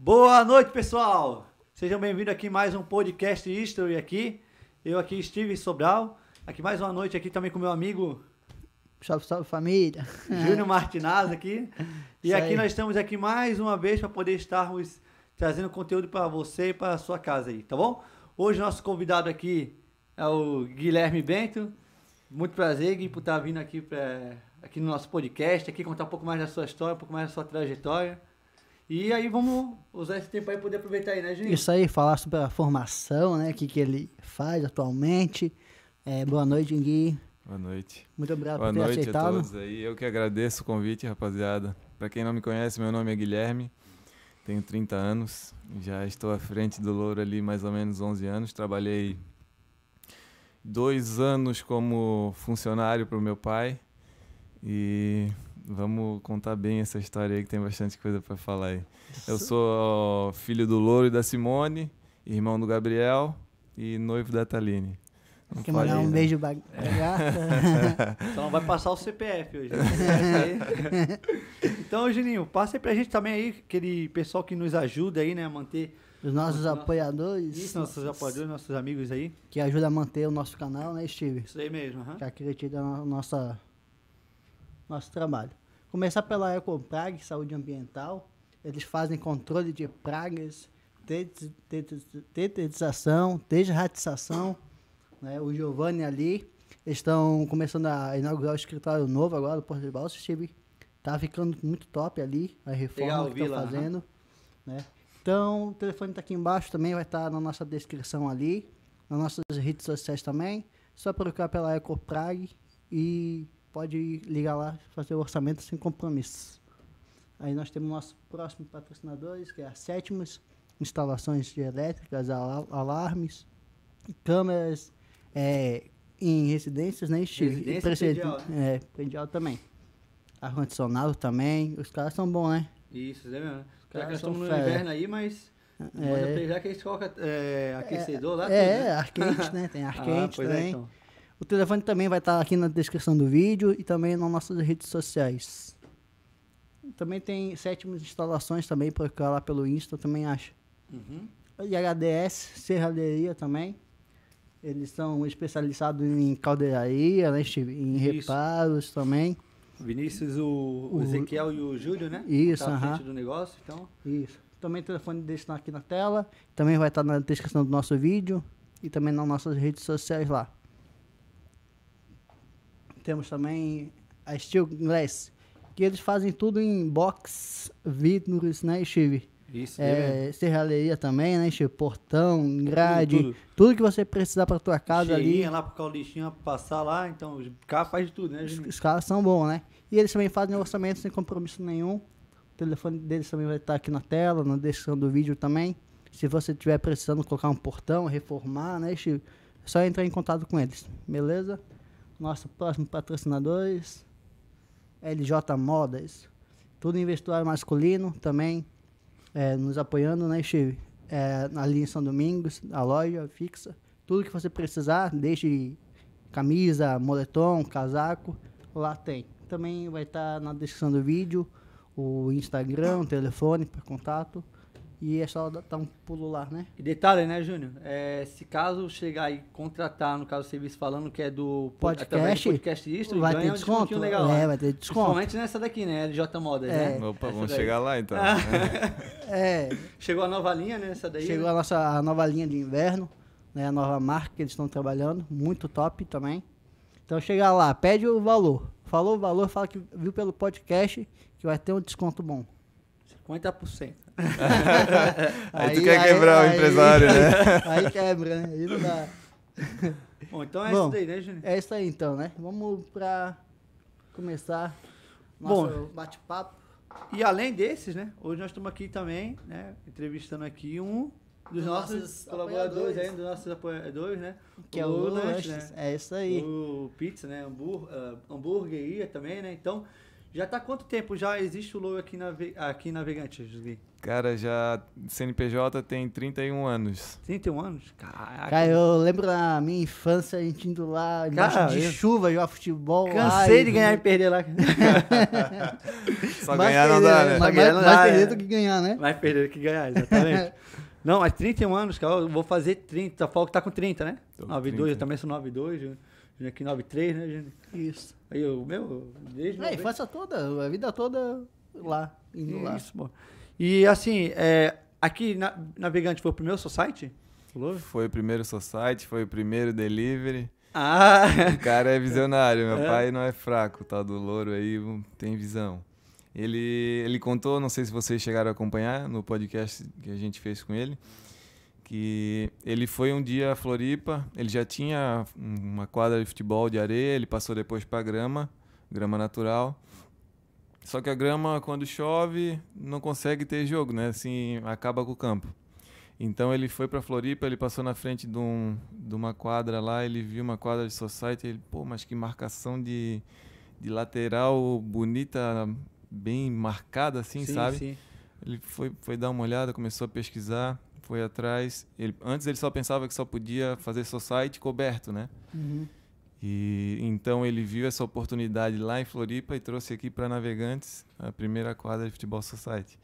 Boa noite, pessoal! Sejam bem-vindos aqui mais um podcast History aqui. Eu aqui, Steve Sobral. Aqui mais uma noite aqui também com meu amigo... Salve, salve, família! Júnior Martinaz aqui. E aqui nós estamos aqui mais uma vez para poder estarmos trazendo conteúdo para você e para a sua casa aí, tá bom? Hoje nosso convidado aqui é o Guilherme Bento. Muito prazer, Gui, por estar vindo aqui, pra, aqui no nosso podcast, aqui contar um pouco mais da sua história, um pouco mais da sua trajetória. E aí vamos usar esse tempo aí poder aproveitar aí, né, gente? Isso aí, falar sobre a formação, né? O que, que ele faz atualmente. É, boa noite, Gui. Boa noite. Muito obrigado boa por ter noite aceitado. A todos aí. Eu que agradeço o convite, rapaziada. Para quem não me conhece, meu nome é Guilherme, tenho 30 anos, já estou à frente do Louro ali mais ou menos 11 anos. Trabalhei dois anos como funcionário para o meu pai e Vamos contar bem essa história aí que tem bastante coisa para falar aí. Eu sou filho do Louro e da Simone, irmão do Gabriel e noivo da Taline. Não Quer mandar um né? beijo pra é. Só não vai passar o CPF hoje. Né? então, Juninho, passa aí pra gente também aí, aquele pessoal que nos ajuda aí, né, a manter... Os nossos os apoiadores. Isso, nossos apoiadores, nossos amigos aí. Que ajuda a manter o nosso canal, né, Steve? Isso aí mesmo. Uhum. Que acredita no nosso trabalho. Começar pela Ecoprag, saúde ambiental. Eles fazem controle de pragas, tetetização, desratização. Né? O Giovanni ali estão começando a inaugurar o escritório novo agora do Porto de Balsas. está ficando muito top ali, a reforma Legal, que estão fazendo. Né? Então, o telefone está aqui embaixo também, vai estar tá na nossa descrição ali, nas nossas redes sociais também. Só procurar pela Ecoprag e pode ligar lá, fazer o orçamento sem compromissos. Aí nós temos nossos próximos patrocinadores, que é a Sétimas, instalações elétricas, alarmes, câmeras é, em residências, né? Residência Preced... Né? é, pendial também. Ar-condicionado também. Os caras são bons, né? Isso, é mesmo. Né? Os caras estão no fera. inverno aí, mas... É, já que eles colocam é, aquecedor lá... É, tem, né? ar quente, né? Tem ar ah, quente ah, também. É, então. O telefone também vai estar aqui na descrição do vídeo e também nas nossas redes sociais. Também tem sétimas instalações também, procurar lá pelo Insta, também acho. Uhum. E HDS, Serralheria também. Eles são especializados em caldeiraria, né, em reparos também. Vinícius, o, o, Ezequiel e o Júlio, né? Isso, tá frente uh do negócio, então. Isso. Também o telefone desse está aqui na tela. Também vai estar na descrição do nosso vídeo e também nas nossas redes sociais lá temos também a Steel Glass, que eles fazem tudo em box, vidros, né, Steve? Isso, é, serralheria também, né? Tipo, portão, grade, tudo, tudo. tudo que você precisar para tua casa Cheirinha ali. lá pro Caulixinha passar lá, então os caras fazem tudo, né? Os, os caras são bons, né? E eles também fazem orçamento sem compromisso nenhum. O telefone deles também vai estar aqui na tela, na descrição do vídeo também. Se você estiver precisando colocar um portão, reformar, né, Chico? É só entrar em contato com eles, beleza? Nosso próximo patrocinadores, LJ Modas. Tudo vestuário masculino também, é, nos apoiando, né, Steve? É, São Domingos, a loja fixa. Tudo que você precisar, desde camisa, moletom, casaco, lá tem. Também vai estar tá na descrição do vídeo o Instagram, o telefone para contato e é só dar um pulo lá, né? E detalhe, né, Júnior? É, se caso chegar e contratar, no caso do serviço falando que é do podcast, é do podcast isto, vai ter desconto. legal, é, vai ter desconto. Principalmente nessa daqui, né? LJ Moda, né? é. né? Opa, vamos chegar lá então. é. Chegou a nova linha, né? Essa daí. Chegou né? a nossa a nova linha de inverno, né? A nova marca que eles estão trabalhando, muito top também. Então chega lá, pede o valor. Falou o valor, fala que viu pelo podcast que vai ter um desconto bom. 50%. aí, aí tu quer aí, quebrar aí, o empresário, né? Aí quebra, né? Aí não dá. Bom, então é Bom, isso aí, né, Juninho? É isso aí, então, né? Vamos para começar nosso bate-papo. E além desses, né? Hoje nós estamos aqui também, né? Entrevistando aqui um dos, nossos, nossos, colaboradores, apoiadores. dos nossos apoiadores, né? Que o é o Lanches, né? É isso aí. O Pizza, né? Ah, hambúrgueria também, né? Então, já tá quanto tempo já existe o Low aqui, na, aqui Navegante, José? Cara, já CNPJ tem 31 anos. 31 anos? Caraca. Cara, eu lembro da minha infância, a gente indo lá, Cara, de eu... chuva, jogar futebol. Cansei lá, de ganhar e perder lá. Só mais ganhar perder, não dá, né? Mas, mais, mais dá, perder né? do que ganhar, né? Mais perder do que ganhar, exatamente. não, mas 31 anos, cara, eu vou fazer 30, falta que tá com 30, né? 92, eu também sou 92. Eu... Aqui 93, né, gente? Isso. Aí o meu, desde. É, infância toda, a vida toda lá, indo Isso, lá. Isso, bom. E assim, é, aqui na, Navegante foi o primeiro society? Falou? Foi o primeiro society, foi o primeiro delivery. Ah! O cara é visionário, meu é. pai não é fraco, tá do louro aí, tem visão. Ele, ele contou, não sei se vocês chegaram a acompanhar no podcast que a gente fez com ele, que ele foi um dia a Floripa, ele já tinha uma quadra de futebol de areia, ele passou depois para grama, grama natural. Só que a grama quando chove não consegue ter jogo, né? Assim acaba com o campo. Então ele foi para Floripa, ele passou na frente de, um, de uma quadra lá, ele viu uma quadra de society, ele, pô, mas que marcação de, de lateral bonita, bem marcada assim, sim, sabe? Sim. Ele foi, foi dar uma olhada, começou a pesquisar foi atrás. Ele, antes ele só pensava que só podia fazer society coberto, né? Uhum. E então ele viu essa oportunidade lá em Floripa e trouxe aqui para Navegantes a primeira quadra de futebol society.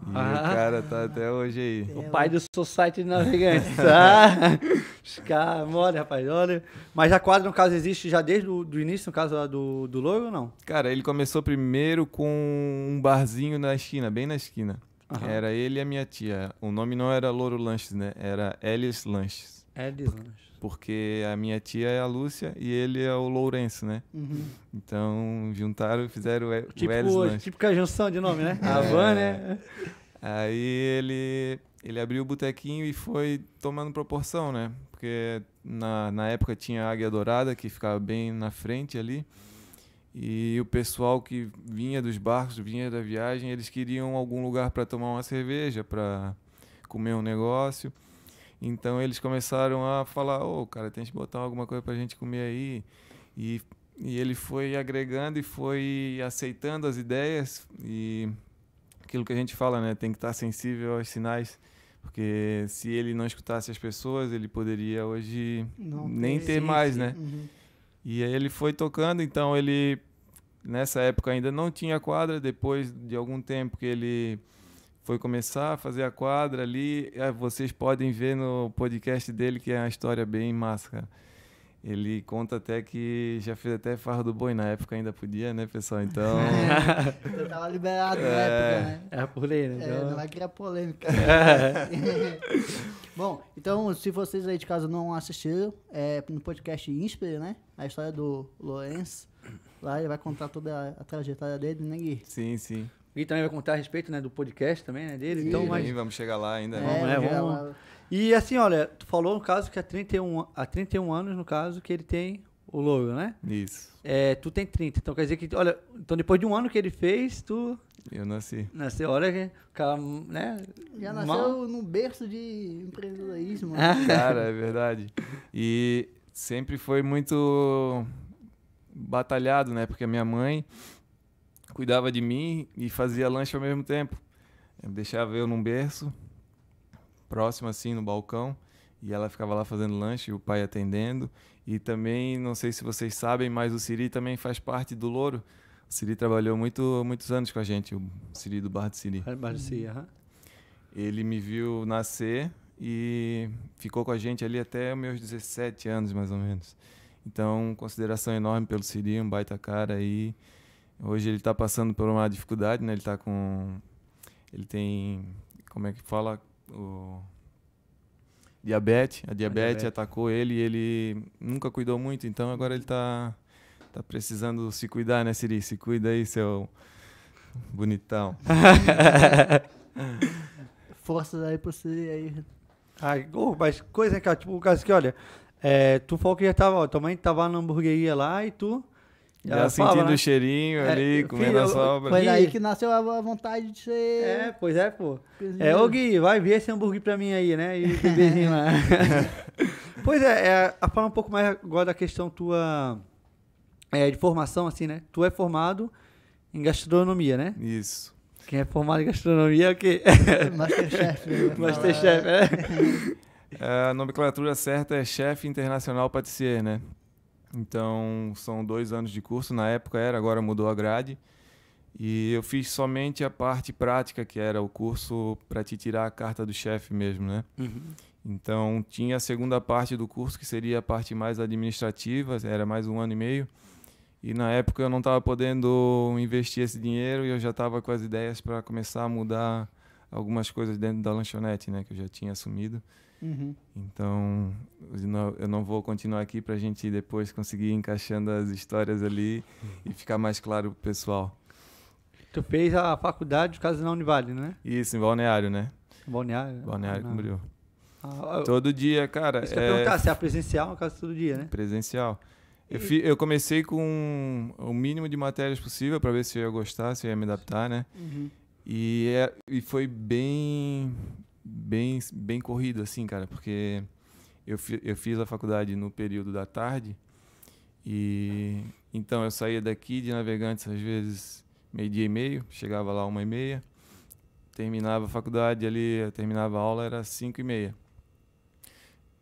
E ah, o cara tá até hoje aí. O pai do Society de Navegantes. ah, os caras, olha, rapaz, olha. Mas a quadra, no caso, existe já desde o início, no caso do, do logo ou não? Cara, ele começou primeiro com um barzinho na esquina, bem na esquina. Uhum. Era ele e a minha tia. O nome não era Louro Lanches, né? Era Ellis Lanches. Ellis Lanches. Porque a minha tia é a Lúcia e ele é o Lourenço, né? Uhum. Então juntaram e fizeram o, tipo, o Elis Lanches. Típica tipo junção de nome, né? É. A van, né? Aí ele, ele abriu o botequinho e foi tomando proporção, né? Porque na, na época tinha a Águia Dourada, que ficava bem na frente ali. E o pessoal que vinha dos barcos, vinha da viagem, eles queriam algum lugar para tomar uma cerveja, para comer um negócio. Então eles começaram a falar: "Ô, oh, cara, tem que botar alguma coisa para a gente comer aí". E, e ele foi agregando e foi aceitando as ideias e aquilo que a gente fala, né? Tem que estar tá sensível aos sinais, porque se ele não escutasse as pessoas, ele poderia hoje não nem ter mais, né? Uhum. E aí ele foi tocando, então ele nessa época ainda não tinha quadra, depois de algum tempo que ele foi começar a fazer a quadra ali, é, vocês podem ver no podcast dele que é uma história bem massa Ele conta até que já fez até farra do boi, na época ainda podia, né, pessoal? Então. então tava liberado na é... época, né? Era por lei, É, então. polêmica. É. Bom, então, se vocês aí de casa não assistiram, é no podcast Inspire, né? A história do Lourenço. Lá ele vai contar toda a, a trajetória dele, né, Gui? Sim, sim. E também vai contar a respeito né, do podcast também, né, dele. Então, sim, então, mas... Sim, vamos chegar lá ainda. Né? É, vamos, né? Vamos... E assim, olha, tu falou no caso que há 31, há 31 anos, no caso, que ele tem o logo, né? Isso. É, tu tem 30, então quer dizer que, olha, então depois de um ano que ele fez, tu... Eu nasci. Nasceu, olha que né? Já nasceu Mal. num berço de empreendedorismo. Né? Cara, é verdade. E sempre foi muito batalhado, né? Porque a minha mãe cuidava de mim e fazia lanche ao mesmo tempo. Eu deixava eu num berço, próximo assim, no balcão, e ela ficava lá fazendo lanche, o pai atendendo. E também, não sei se vocês sabem, mas o Siri também faz parte do Louro. O Siri trabalhou muito, muitos anos com a gente, o Siri do Bar do Siri. Bar do Siri, hum. aham. Ele me viu nascer e ficou com a gente ali até meus 17 anos, mais ou menos. Então, consideração enorme pelo Siri, um baita cara aí. Hoje ele está passando por uma dificuldade, né? Ele está com... Ele tem... Como é que fala? O diabetes. A diabetes atacou ele e ele nunca cuidou muito, então agora ele tá, tá precisando se cuidar, né, Siri? Se cuida aí, seu bonitão. Forças aí pra você aí. oh, mas coisa, que tipo, o caso que, olha, é, tu falou que já tava, ó, tua mãe tava na hamburgueria lá e tu já ela sentindo né? o cheirinho é, ali, comendo filho, a sobra. Foi aí que nasceu a vontade de ser. É, pois é, pô. É, ô Gui, vai ver esse hambúrguer pra mim aí, né? E o bebezinho lá. pois é, é, a falar um pouco mais agora da questão tua é, de formação, assim, né? Tu é formado em gastronomia, né? Isso. Quem é formado em gastronomia é o quê? Masterchef. Né? Masterchef, é. A nomenclatura certa é chefe internacional patissier, né? Então, são dois anos de curso. Na época era, agora mudou a grade. E eu fiz somente a parte prática, que era o curso para te tirar a carta do chefe mesmo, né? Uhum. Então, tinha a segunda parte do curso, que seria a parte mais administrativa, era mais um ano e meio. E na época eu não estava podendo investir esse dinheiro e eu já estava com as ideias para começar a mudar algumas coisas dentro da lanchonete, né? Que eu já tinha assumido. Uhum. Então, eu não vou continuar aqui para a gente depois conseguir encaixando as histórias ali e ficar mais claro para o pessoal. Tu fez a faculdade de casa na Univale, né? Isso, em Balneário, né? Balneário? Né? Balneário ah, Camboriú. Ah, ah todo dia, cara. Isso é... eu perguntar, se é presencial casa todo dia, né? Presencial. E... Eu, fi... eu, comecei com o mínimo de matérias possível para ver se eu ia gostar, se eu ia me adaptar, né? Uhum. E, é... e foi bem bem, bem corrido, assim, cara, porque eu, fi, eu fiz a faculdade no período da tarde e então eu saía daqui de Navegantes às vezes meio-dia e meio, chegava lá uma e meia, terminava a faculdade ali, terminava a aula, era cinco e meia.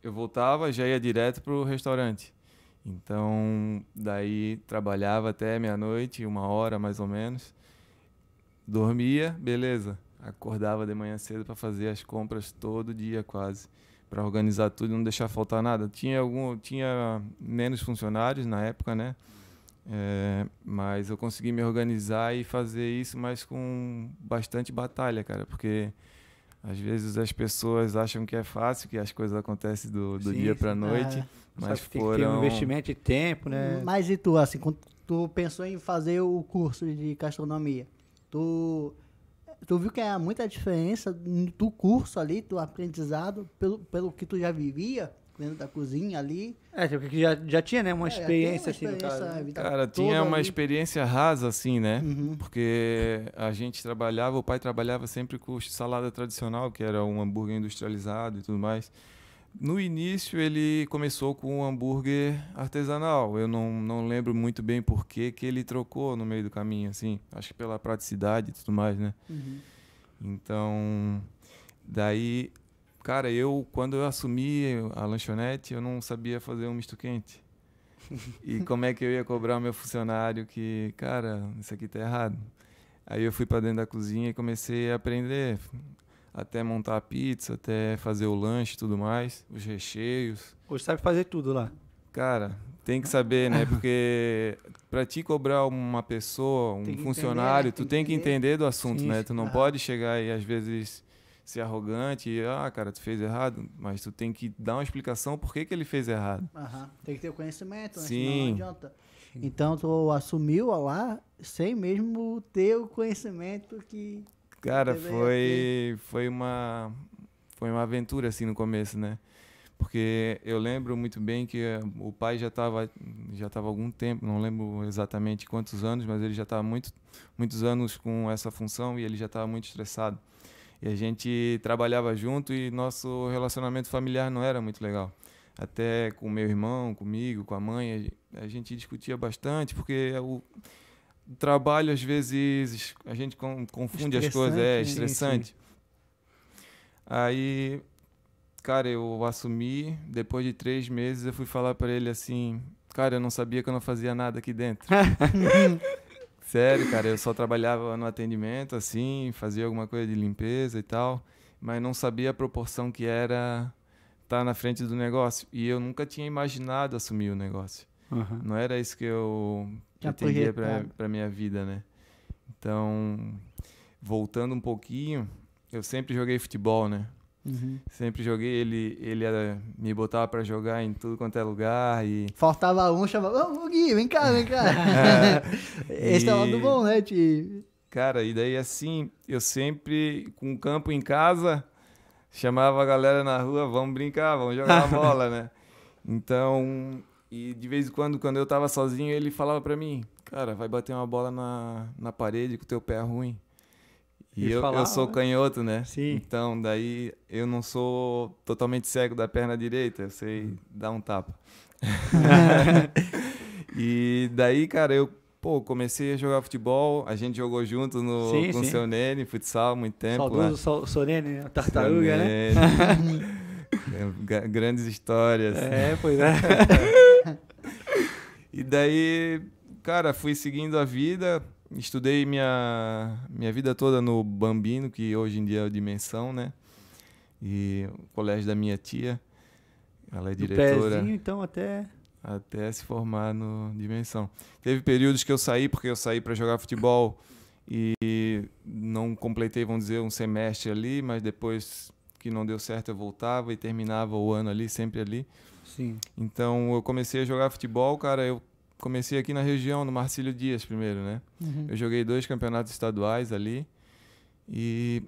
Eu voltava, já ia direto pro restaurante. Então, daí trabalhava até meia-noite, uma hora mais ou menos. Dormia, beleza. Acordava de manhã cedo para fazer as compras todo dia quase, para organizar tudo, não deixar faltar nada. Tinha algum, tinha menos funcionários na época, né? É, mas eu consegui me organizar e fazer isso, mas com bastante batalha, cara, porque às vezes as pessoas acham que é fácil, que as coisas acontecem do, do Sim, dia para noite, é. mas que foram tem que um investimento de tempo, né? Mas e tu assim, quando tu pensou em fazer o curso de gastronomia, tu tu viu que é muita diferença do curso ali, do aprendizado, pelo, pelo que tu já vivia dentro da cozinha ali. É, porque tipo, já, já tinha, né? Uma, é, experiência, tinha uma experiência assim, no caso. Né? Cara, tinha uma ali. experiência rasa, assim, né? Uhum. Porque a gente trabalhava, o pai trabalhava sempre com salada tradicional, que era um hambúrguer industrializado e tudo mais. No início ele começou com um hambúrguer artesanal. Eu não, não lembro muito bem por que ele trocou no meio do caminho, assim. Acho que pela praticidade e tudo mais, né? Uhum. Então, daí, cara, eu quando eu assumi a lanchonete, eu não sabia fazer um misto quente. e como é que eu ia cobrar o meu funcionário que, cara, isso aqui tá errado. Aí eu fui para dentro da cozinha e comecei a aprender até montar a pizza, até fazer o lanche e tudo mais, os recheios. Hoje sabe fazer tudo lá. Cara, tem que saber, né? Porque para te cobrar uma pessoa, um funcionário, entender, né? tu tem que entender do assunto, Sim, né? Tu não ah. pode chegar e às vezes ser arrogante e, ah, cara, tu fez errado, mas tu tem que dar uma explicação por que, que ele fez errado. Aham. Tem que ter o conhecimento, né? Sim. não adianta. Então tu assumiu lá sem mesmo ter o conhecimento que Cara, é foi, assim. foi, uma, foi uma aventura assim no começo, né? Porque eu lembro muito bem que eh, o pai já estava já tava algum tempo, não lembro exatamente quantos anos, mas ele já estava muito, muitos anos com essa função e ele já estava muito estressado. E a gente trabalhava junto e nosso relacionamento familiar não era muito legal. Até com meu irmão, comigo, com a mãe, a gente discutia bastante, porque o trabalho, às vezes, a gente confunde as coisas, é sim, estressante. Sim. Aí, cara, eu assumi, depois de três meses, eu fui falar para ele assim, cara, eu não sabia que eu não fazia nada aqui dentro. Sério, cara, eu só trabalhava no atendimento, assim, fazia alguma coisa de limpeza e tal, mas não sabia a proporção que era estar tá na frente do negócio. E eu nunca tinha imaginado assumir o negócio. Uhum. Não era isso que eu entendia pretendia para minha vida, né? Então, voltando um pouquinho, eu sempre joguei futebol, né? Uhum. Sempre joguei, ele, ele era, me botava para jogar em tudo quanto é lugar e... Faltava um, chamava, ô oh, Gui, vem cá, vem cá. Esse é o lado bom, né? De... Cara, e daí assim, eu sempre, com o campo em casa, chamava a galera na rua, vamos brincar, vamos jogar bola, né? Então, e de vez em quando, quando eu tava sozinho, ele falava para mim, cara, vai bater uma bola na, na parede com o teu pé ruim. E eu, falava. eu sou canhoto, né? Sim. Então, daí eu não sou totalmente cego da perna direita, eu sei dar um tapa. e daí, cara, eu pô, comecei a jogar futebol, a gente jogou junto no, sim, com o seu Nene, futsal, muito tempo. Saudoso né? seu Nene, a tartaruga, seu né? Nene. É, grandes histórias. É, pois é. E daí, cara, fui seguindo a vida, estudei minha, minha vida toda no Bambino, que hoje em dia é o dimensão, né? E o colégio da minha tia. Ela é diretora. Pezinho, então, até. Até se formar no Dimensão. Teve períodos que eu saí, porque eu saí para jogar futebol e não completei, vamos dizer, um semestre ali, mas depois que não deu certo eu voltava e terminava o ano ali, sempre ali. Sim. Então eu comecei a jogar futebol, cara, eu comecei aqui na região, no Marcílio Dias primeiro, né? Uhum. Eu joguei dois campeonatos estaduais ali e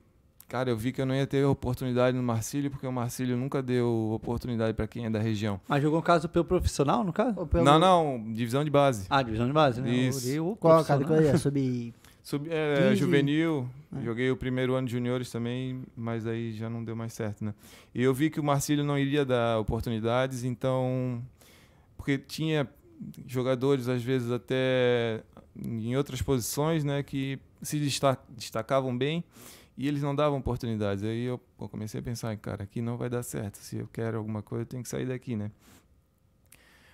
cara, eu vi que eu não ia ter oportunidade no Marcílio, porque o Marcílio nunca deu oportunidade para quem é da região. Mas jogou um caso pelo profissional, no caso? Pelo... Não, não, divisão de base. Ah, divisão de base, né? Isso. Eu, eu, Qual a categoria? subir Sub, é, juvenil, é. joguei o primeiro ano de juniores também, mas aí já não deu mais certo, né? E eu vi que o Marcílio não iria dar oportunidades, então. Porque tinha jogadores, às vezes, até em outras posições, né, que se destacavam bem e eles não davam oportunidades. Aí eu comecei a pensar, cara, aqui não vai dar certo. Se eu quero alguma coisa, eu tenho que sair daqui, né?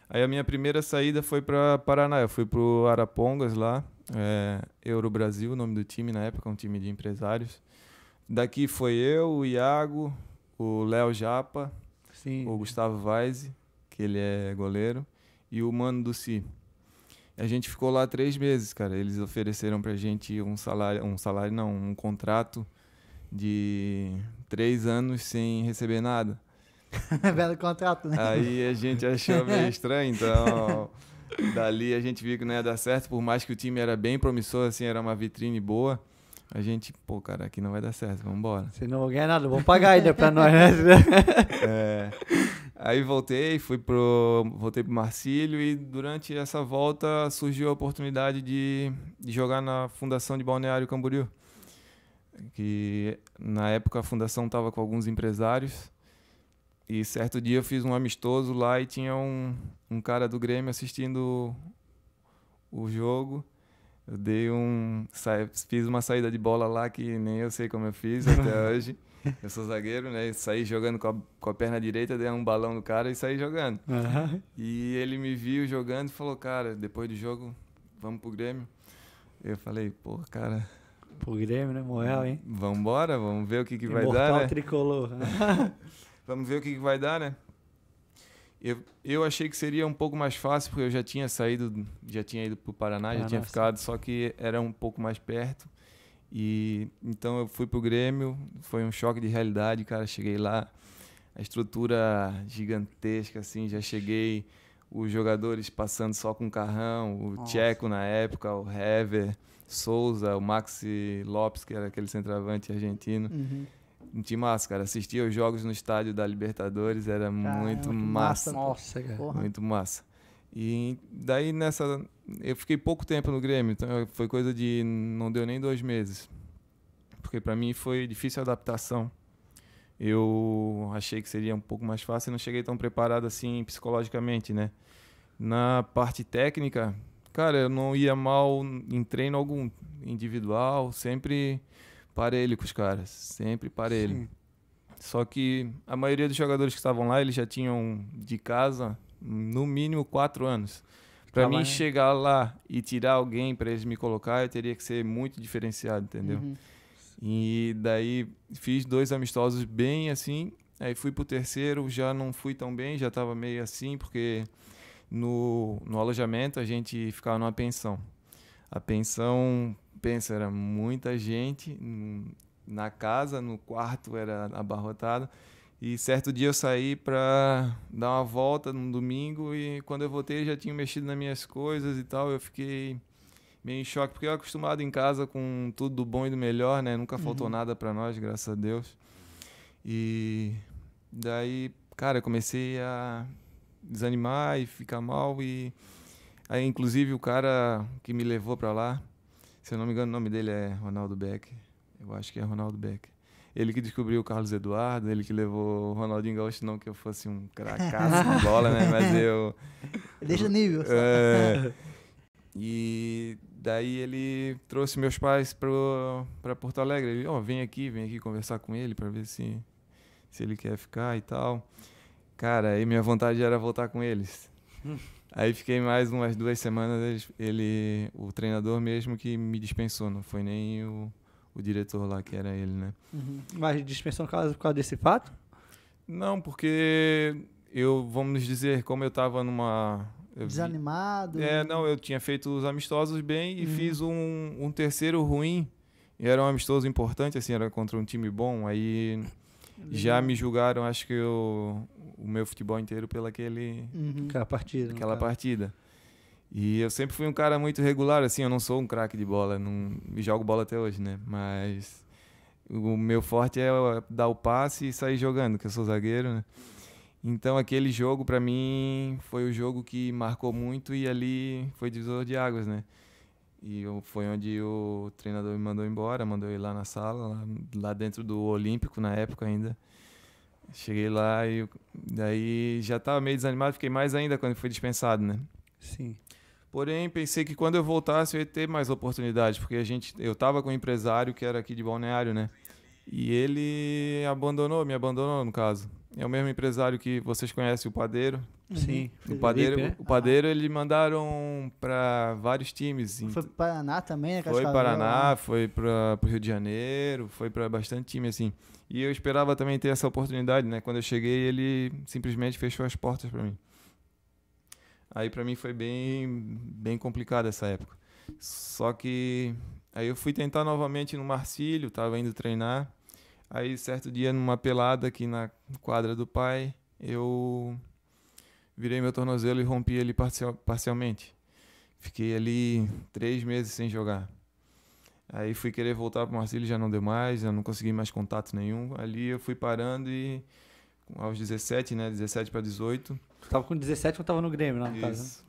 Aí a minha primeira saída foi para Paraná. Eu fui o Arapongas lá é, Euro Brasil, o nome do time na época, um time de empresários. Daqui foi eu, o Iago, o Léo Japa, Sim. o Gustavo Vaz, que ele é goleiro, e o Mano do Si. A gente ficou lá três meses, cara. Eles ofereceram pra gente um salário, um salário não, um contrato de três anos sem receber nada. Belo contrato, né? Aí a gente achou meio estranho, então Dali a gente viu que não ia dar certo, por mais que o time era bem promissor, assim, era uma vitrine boa. A gente, pô, cara, aqui não vai dar certo, vamos embora. Se não ganhar nada, vamos pagar ainda pra nós, né? é. Aí voltei, fui pro. Voltei pro Marcílio e durante essa volta surgiu a oportunidade de, de jogar na Fundação de Balneário Camboriú. Que na época a fundação tava com alguns empresários e certo dia eu fiz um amistoso lá e tinha um, um cara do Grêmio assistindo o jogo. Eu dei um. Sa, fiz uma saída de bola lá que nem eu sei como eu fiz até hoje. Eu sou zagueiro, né? Saí jogando com a, com a perna direita, dei um balão no cara e saí jogando. Uhum. E ele me viu jogando e falou: Cara, depois do jogo, vamos pro Grêmio. Eu falei: Pô, cara. Pro Grêmio, né? Moel, hein? Vamos vamos ver o que, que vai dar. Né? tricolor. Vamos ver o que, que vai dar, né? Eu, eu achei que seria um pouco mais fácil, porque eu já tinha saído, já tinha ido para o Paraná, ah, já tinha nossa. ficado, só que era um pouco mais perto. E então eu fui pro Grêmio, foi um choque de realidade, cara. Cheguei lá, a estrutura gigantesca, assim, já cheguei, os jogadores passando só com carrão, o Tcheco na época, o Hever, Souza, o Maxi Lopes, que era aquele centroavante argentino. Uhum um time massa, cara. Assistia os jogos no estádio da Libertadores, era Caramba, muito massa. Nossa, cara. Muito massa. E daí nessa. Eu fiquei pouco tempo no Grêmio, então foi coisa de. Não deu nem dois meses. Porque para mim foi difícil a adaptação. Eu achei que seria um pouco mais fácil e não cheguei tão preparado assim psicologicamente, né? Na parte técnica, cara, eu não ia mal em treino algum, individual, sempre parelho com os caras, sempre parelho. Sim. Só que a maioria dos jogadores que estavam lá, eles já tinham de casa no mínimo quatro anos. Para mim chegar lá e tirar alguém para eles me colocar, eu teria que ser muito diferenciado, entendeu? Uhum. E daí fiz dois amistosos bem assim, aí fui pro terceiro, já não fui tão bem, já tava meio assim, porque no, no alojamento a gente ficava numa pensão. A pensão pensa, era muita gente na casa, no quarto era abarrotado. E certo dia eu saí para dar uma volta num domingo e quando eu voltei já tinha mexido nas minhas coisas e tal. Eu fiquei meio em choque porque eu acostumado em casa com tudo do bom e do melhor, né? Nunca faltou uhum. nada para nós, graças a Deus. E daí, cara, comecei a desanimar e ficar mal e aí inclusive o cara que me levou para lá, se eu não me engano, o nome dele é Ronaldo Beck. Eu acho que é Ronaldo Beck. Ele que descobriu o Carlos Eduardo, ele que levou o Ronaldinho Gaúcho, não que eu fosse um cracaço na bola, né? Mas eu. Deixa nível. É, e daí ele trouxe meus pais para Porto Alegre. Ele, ó, oh, vem aqui, vem aqui conversar com ele para ver se, se ele quer ficar e tal. Cara, aí minha vontade era voltar com eles. Hum. Aí fiquei mais umas duas semanas, ele, o treinador mesmo que me dispensou, não foi nem o, o diretor lá que era ele, né? Uhum. Mas dispensou por causa, por causa desse fato? Não, porque eu, vamos dizer, como eu tava numa... Eu, Desanimado? É, né? não, eu tinha feito os amistosos bem e uhum. fiz um, um terceiro ruim. E era um amistoso importante, assim, era contra um time bom, aí já uhum. me julgaram, acho que eu, o meu futebol inteiro pela aquele, uhum. aquela partida. Aquela partida. E eu sempre fui um cara muito regular, assim, eu não sou um craque de bola, não jogo bola até hoje, né? Mas o meu forte é dar o passe e sair jogando, que eu sou zagueiro, né? Então aquele jogo para mim foi o jogo que marcou muito e ali foi divisor de águas, né? E foi onde o treinador me mandou embora, mandou eu ir lá na sala, lá, dentro do Olímpico, na época ainda. Cheguei lá e daí já estava meio desanimado, fiquei mais ainda quando fui dispensado, né? Sim. Porém, pensei que quando eu voltasse eu ia ter mais oportunidade porque a gente, eu estava com um empresário que era aqui de Balneário, né? E ele abandonou, me abandonou no caso é o mesmo empresário que vocês conhecem, o Padeiro. Uhum. Sim. O Padeiro, Felipe, é? Né? o Padeiro ah. mandaram para vários times. Foi para Paraná também, né? Foi Paraná, foi para o Rio de Janeiro, foi para bastante time, assim. E eu esperava também ter essa oportunidade, né? Quando eu cheguei, ele simplesmente fechou as portas para mim. Aí para mim foi bem, bem complicado essa época. Só que aí eu fui tentar novamente no Marcílio, tava indo treinar. Aí, certo dia, numa pelada aqui na quadra do pai, eu virei meu tornozelo e rompi ele parcial, parcialmente. Fiquei ali três meses sem jogar. Aí fui querer voltar para Marcílio, já não deu mais, eu não consegui mais contato nenhum. Ali eu fui parando e aos 17, né, 17 para 18. Tava com 17 eu tava no Grêmio, lá no caso.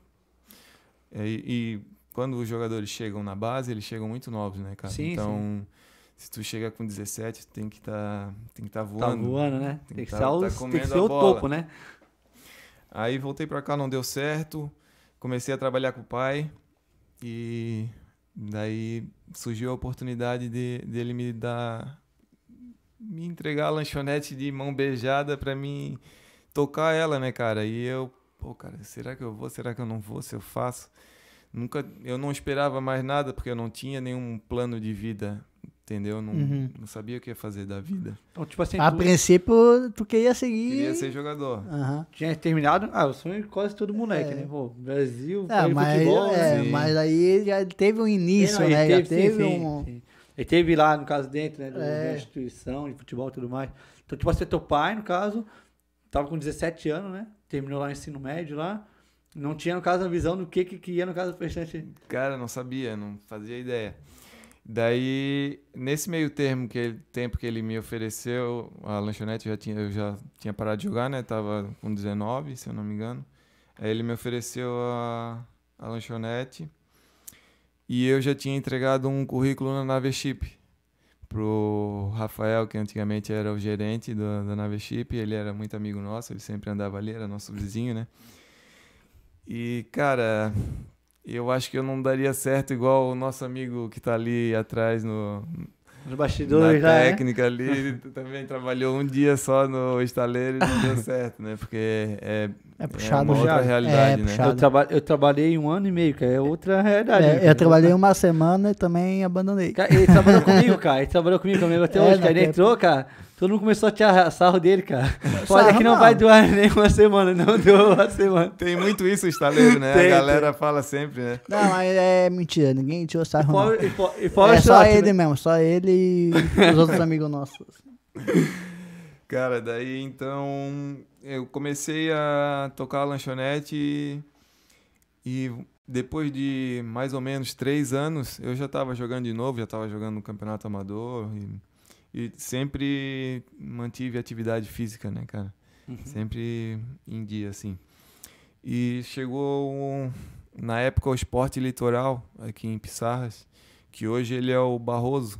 Né? É, e, e, quando os jogadores chegam na base, eles chegam muito novos, né, cara? Sim, então, sim se tu chega com 17, tu tem que tá, tem que estar tá, tá voando. Tá voando, né? Tem, tem que, tá, os, tá tem que ser o topo, né? Aí voltei para cá, não deu certo. Comecei a trabalhar com o pai e daí surgiu a oportunidade de dele me dar me entregar a lanchonete de mão beijada para mim tocar ela, né, cara? E eu, pô, cara, será que eu vou? Será que eu não vou? Se eu faço? Nunca, eu não esperava mais nada porque eu não tinha nenhum plano de vida entendeu? Não, uhum. não sabia o que ia fazer da vida. Então, tipo assim, a tu... princípio, tu queria seguir. Queria ser jogador. Uhum. Tinha terminado. Ah, o sonho de quase todo moleque, é. né? Pô, Brasil, ah, mas, futebol. É, né? mas aí já teve um início, não, né? Teve, já teve sim, um. Sim. Ele teve lá, no caso, dentro né, é. da instituição de futebol e tudo mais. Então, tipo assim, teu pai, no caso, tava com 17 anos, né? Terminou lá o ensino médio lá. Não tinha, no caso, a visão do que que, que ia, no caso, do prestante. Cara, não sabia, não fazia ideia. Daí, nesse meio termo que ele, tempo que ele me ofereceu, a lanchonete já tinha, eu já tinha parado de jogar, né? Tava com 19, se eu não me engano. Aí ele me ofereceu a, a lanchonete e eu já tinha entregado um currículo na nave Naveship pro Rafael, que antigamente era o gerente da, nave ship ele era muito amigo nosso, ele sempre andava ali, era nosso vizinho, né? E, cara, eu acho que eu não daria certo igual o nosso amigo que está ali atrás no os bastidores na né? técnica ali ele também trabalhou um dia só no estaleiro e não deu certo né porque é é, é puxado é uma outra já. realidade é, né eu, traba eu trabalhei um ano e meio que é outra realidade é, né? eu trabalhei uma semana e também abandonei ele trabalhou comigo cara ele trabalhou comigo comigo até é, hoje cara. ele entrou cara Todo mundo começou a tirar sarro dele, cara. Olha que não, vai doar nem uma semana, não deu uma semana. Tem muito isso estaleiro, né? Tem, a galera tem. fala sempre, né? Não, mas é mentira, ninguém tirou sarro. E fora, não. E fora, e fora é só ele né? mesmo, só ele e os outros amigos nossos. Cara, daí então eu comecei a tocar a lanchonete e, e depois de mais ou menos três anos eu já estava jogando de novo, já estava jogando no campeonato amador. E e sempre mantive atividade física, né, cara? Uhum. Sempre em dia, assim. E chegou, um, na época, o esporte litoral aqui em Pissarras, que hoje ele é o Barroso.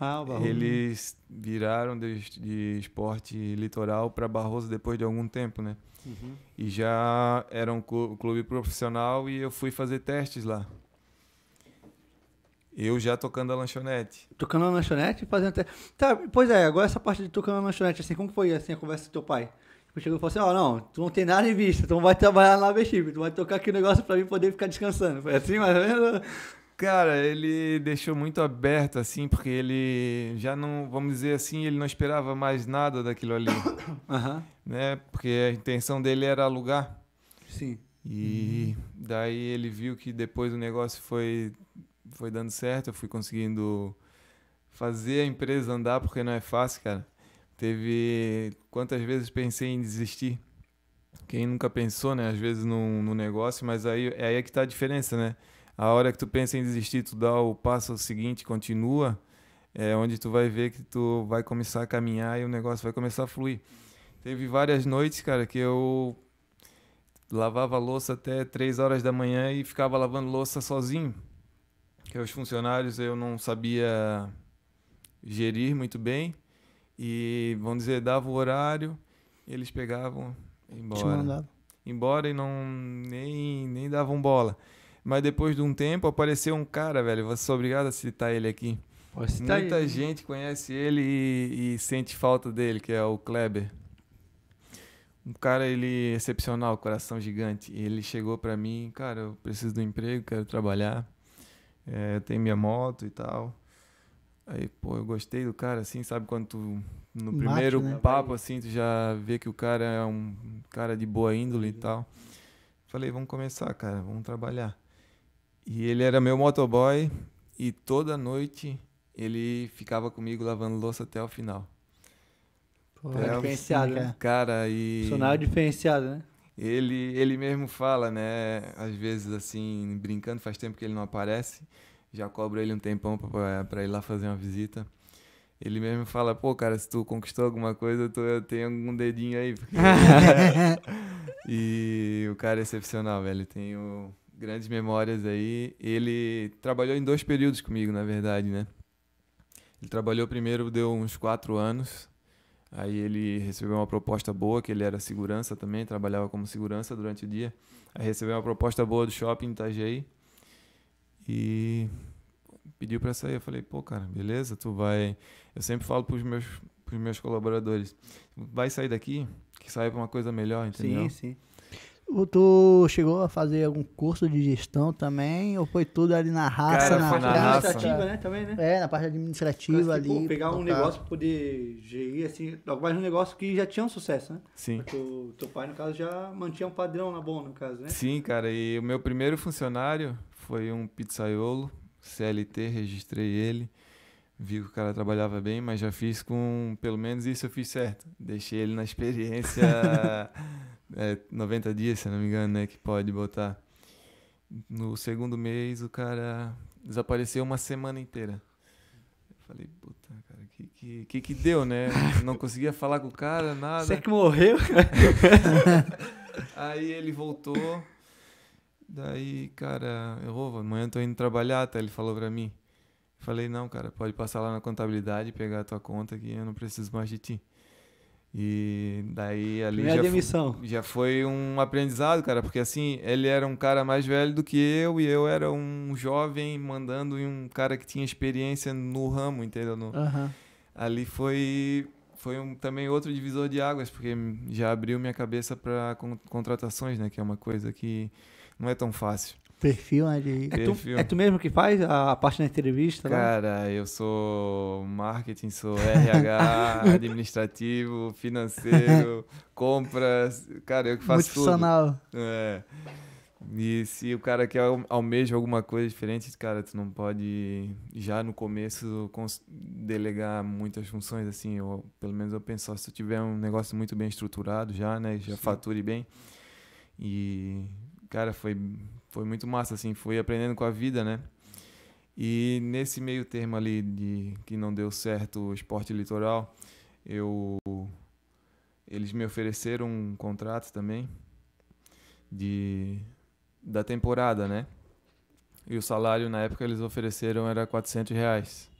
Ah, o Barroso. Eles viraram de, de esporte litoral para Barroso depois de algum tempo, né? Uhum. E já era um clube profissional e eu fui fazer testes lá. Eu já tocando a lanchonete. Tocando a lanchonete fazendo até. Tá, pois é, agora essa parte de tocando a lanchonete, assim, como foi assim, a conversa do teu pai? Tipo, chegou e falou assim, ó, oh, não, tu não tem nada em vista, tu não vai trabalhar lá Bexibe, tu vai tocar aqui o um negócio pra mim poder ficar descansando. Foi assim, mais ou menos? Cara, ele deixou muito aberto, assim, porque ele já não, vamos dizer assim, ele não esperava mais nada daquilo ali. uhum. né? Porque a intenção dele era alugar. Sim. E daí ele viu que depois o negócio foi foi dando certo, eu fui conseguindo fazer a empresa andar, porque não é fácil, cara. Teve quantas vezes pensei em desistir. Quem nunca pensou, né? Às vezes no negócio, mas aí, é aí é que tá a diferença, né? A hora que tu pensa em desistir, tu dá o passo seguinte, continua, é onde tu vai ver que tu vai começar a caminhar e o negócio vai começar a fluir. Teve várias noites, cara, que eu lavava louça até 3 horas da manhã e ficava lavando louça sozinho que os funcionários eu não sabia gerir muito bem e vamos dizer dava o horário eles pegavam embora embora e não nem nem davam bola mas depois de um tempo apareceu um cara velho você sou é obrigado a citar ele aqui muita ele. gente conhece ele e, e sente falta dele que é o Kleber um cara ele excepcional coração gigante ele chegou para mim cara eu preciso do um emprego quero trabalhar é, tem minha moto e tal. Aí, pô, eu gostei do cara, assim, sabe? Quando tu, no Mate, primeiro né? papo, assim, tu já vê que o cara é um cara de boa índole e tal. Falei, vamos começar, cara, vamos trabalhar. E ele era meu motoboy e toda noite ele ficava comigo lavando louça até o final. Pô, é diferenciado, né? Cara, e... Funcionário diferenciado, né? ele, ele mesmo fala, né? Às vezes, assim, brincando, faz tempo que ele não aparece. Já cobro ele um tempão para ir lá fazer uma visita. Ele mesmo fala, pô, cara, se tu conquistou alguma coisa, tu, eu tenho algum dedinho aí. Porque... e o cara é excepcional, velho. Tenho grandes memórias aí. Ele trabalhou em dois períodos comigo, na verdade, né? Ele trabalhou primeiro, deu uns quatro anos, Aí ele recebeu uma proposta boa, que ele era segurança também, trabalhava como segurança durante o dia. Aí recebeu uma proposta boa do shopping Itajaí e pediu para sair. Eu falei, pô, cara, beleza, tu vai. Eu sempre falo para os meus, pros meus colaboradores: vai sair daqui, que sai para uma coisa melhor, entendeu? Sim, sim. Tu chegou a fazer algum curso de gestão também? Ou foi tudo ali na raça? Cara, na, parte administrativa, né? Também, né? É, na parte administrativa Mas, tipo, ali. pegar um tocar. negócio pra poder gerir, assim, mais um negócio que já tinha um sucesso, né? Sim. Porque o teu pai, no caso, já mantinha um padrão na boa, no caso, né? Sim, cara. E o meu primeiro funcionário foi um pizzaiolo, CLT, registrei ele. Vi que o cara trabalhava bem, mas já fiz com. Pelo menos isso eu fiz certo. Deixei ele na experiência é, 90 dias, se não me engano, né, que pode botar. No segundo mês, o cara desapareceu uma semana inteira. Eu falei, puta, cara, que, que, que, que deu, né? Não conseguia falar com o cara, nada. Você que morreu? Aí ele voltou. Daí, cara, eu vou, amanhã eu tô indo trabalhar, tá? Ele falou pra mim. falei, não, cara, pode passar lá na contabilidade, pegar a tua conta que eu não preciso mais de ti. E daí ali já demissão. Foi, já foi um aprendizado, cara, porque assim, ele era um cara mais velho do que eu e eu era um jovem mandando em um cara que tinha experiência no ramo, entendeu? No, uhum. Ali foi foi um, também outro divisor de águas, porque já abriu minha cabeça para con contratações, né, que é uma coisa que não é tão fácil. Perfil ali. Né, é, Tu, é tu mesmo que faz a parte da entrevista? Né? Cara, lá? eu sou marketing, sou RH, administrativo, financeiro, compras. Cara, eu que faço tudo. É. E se o cara quer almeja alguma coisa diferente, cara, tu não pode já no começo delegar muitas funções assim. Eu, pelo menos eu penso, se tu tiver um negócio muito bem estruturado já, né, já Sim. fature bem. E cara, foi foi muito massa, assim, fui aprendendo com a vida, né? E nesse meio termo ali de que não deu certo o esporte litoral, eu eles me ofereceram um contrato também de da temporada, né? E o salário na época eles ofereceram era 400 reais.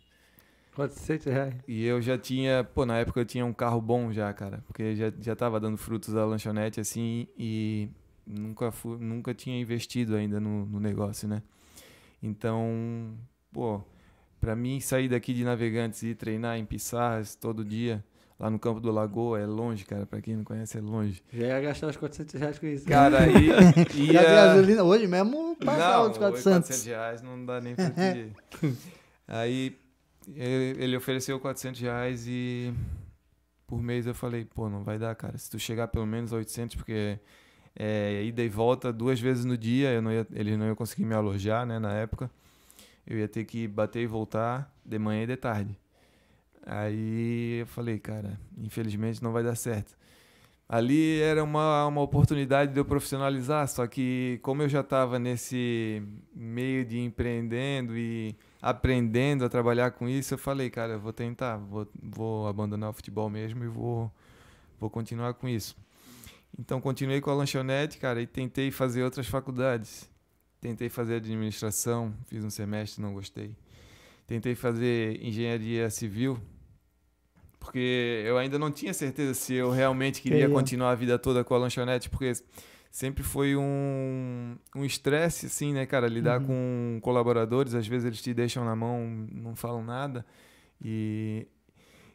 400 reais. E eu já tinha, pô, na época eu tinha um carro bom já, cara, porque já já tava dando frutos da lanchonete assim e nunca, fui, nunca tinha investido ainda no, no negócio, né? Então, pô, para mim sair daqui de Navegantes e treinar em Pissarras todo dia, lá no campo do Lagoa, é longe, cara. Pra quem não conhece, é longe. Já ia gastar os 400 reais com isso. Cara, aí. ia... a gasolina hoje mesmo passar os 400. 400 reais não dá nem pra pedir. aí ele ofereceu 400 reais e por mês eu falei, pô, não vai dar, cara. Se tu chegar pelo menos a 800, porque é, ida e volta duas vezes no dia. Eu não ia, eles não iam conseguir me alojar, né, na época. Eu ia ter que bater e voltar de manhã e de tarde. Aí eu falei, cara, infelizmente não vai dar certo. Ali era uma, uma oportunidade de eu profissionalizar, só que como eu já estava nesse meio de empreendendo e aprendendo a trabalhar com isso, eu falei, cara, eu vou tentar, vou, vou abandonar o futebol mesmo e vou, vou continuar com isso. Então continuei com a lanchonete, cara, e tentei fazer outras faculdades. Tentei fazer administração, fiz um semestre, não gostei. Tentei fazer engenharia civil, porque eu ainda não tinha certeza se eu realmente queria continuar a vida toda com a lanchonete, porque sempre foi um um estresse, assim, né, cara? Lidar uhum. com colaboradores, às vezes eles te deixam na mão, não falam nada. E,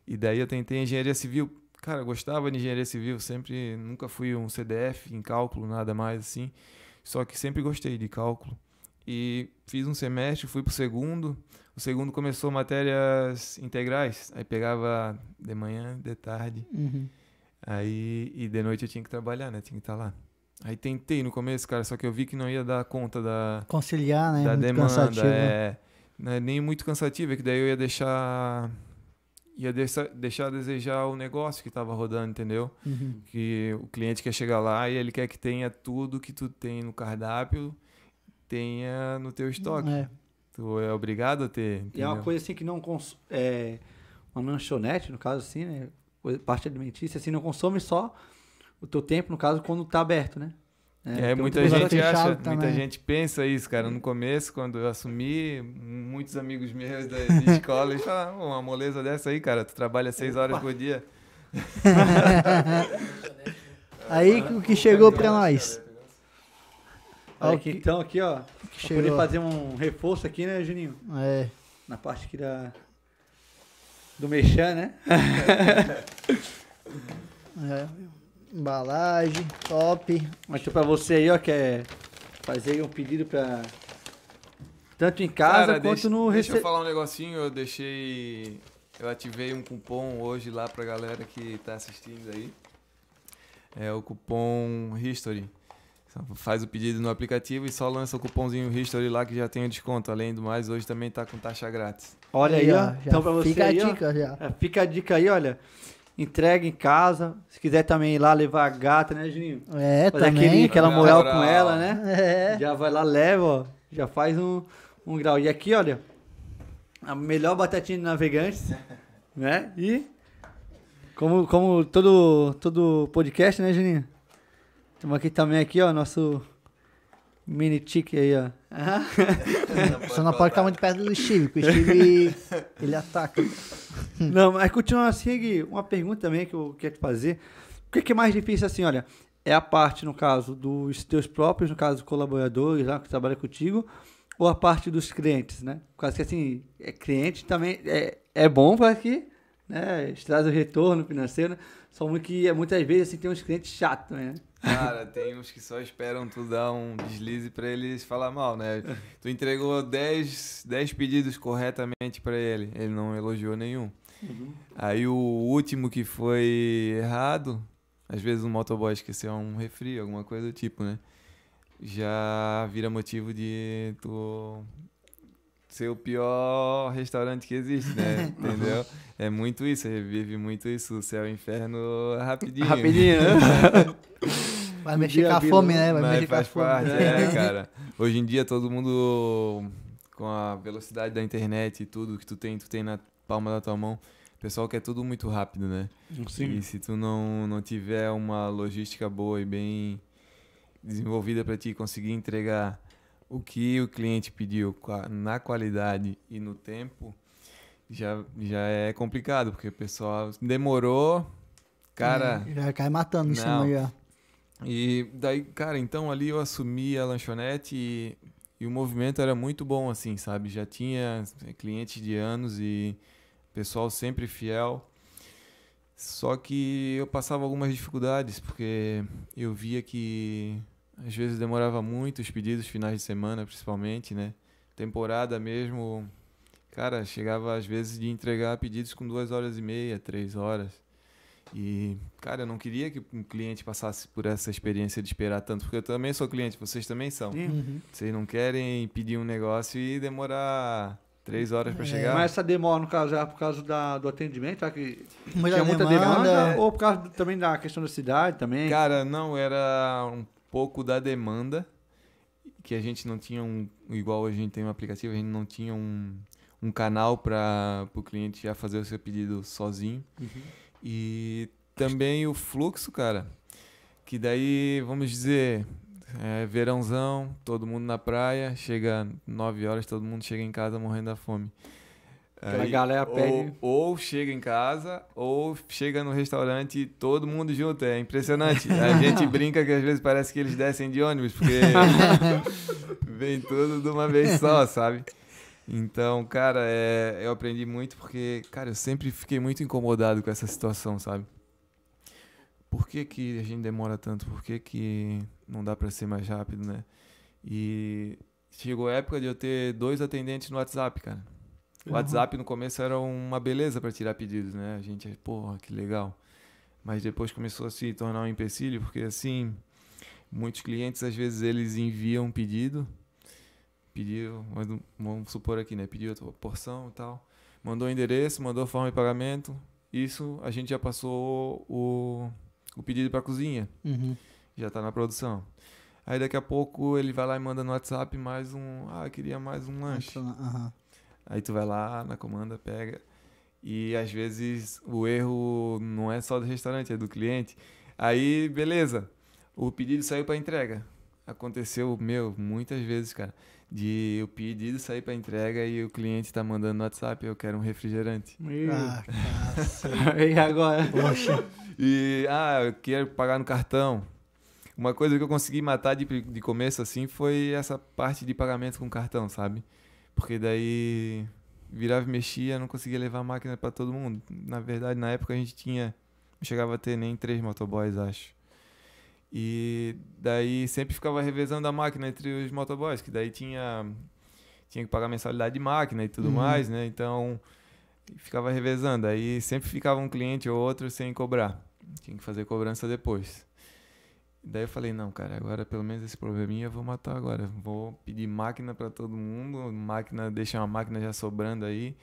e daí eu tentei engenharia civil cara, eu gostava de engenharia civil, sempre, nunca fui um CDF em cálculo, nada mais assim, só que sempre gostei de cálculo. E fiz um semestre, fui pro segundo, o segundo começou matérias integrais, aí pegava de manhã, de tarde, uhum. aí e de noite eu tinha que trabalhar, né, tinha que estar tá lá. Aí tentei no começo, cara, só que eu vi que não ia dar conta da... Conciliar, né, da muito demanda, cansativo. É, é nem muito cansativo, é que daí eu ia deixar ia deixar a desejar o negócio que estava rodando, entendeu? Uhum. Que o cliente quer chegar lá e ele quer que tenha tudo que tu tem no cardápio, tenha no teu estoque. É. Tu é obrigado a ter. Entendeu? E é uma coisa assim que não cons é uma lanchonete, no caso assim, né? Parte alimentícia assim não consome só o teu tempo, no caso quando tá aberto, né? É, é muita gente acha, muita gente pensa isso, cara. No começo, quando eu assumi, muitos amigos meus da escola eles falaram, uma moleza dessa aí, cara, tu trabalha seis horas por dia. aí o que chegou para nós. Olha que, então aqui, ó, que poder fazer um reforço aqui, né, Juninho? É. Na parte aqui da do mexer, né? é. Embalagem, top. Mas pra você aí, ó, quer é fazer um pedido pra. Tanto em casa Cara, quanto deixa, no rece... Deixa eu falar um negocinho, eu deixei. Eu ativei um cupom hoje lá pra galera que tá assistindo aí. É o cupom History. Faz o pedido no aplicativo e só lança o cupomzinho History lá que já tem o desconto. Além do mais, hoje também tá com taxa grátis. Olha aí, ó. Então pra você fica aí, dica ó, já. É, fica a dica aí, olha entrega em casa. Se quiser também ir lá levar a gata, né, Juninho? É, Fazer também. Aquele, aquela moral com ela, né? É. Já vai lá, leva, ó. Já faz um, um grau. E aqui, olha, a melhor batatinha de navegantes, né? E como, como todo, todo podcast, né, Juninho? Estamos aqui também, aqui, ó, nosso mini tique aí, ó. Só não pode estar muito perto do Steve, porque o Steve, ele ataca. Não, mas continuando assim, uma pergunta também que eu quero te fazer. O é que é, mais difícil assim, olha? É a parte, no caso, dos teus próprios, no caso, colaboradores lá que trabalham contigo, ou a parte dos clientes, né? Quase que, assim, é cliente também é, é bom para que né, traz o retorno financeiro, né? só que é, muitas vezes assim, tem uns clientes chatos, né? Cara, tem uns que só esperam tu dar um deslize para eles falar mal, né? Tu entregou 10, pedidos corretamente para ele, ele não elogiou nenhum. Uhum. Aí o último que foi errado, às vezes o motoboy esqueceu um refri, alguma coisa do tipo, né? Já vira motivo de tu ser o pior restaurante que existe, né? Entendeu? É muito isso, revive muito isso, o céu e o inferno rapidinho. Rapidinho, né? Vai né? mexer com a fome, né? Vai mexer com a fome. né? é, cara. Hoje em dia todo mundo com a velocidade da internet e tudo que tu tem, tu tem na palma da tua mão. O pessoal quer tudo muito rápido, né? Sim. E se tu não, não tiver uma logística boa e bem desenvolvida para ti conseguir entregar o que o cliente pediu na qualidade e no tempo já, já é complicado, porque o pessoal demorou, cara. É, já cai matando isso aí, ó. E daí, cara, então ali eu assumi a lanchonete e, e, o movimento era muito bom, assim, sabe? Já tinha é, clientes de anos e pessoal sempre fiel. Só que eu passava algumas dificuldades, porque eu via que às vezes demorava muito os pedidos, finais de semana principalmente, né? Temporada mesmo, cara, chegava às vezes de entregar pedidos com duas horas e meia, três horas. E, cara, eu não queria que um cliente passasse por essa experiência de esperar tanto, porque eu também sou cliente, vocês também são. Uhum. Vocês não querem pedir um negócio e demorar três horas para é. chegar. Mas essa demora, no caso, é por causa da, do atendimento, tá? que tinha muita demanda, é. ou por causa também da questão da cidade também? Cara, não, era um pouco da demanda, que a gente não tinha um. Igual a gente tem um aplicativo, a gente não tinha um, um canal para o cliente já fazer o seu pedido sozinho. Uhum. E também o fluxo, cara, que daí, vamos dizer, é, verãozão, todo mundo na praia, chega 9 horas, todo mundo chega em casa morrendo da fome. Aí, a galera pede. Ou, ou, chega em casa, ou chega no restaurante e todo mundo junto. É impressionante. A gente brinca que às vezes parece que eles descem de ônibus, porque vem tudo de uma vez só, sabe? Então, cara, é, eu aprendi muito porque, cara, eu sempre fiquei muito incomodado com essa situação, sabe? Por que, que a gente demora tanto? Por que, que não dá para ser mais rápido, né? E chegou a época de eu ter dois atendentes no WhatsApp, cara o uhum. WhatsApp no começo era uma beleza para tirar pedidos, né? A gente, porra, que legal. Mas depois começou a se tornar um empecilho, porque assim, muitos clientes às vezes eles enviam um pedido, pediu, vamos supor aqui, né? Pediu a tua porção e tal, mandou o endereço, mandou a forma de pagamento. Isso a gente já passou o, o pedido para a cozinha, uhum. já está na produção. Aí daqui a pouco ele vai lá e manda no WhatsApp mais um, ah, queria mais um lanche. Uhum. Aí tu vai lá na comanda, pega. E às vezes o erro não é só do restaurante, é do cliente. Aí, beleza. O pedido saiu para entrega. Aconteceu, meu, muitas vezes, cara, de o pedido sair para entrega e o cliente tá mandando no WhatsApp, eu quero um refrigerante. Ah, meu. Ah, e agora? Poxa. E ah, eu quero pagar no cartão. Uma coisa que eu consegui matar de, de começo assim foi essa parte de pagamento com cartão, sabe? Porque daí virava e mexia, não conseguia levar a máquina para todo mundo. Na verdade, na época a gente tinha. Não chegava a ter nem três motoboys, acho. E daí sempre ficava revezando a máquina entre os motoboys, que daí tinha, tinha que pagar mensalidade de máquina e tudo uhum. mais, né? Então ficava revezando. Aí sempre ficava um cliente ou outro sem cobrar. Tinha que fazer cobrança depois. Daí eu falei, não, cara, agora pelo menos esse probleminha eu vou matar agora. Vou pedir máquina para todo mundo, máquina, deixar uma máquina já sobrando aí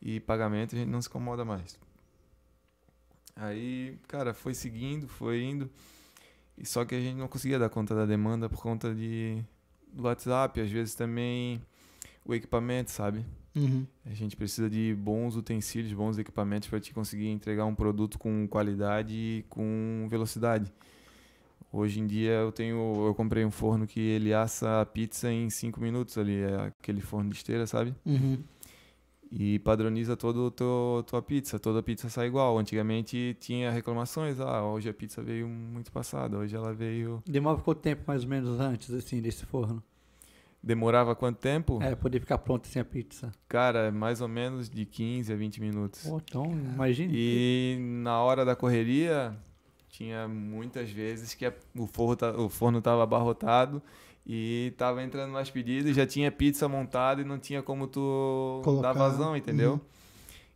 e pagamento a gente não se incomoda mais. Aí, cara, foi seguindo, foi indo. E só que a gente não conseguia dar conta da demanda por conta de do WhatsApp, às vezes também o equipamento, sabe? Uhum. A gente precisa de bons utensílios, bons equipamentos para te conseguir entregar um produto com qualidade e com velocidade. Hoje em dia eu tenho, eu comprei um forno que ele assa a pizza em 5 minutos ali, é aquele forno de esteira, sabe? Uhum. E padroniza toda a tua pizza, toda a pizza sai igual. Antigamente tinha reclamações, ah, hoje a pizza veio muito passada, hoje ela veio... Demorava quanto tempo mais ou menos antes, assim, desse forno? Demorava quanto tempo? É, poder ficar pronta sem a pizza. Cara, mais ou menos de 15 a 20 minutos. então, imagine. E na hora da correria, tinha muitas vezes que o, forno, o forno tava abarrotado e tava entrando mais pedidos, já tinha pizza montada e não tinha como tu Colocar. dar vazão, entendeu? Uhum.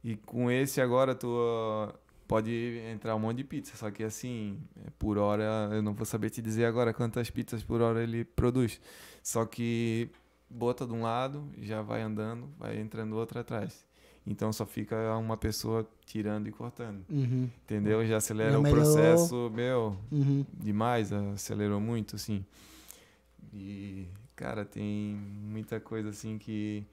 E com esse agora tu ah, pode entrar um monte de pizza, só que assim, é, por hora, eu não vou saber te dizer agora quantas pizzas por hora ele produz. Só que bota de um lado, já vai andando, vai entrando outra atrás. Então só fica uma pessoa tirando e cortando. Uhum. Entendeu? Já acelera Já o processo, meu, uhum. demais, acelerou muito, assim. E, cara, tem muita coisa assim que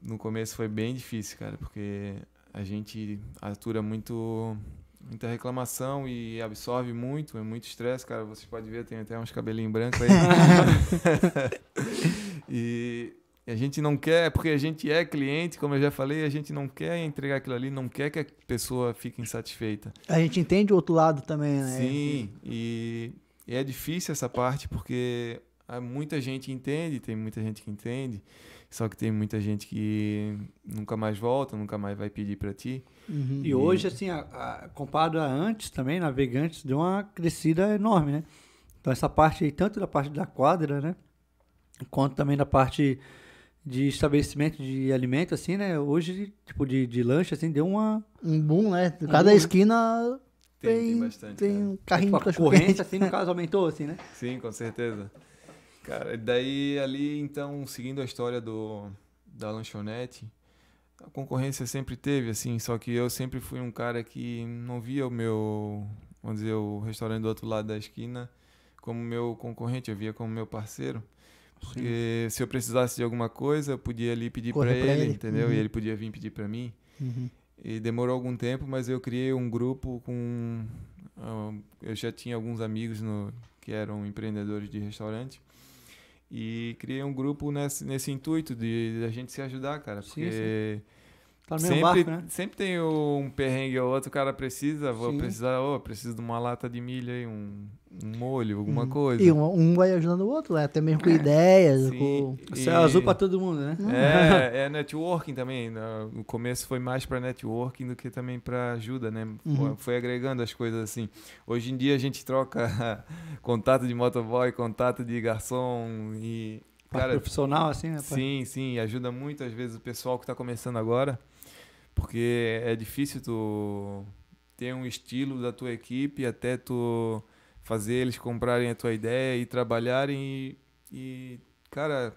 no começo foi bem difícil, cara, porque a gente atura muito muita reclamação e absorve muito, é muito estresse, cara. Vocês podem ver, tem até uns cabelinhos brancos aí. e a gente não quer, porque a gente é cliente, como eu já falei, a gente não quer entregar aquilo ali, não quer que a pessoa fique insatisfeita. A gente entende o outro lado também, né? Sim, e, e é difícil essa parte, porque muita gente entende, tem muita gente que entende, só que tem muita gente que nunca mais volta, nunca mais vai pedir para ti. Uhum. E, e hoje, assim, a, a, comparado a antes também, navegantes deu uma crescida enorme, né? Então essa parte aí, tanto da parte da quadra, né? Quanto também da parte de estabelecimento de alimento, assim, né? Hoje, tipo, de, de lanche, assim, deu uma... Um boom, né? Cada um esquina tem, tem, tem, bastante, tem um carrinho de tipo, cachorro corrente, assim, no caso, aumentou, assim, né? Sim, com certeza. Cara, daí ali, então, seguindo a história do, da lanchonete, a concorrência sempre teve, assim, só que eu sempre fui um cara que não via o meu, vamos dizer, o restaurante do outro lado da esquina como meu concorrente, eu via como meu parceiro. Porque Sim. se eu precisasse de alguma coisa, eu podia ali pedir para ele, ele, entendeu? Uhum. E ele podia vir pedir para mim. Uhum. E demorou algum tempo, mas eu criei um grupo com. Ah, eu já tinha alguns amigos no, que eram empreendedores de restaurante. E criei um grupo nesse, nesse intuito de, de a gente se ajudar, cara. Porque sim, sim. Tá sempre, barco, né? sempre tem um perrengue ou outro, o cara precisa, vou sim. precisar, oh, preciso de uma lata de milho aí, um, um molho, alguma hum. coisa. E um, um, vai ajudando o outro, né? até mesmo com é. ideias. Com... E... É azul para todo mundo, né? Hum. É, é networking também. No né? começo foi mais para networking do que também para ajuda, né? Uhum. Foi agregando as coisas assim. Hoje em dia a gente troca contato de motoboy, contato de garçom e. Cara, profissional assim, né? Sim, sim, ajuda muito às vezes o pessoal que está começando agora, porque é difícil tu ter um estilo da tua equipe até tu fazer eles comprarem a tua ideia e trabalharem e, e cara,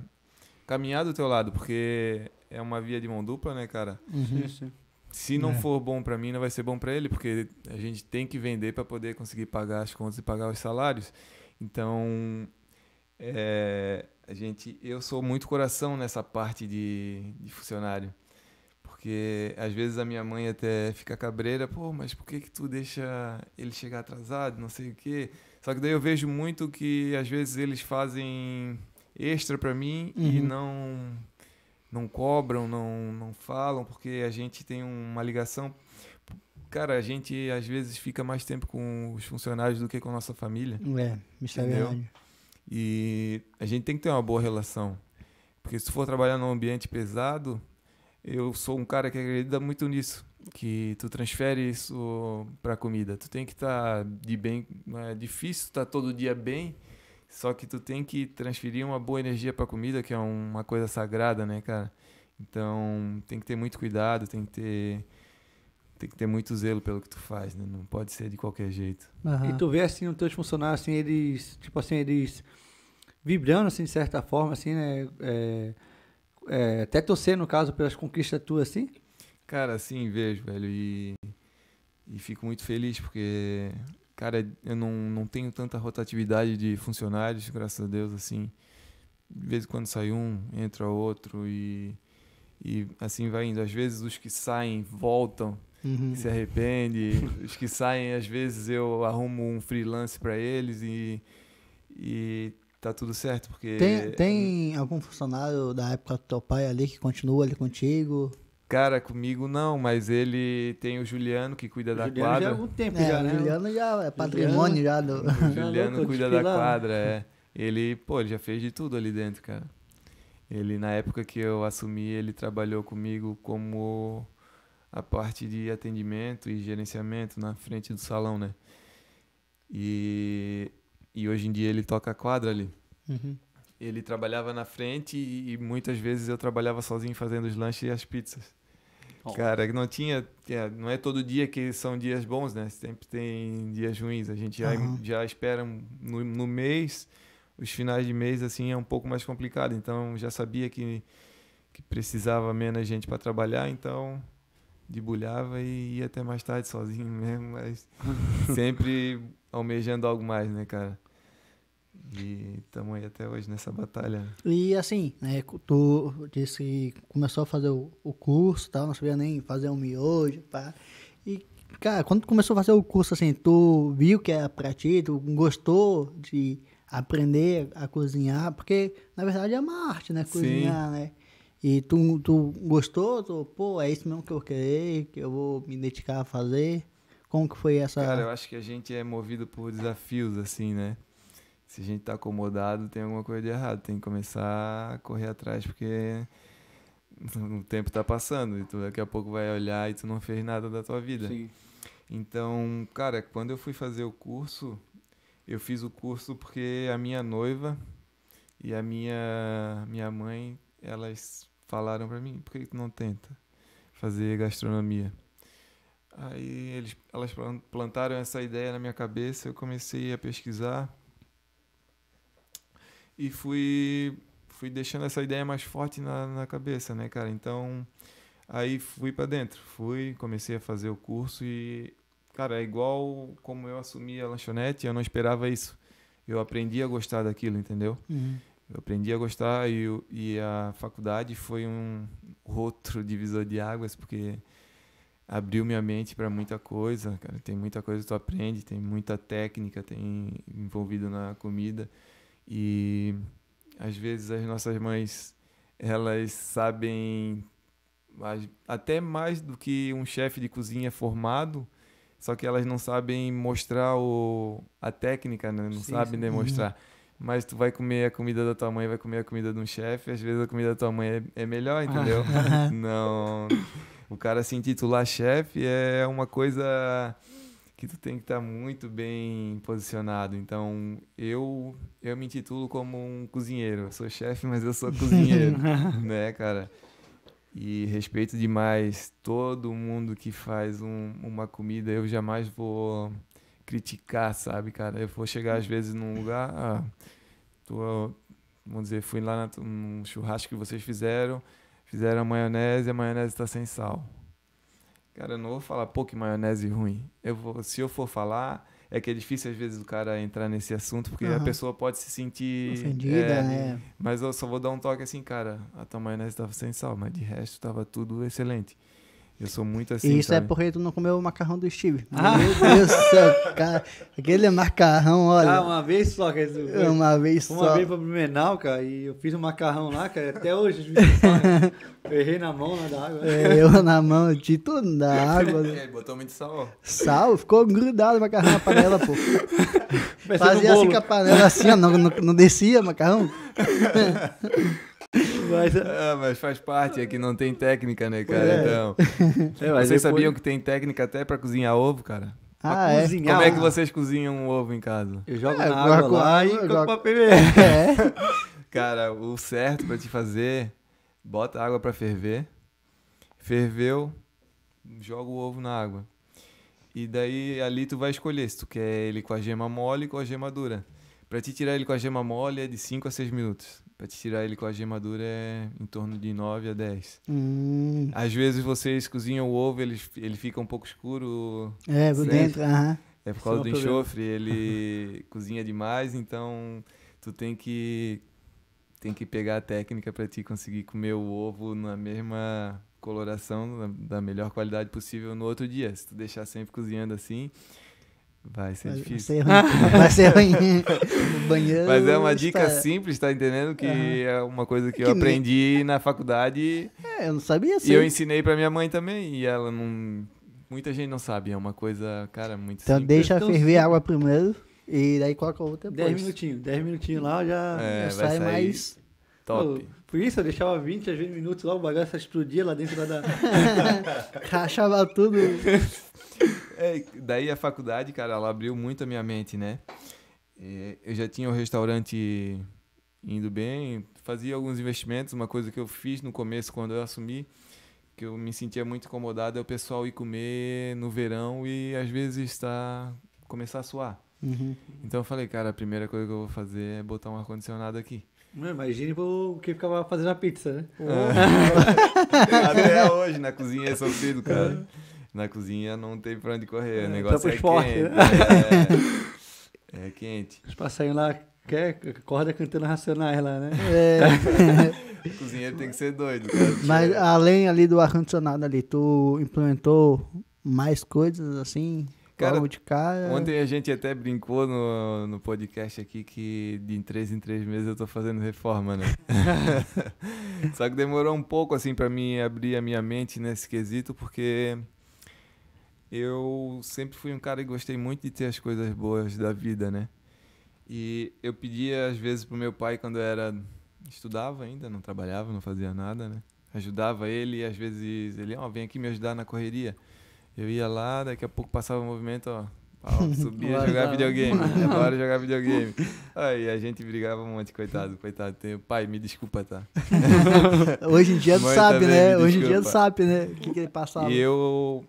caminhar do teu lado, porque é uma via de mão dupla, né, cara? Uhum. Sim, sim. Se não é. for bom para mim, não vai ser bom para ele, porque a gente tem que vender para poder conseguir pagar as contas e pagar os salários. Então, é, a gente, eu sou muito coração nessa parte de, de funcionário. Porque às vezes a minha mãe até fica cabreira, pô, mas por que que tu deixa ele chegar atrasado, não sei o quê? Só que daí eu vejo muito que às vezes eles fazem extra para mim uhum. e não não cobram, não não falam, porque a gente tem uma ligação. Cara, a gente às vezes fica mais tempo com os funcionários do que com a nossa família. É, me é está E a gente tem que ter uma boa relação. Porque se tu for trabalhar num ambiente pesado, eu sou um cara que acredita muito nisso, que tu transfere isso para comida. Tu tem que estar tá de bem, é difícil estar tá todo dia bem, só que tu tem que transferir uma boa energia para comida, que é uma coisa sagrada, né, cara? Então, tem que ter muito cuidado, tem que ter tem que ter muito zelo pelo que tu faz, né? Não pode ser de qualquer jeito. Uhum. E tu vê assim os teus funcionários assim, eles, tipo assim, eles vibrando assim de certa forma assim, né, é é, até torcer, no caso, pelas conquistas tuas, assim? Cara, sim, vejo, velho. E, e fico muito feliz porque, cara, eu não, não tenho tanta rotatividade de funcionários, graças a Deus, assim. De vez em quando sai um, entra outro e, e assim vai indo. Às vezes os que saem voltam, uhum. se arrepende. os que saem, às vezes eu arrumo um freelance para eles e, e tá tudo certo, porque... Tem, é tem algum funcionário da época do teu pai ali que continua ali contigo? Cara, comigo não, mas ele tem o Juliano que cuida o da Juliano é quadra. Já há algum tempo é, já, né? O Juliano já é patrimônio Juliano, já do. O Juliano tá cuida da quadra, é. Ele, pô, ele já fez de tudo ali dentro, cara. Ele na época que eu assumi, ele trabalhou comigo como a parte de atendimento e gerenciamento na frente do salão, né? E e hoje em dia ele toca a quadra ali. Uhum. Ele trabalhava na frente e, e, muitas vezes eu trabalhava sozinho fazendo os lanches e as pizzas. Oh. Cara, não tinha, não é todo dia que são dias bons, né? Sempre tem dias ruins. A gente já, uhum. já espera no, no mês, os finais de mês assim é um pouco mais complicado. Então já sabia que que precisava menos gente para trabalhar, então debulhava e ia até mais tarde sozinho mesmo, mas sempre almejando algo mais, né, cara? E estamos aí até hoje nessa batalha. Né? E assim, né, tu disse que começou a fazer o, o curso tal, não sabia nem fazer um miojo, pá. E, cara, quando tu começou a fazer o curso, assim, tu viu que era pra ti, tu gostou de aprender a cozinhar, porque, na verdade, é uma arte, né, cozinhar, Sim. né? E tu, tu gostou? Tu, pô, é isso mesmo que eu queria, que eu vou me dedicar a fazer? Como que foi essa... Cara, eu acho que a gente é movido por desafios, assim, né? Se a gente tá acomodado, tem alguma coisa de errado. Tem que começar a correr atrás, porque o tempo tá passando e tu daqui a pouco vai olhar e tu não fez nada da tua vida. Sim. Então, cara, quando eu fui fazer o curso, eu fiz o curso porque a minha noiva e a minha minha mãe, elas falaram para mim, por que, que tu não tenta fazer gastronomia? Aí eles, elas plantaram essa ideia na minha cabeça, eu comecei a pesquisar e fui, fui deixando essa ideia mais forte na, na cabeça, né, cara? Então, aí fui para dentro, fui, comecei a fazer o curso e, cara, é igual como eu assumi a lanchonete, eu não esperava isso. Eu aprendi a gostar daquilo, entendeu? Uhum. Eu aprendi a gostar e, e a faculdade foi um outro divisor de águas, porque abriu minha mente para muita coisa, cara. Tem muita coisa que tu aprende, tem muita técnica, tem envolvido na comida. E às vezes as nossas mães, elas sabem mas, até mais do que um chefe de cozinha formado, só que elas não sabem mostrar o, a técnica, né? não sim, sabem demonstrar. Uhum. Mas tu vai comer a comida da tua mãe, vai comer a comida de um chefe, às vezes a comida da tua mãe é, é melhor, entendeu? Ah. não o cara se intitular chefe é uma coisa que tu tem que estar tá muito bem posicionado. Então, eu eu me intitulo como um cozinheiro. Eu sou chefe, mas eu sou cozinheiro, né, cara? E respeito demais todo mundo que faz um, uma comida. Eu jamais vou criticar, sabe, cara? Eu vou chegar às vezes num lugar, ah, tô, vamos dizer, fui lá num churrasco que vocês fizeram fizeram a maionese, a maionese está sem sal. Cara, eu não vou falar, pô, que maionese ruim. Eu vou, se eu for falar, é que é difícil às vezes o cara entrar nesse assunto, porque uhum. a pessoa pode se sentir. Ofendida, é, né? Mas eu só vou dar um toque assim, cara, a tua maionese estava sem sal, mas de resto estava tudo excelente. Eu sou muito assim. E isso é sabe? é porque tu não comeu o macarrão do Steve. Ah. Meu Deus do céu, cara. Aquele macarrão, olha. Ah, uma vez só, quer dizer. Uma vez uma só. Uma vez pra Blumenau, cara, e eu fiz um macarrão lá, cara, até hoje. Eu errei na mão, na né, da água. É, eu na mão, de tudo na água. É, botou muito sal. Sal? Ficou grudado o macarrão na panela, pô. Fazia assim com a panela, assim, ó, não, não, não descia macarrão. Mas, é- ah, mas faz parte, é que não tem técnica, né, cara? É. Então. É, vocês depois... sabiam que tem técnica até pra cozinhar ovo, cara? Ah, é? Como é que vocês cozinham um ovo em casa? Eu jogo é, na água jogo lá, e jogo... com papel. É. Cara, o certo pra te fazer, bota a água pra ferver, ferveu, joga o ovo na água. E daí ali tu vai escolher se tu quer ele com a gema mole ou com a gema dura. Pra te tirar ele com a gema mole é de 5 a 6 minutos. Pra te tirar ele com a gemadura é em torno de 9 a 10. Hum. Às vezes vocês cozinham o ovo, ele, ele fica um pouco escuro. É, por dentro, aham. É por causa é do enxofre, ele cozinha demais, então tu tem que tem que pegar a técnica para te conseguir comer o ovo na mesma coloração, na, da melhor qualidade possível no outro dia. Se tu deixar sempre cozinhando assim, Vai ser vai, difícil. Vai ser ruim. vai ser ruim. no banheiro. Mas é uma dica está... simples, tá entendendo? Que uhum. é uma coisa que, é que eu aprendi nem... na faculdade. É, eu não sabia assim. E eu ensinei para minha mãe também, e ela não. Muita gente não sabe, é uma coisa, cara, muito então, simples. Deixa então deixa ferver a água primeiro e daí coloca o outra depois. 10 minutinhos, 10 minutinhos lá já, é, já sai mais. Top. por isso eu deixava 20 a 20 minutos lá, o bagaço explodia lá dentro da. Rachava tudo. É, daí a faculdade, cara, ela abriu muito a minha mente, né? Eu já tinha o um restaurante indo bem, fazia alguns investimentos, uma coisa que eu fiz no começo quando eu assumi, que eu me sentia muito incomodado é o pessoal ir comer no verão e às vezes está começar a suar. Uhum. Então eu falei, cara, a primeira coisa que eu vou fazer é botar um ar-condicionado aqui. Imagine o que ficava fazendo a pizza, né? Até é hoje na cozinha é sofrido, cara. É na cozinha não tem pra onde correr. É, o tá negócio é quente. Né? né? É, é quente. Os passarinhos lá quer corda cantando racionais lá, né? É. Cozinheiro tem que ser doido. Cara. Mas além ali do ar-condicionado ali, tu implementou mais coisas assim? Cara, de cara. Ontem a gente até brincou no, no podcast aqui que de três em três meses eu tô fazendo reforma, né? Só que demorou um pouco assim para mim abrir a minha mente nesse quesito, porque eu sempre fui um cara que gostei muito de ter as coisas boas da vida, né? E eu pedia às vezes pro meu pai quando eu era estudava ainda, não trabalhava, não fazia nada, né? Ajudava ele e às vezes ele, ó, oh, vem aqui me ajudar na correria. Eu ia lá, daqui a pouco passava o movimento, ó, Pau, subia jogar videogame, né? agora jogar videogame. Aí a gente brigava um monte, coitado, coitado. Tem... Pai, me desculpa, tá? Hoje em dia tu sabe, né? Hoje em dia tu sabe, né? O que, que ele passava. E eu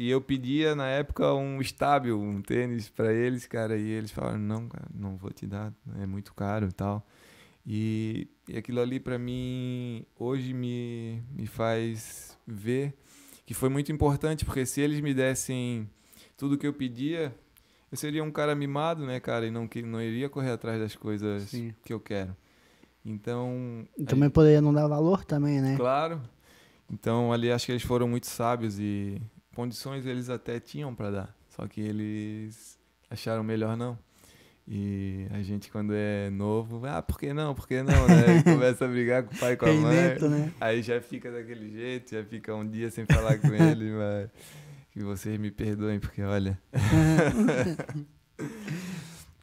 e eu pedia na época um estábil, um tênis para eles, cara, e eles falaram: "Não, cara, não vou te dar, é muito caro e tal". E, e aquilo ali para mim hoje me me faz ver que foi muito importante, porque se eles me dessem tudo que eu pedia, eu seria um cara mimado, né, cara, e não que não iria correr atrás das coisas Sim. que eu quero. Então, também poderia não dar valor também, né? Claro. Então ali acho que eles foram muito sábios e condições eles até tinham para dar, só que eles acharam melhor não. E a gente, quando é novo, ah, por que não? Por que não? Né? Começa a brigar com o pai e com a mãe. né? Aí já fica daquele jeito, já fica um dia sem falar com ele, mas que vocês me perdoem, porque olha.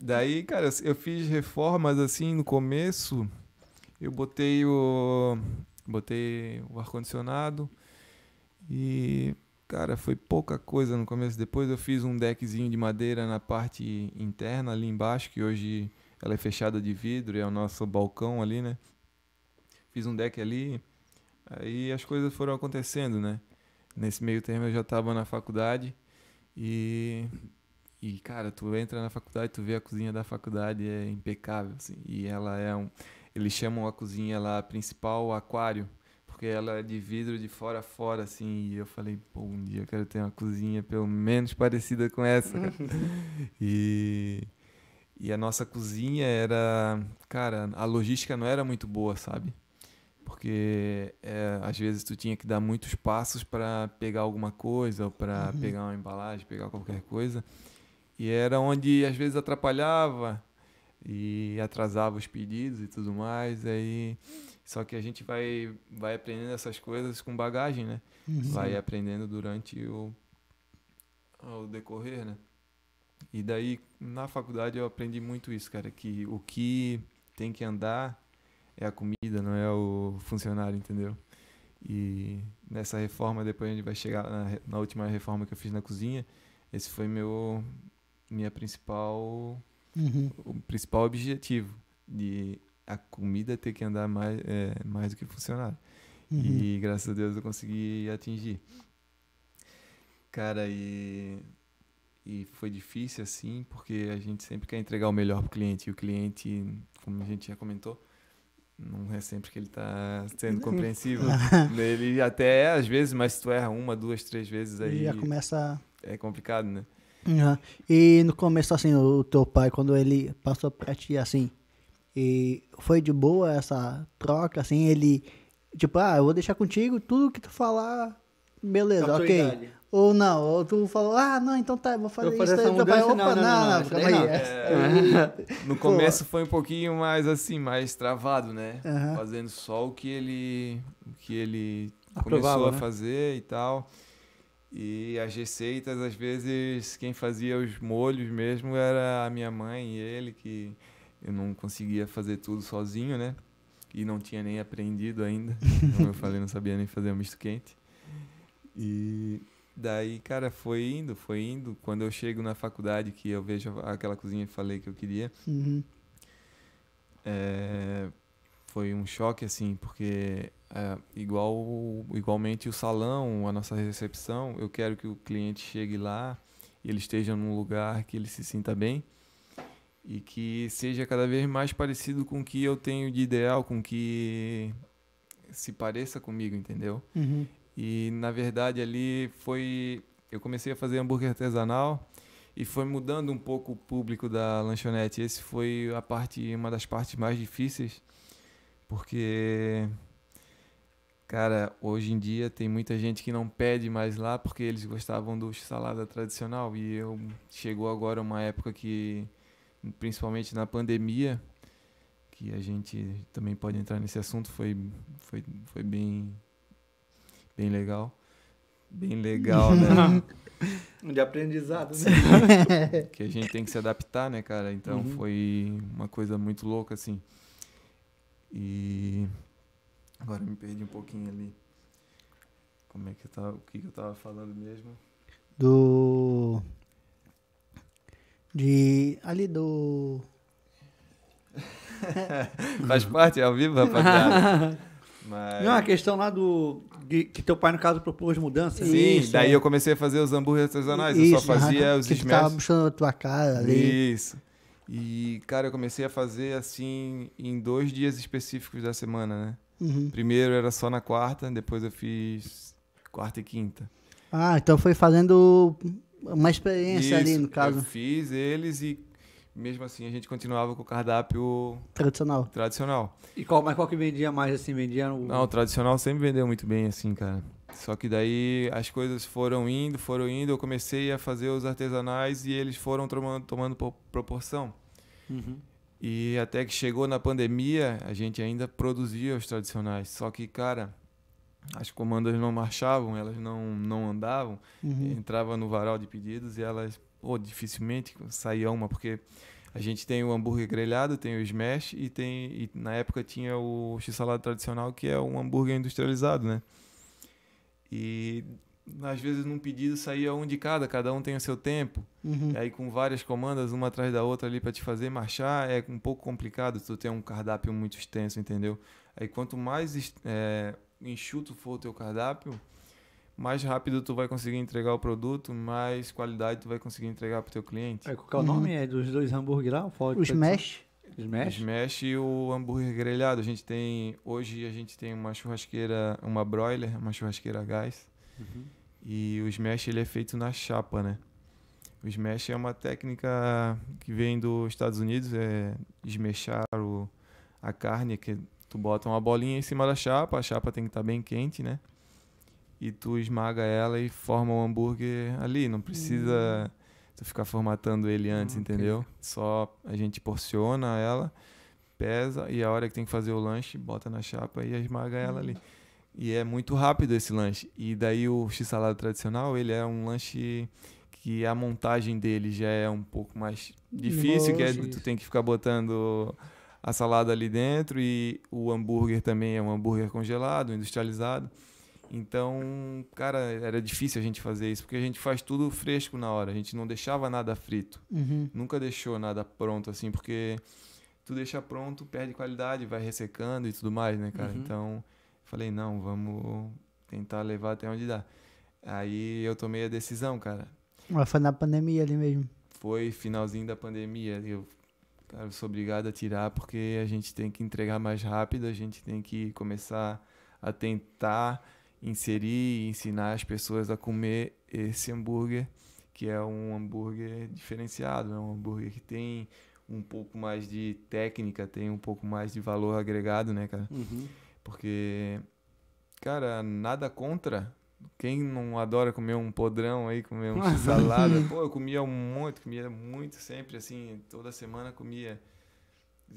Daí, cara, eu fiz reformas assim no começo. Eu botei o. Botei o ar-condicionado e Cara, foi pouca coisa no começo. Depois eu fiz um deckzinho de madeira na parte interna ali embaixo, que hoje ela é fechada de vidro, é o nosso balcão ali, né? Fiz um deck ali, aí as coisas foram acontecendo, né? Nesse meio termo eu já estava na faculdade e. E, cara, tu entra na faculdade, tu vê a cozinha da faculdade, é impecável, assim. E ela é um. Eles chamam a cozinha lá principal aquário porque ela é de vidro de fora a fora, assim. E eu falei, pô, um dia eu quero ter uma cozinha pelo menos parecida com essa. e, e a nossa cozinha era. Cara, a logística não era muito boa, sabe? Porque é, às vezes tu tinha que dar muitos passos para pegar alguma coisa, ou para uhum. pegar uma embalagem, pegar qualquer coisa. E era onde às vezes atrapalhava e atrasava os pedidos e tudo mais. Aí só que a gente vai, vai aprendendo essas coisas com bagagem, né? Uhum. Vai aprendendo durante o, o decorrer, né? E daí, na faculdade, eu aprendi muito isso, cara, que o que tem que andar é a comida, não é o funcionário, entendeu? E nessa reforma, depois a gente vai chegar na, na última reforma que eu fiz na cozinha, esse foi meu minha principal uhum. o principal objetivo de a comida ter que andar mais, é, mais do que funcionar. Uhum. E graças a Deus eu consegui atingir. Cara, e, e foi difícil assim, porque a gente sempre quer entregar o melhor pro cliente. E o cliente, como a gente já comentou, não é sempre que ele está sendo uhum. compreensível. ele até é, às vezes, mas se tu erra uma, duas, três vezes aí. já começa. É complicado, né? Uhum. E no começo, assim, o teu pai, quando ele passou para ti, assim, e foi de boa essa troca, assim, ele. Tipo, ah, eu vou deixar contigo tudo que tu falar, beleza, ok. Ou não, ou tu falou, ah, não, então tá, vou fazer, vou fazer isso aí. Ah, mudança, Opa, não, não, não, não, não é, No começo foi um pouquinho mais assim, mais travado, né? Fazendo só o que ele, o que ele Aprovava, começou né? a fazer e tal. E as receitas, às vezes, quem fazia os molhos mesmo era a minha mãe e ele que eu não conseguia fazer tudo sozinho, né? E não tinha nem aprendido ainda. Como eu falei, não sabia nem fazer um misto quente. E daí, cara, foi indo, foi indo. Quando eu chego na faculdade, que eu vejo aquela cozinha que falei que eu queria, uhum. é, foi um choque, assim, porque é, igual, igualmente o salão, a nossa recepção, eu quero que o cliente chegue lá, ele esteja num lugar que ele se sinta bem e que seja cada vez mais parecido com o que eu tenho de ideal, com que se pareça comigo, entendeu? Uhum. E na verdade ali foi eu comecei a fazer hambúrguer artesanal e foi mudando um pouco o público da lanchonete. Esse foi a parte uma das partes mais difíceis, porque cara, hoje em dia tem muita gente que não pede mais lá porque eles gostavam do salada tradicional e eu chegou agora uma época que principalmente na pandemia, que a gente também pode entrar nesse assunto, foi, foi, foi bem, bem legal. Bem legal, né? De aprendizado, né? que a gente tem que se adaptar, né, cara? Então uhum. foi uma coisa muito louca, assim. E agora me perdi um pouquinho ali. Como é que eu tava, o que eu tava falando mesmo? Do de. Ali do. Faz parte, é ao vivo, rapaziada. Mas... Não, a questão lá do. De, que teu pai, no caso, propôs mudanças. Sim, isso, daí é. eu comecei a fazer os hambúrgueres artesanais. Isso, eu só fazia os que tava puxando a tua cara ali. Isso. E, cara, eu comecei a fazer assim em dois dias específicos da semana, né? Uhum. Primeiro era só na quarta, depois eu fiz quarta e quinta. Ah, então foi fazendo uma experiência Isso, ali, no caso. Eu fiz eles e mesmo assim a gente continuava com o cardápio tradicional. Tradicional. E qual, mas qual que vendia mais assim? Vendia o Não, o tradicional sempre vendeu muito bem assim, cara. Só que daí as coisas foram indo, foram indo, eu comecei a fazer os artesanais e eles foram tomando, tomando proporção. Uhum. E até que chegou na pandemia, a gente ainda produzia os tradicionais. Só que, cara, as comandas não marchavam, elas não, não andavam, uhum. entrava no varal de pedidos e elas, pô, dificilmente saía uma, porque a gente tem o hambúrguer grelhado, tem o smash e tem e na época tinha o x-salada tradicional, que é um hambúrguer industrializado, né? E às vezes num pedido saía um de cada, cada um tem o seu tempo. Uhum. E aí com várias comandas uma atrás da outra ali para te fazer marchar é um pouco complicado, tu tem um cardápio muito extenso, entendeu? Aí quanto mais é, enxuto for o teu cardápio, mais rápido tu vai conseguir entregar o produto, mais qualidade tu vai conseguir entregar para o teu cliente. É, qual é o uhum. nome é dos dois hambúrguer lá? O Smash. Smash? Smash e o hambúrguer grelhado. A gente tem hoje a gente tem uma churrasqueira, uma broiler, uma churrasqueira a gás. Uhum. E o smash ele é feito na chapa, né? O smash é uma técnica que vem dos Estados Unidos, é esmechar o, a carne que Tu bota uma bolinha em cima da chapa, a chapa tem que estar tá bem quente, né? E tu esmaga ela e forma o hambúrguer ali. Não precisa hum. tu ficar formatando ele antes, okay. entendeu? Só a gente porciona ela, pesa e a hora que tem que fazer o lanche, bota na chapa e esmaga ela ali. Hum. E é muito rápido esse lanche. E daí o x-salada tradicional, ele é um lanche que a montagem dele já é um pouco mais difícil, que é, tu tem que ficar botando a salada ali dentro e o hambúrguer também é um hambúrguer congelado, industrializado. Então, cara, era difícil a gente fazer isso, porque a gente faz tudo fresco na hora, a gente não deixava nada frito. Uhum. Nunca deixou nada pronto assim, porque tu deixa pronto, perde qualidade, vai ressecando e tudo mais, né, cara? Uhum. Então, falei, não, vamos tentar levar até onde dá. Aí eu tomei a decisão, cara. Mas foi na pandemia ali mesmo. Foi finalzinho da pandemia. Eu Cara, eu sou obrigado a tirar porque a gente tem que entregar mais rápido, a gente tem que começar a tentar inserir e ensinar as pessoas a comer esse hambúrguer, que é um hambúrguer diferenciado, é um hambúrguer que tem um pouco mais de técnica, tem um pouco mais de valor agregado, né, cara? Uhum. Porque, cara, nada contra quem não adora comer um podrão aí, comer uma salada? É. Pô, eu comia muito comia muito sempre, assim, toda semana comia.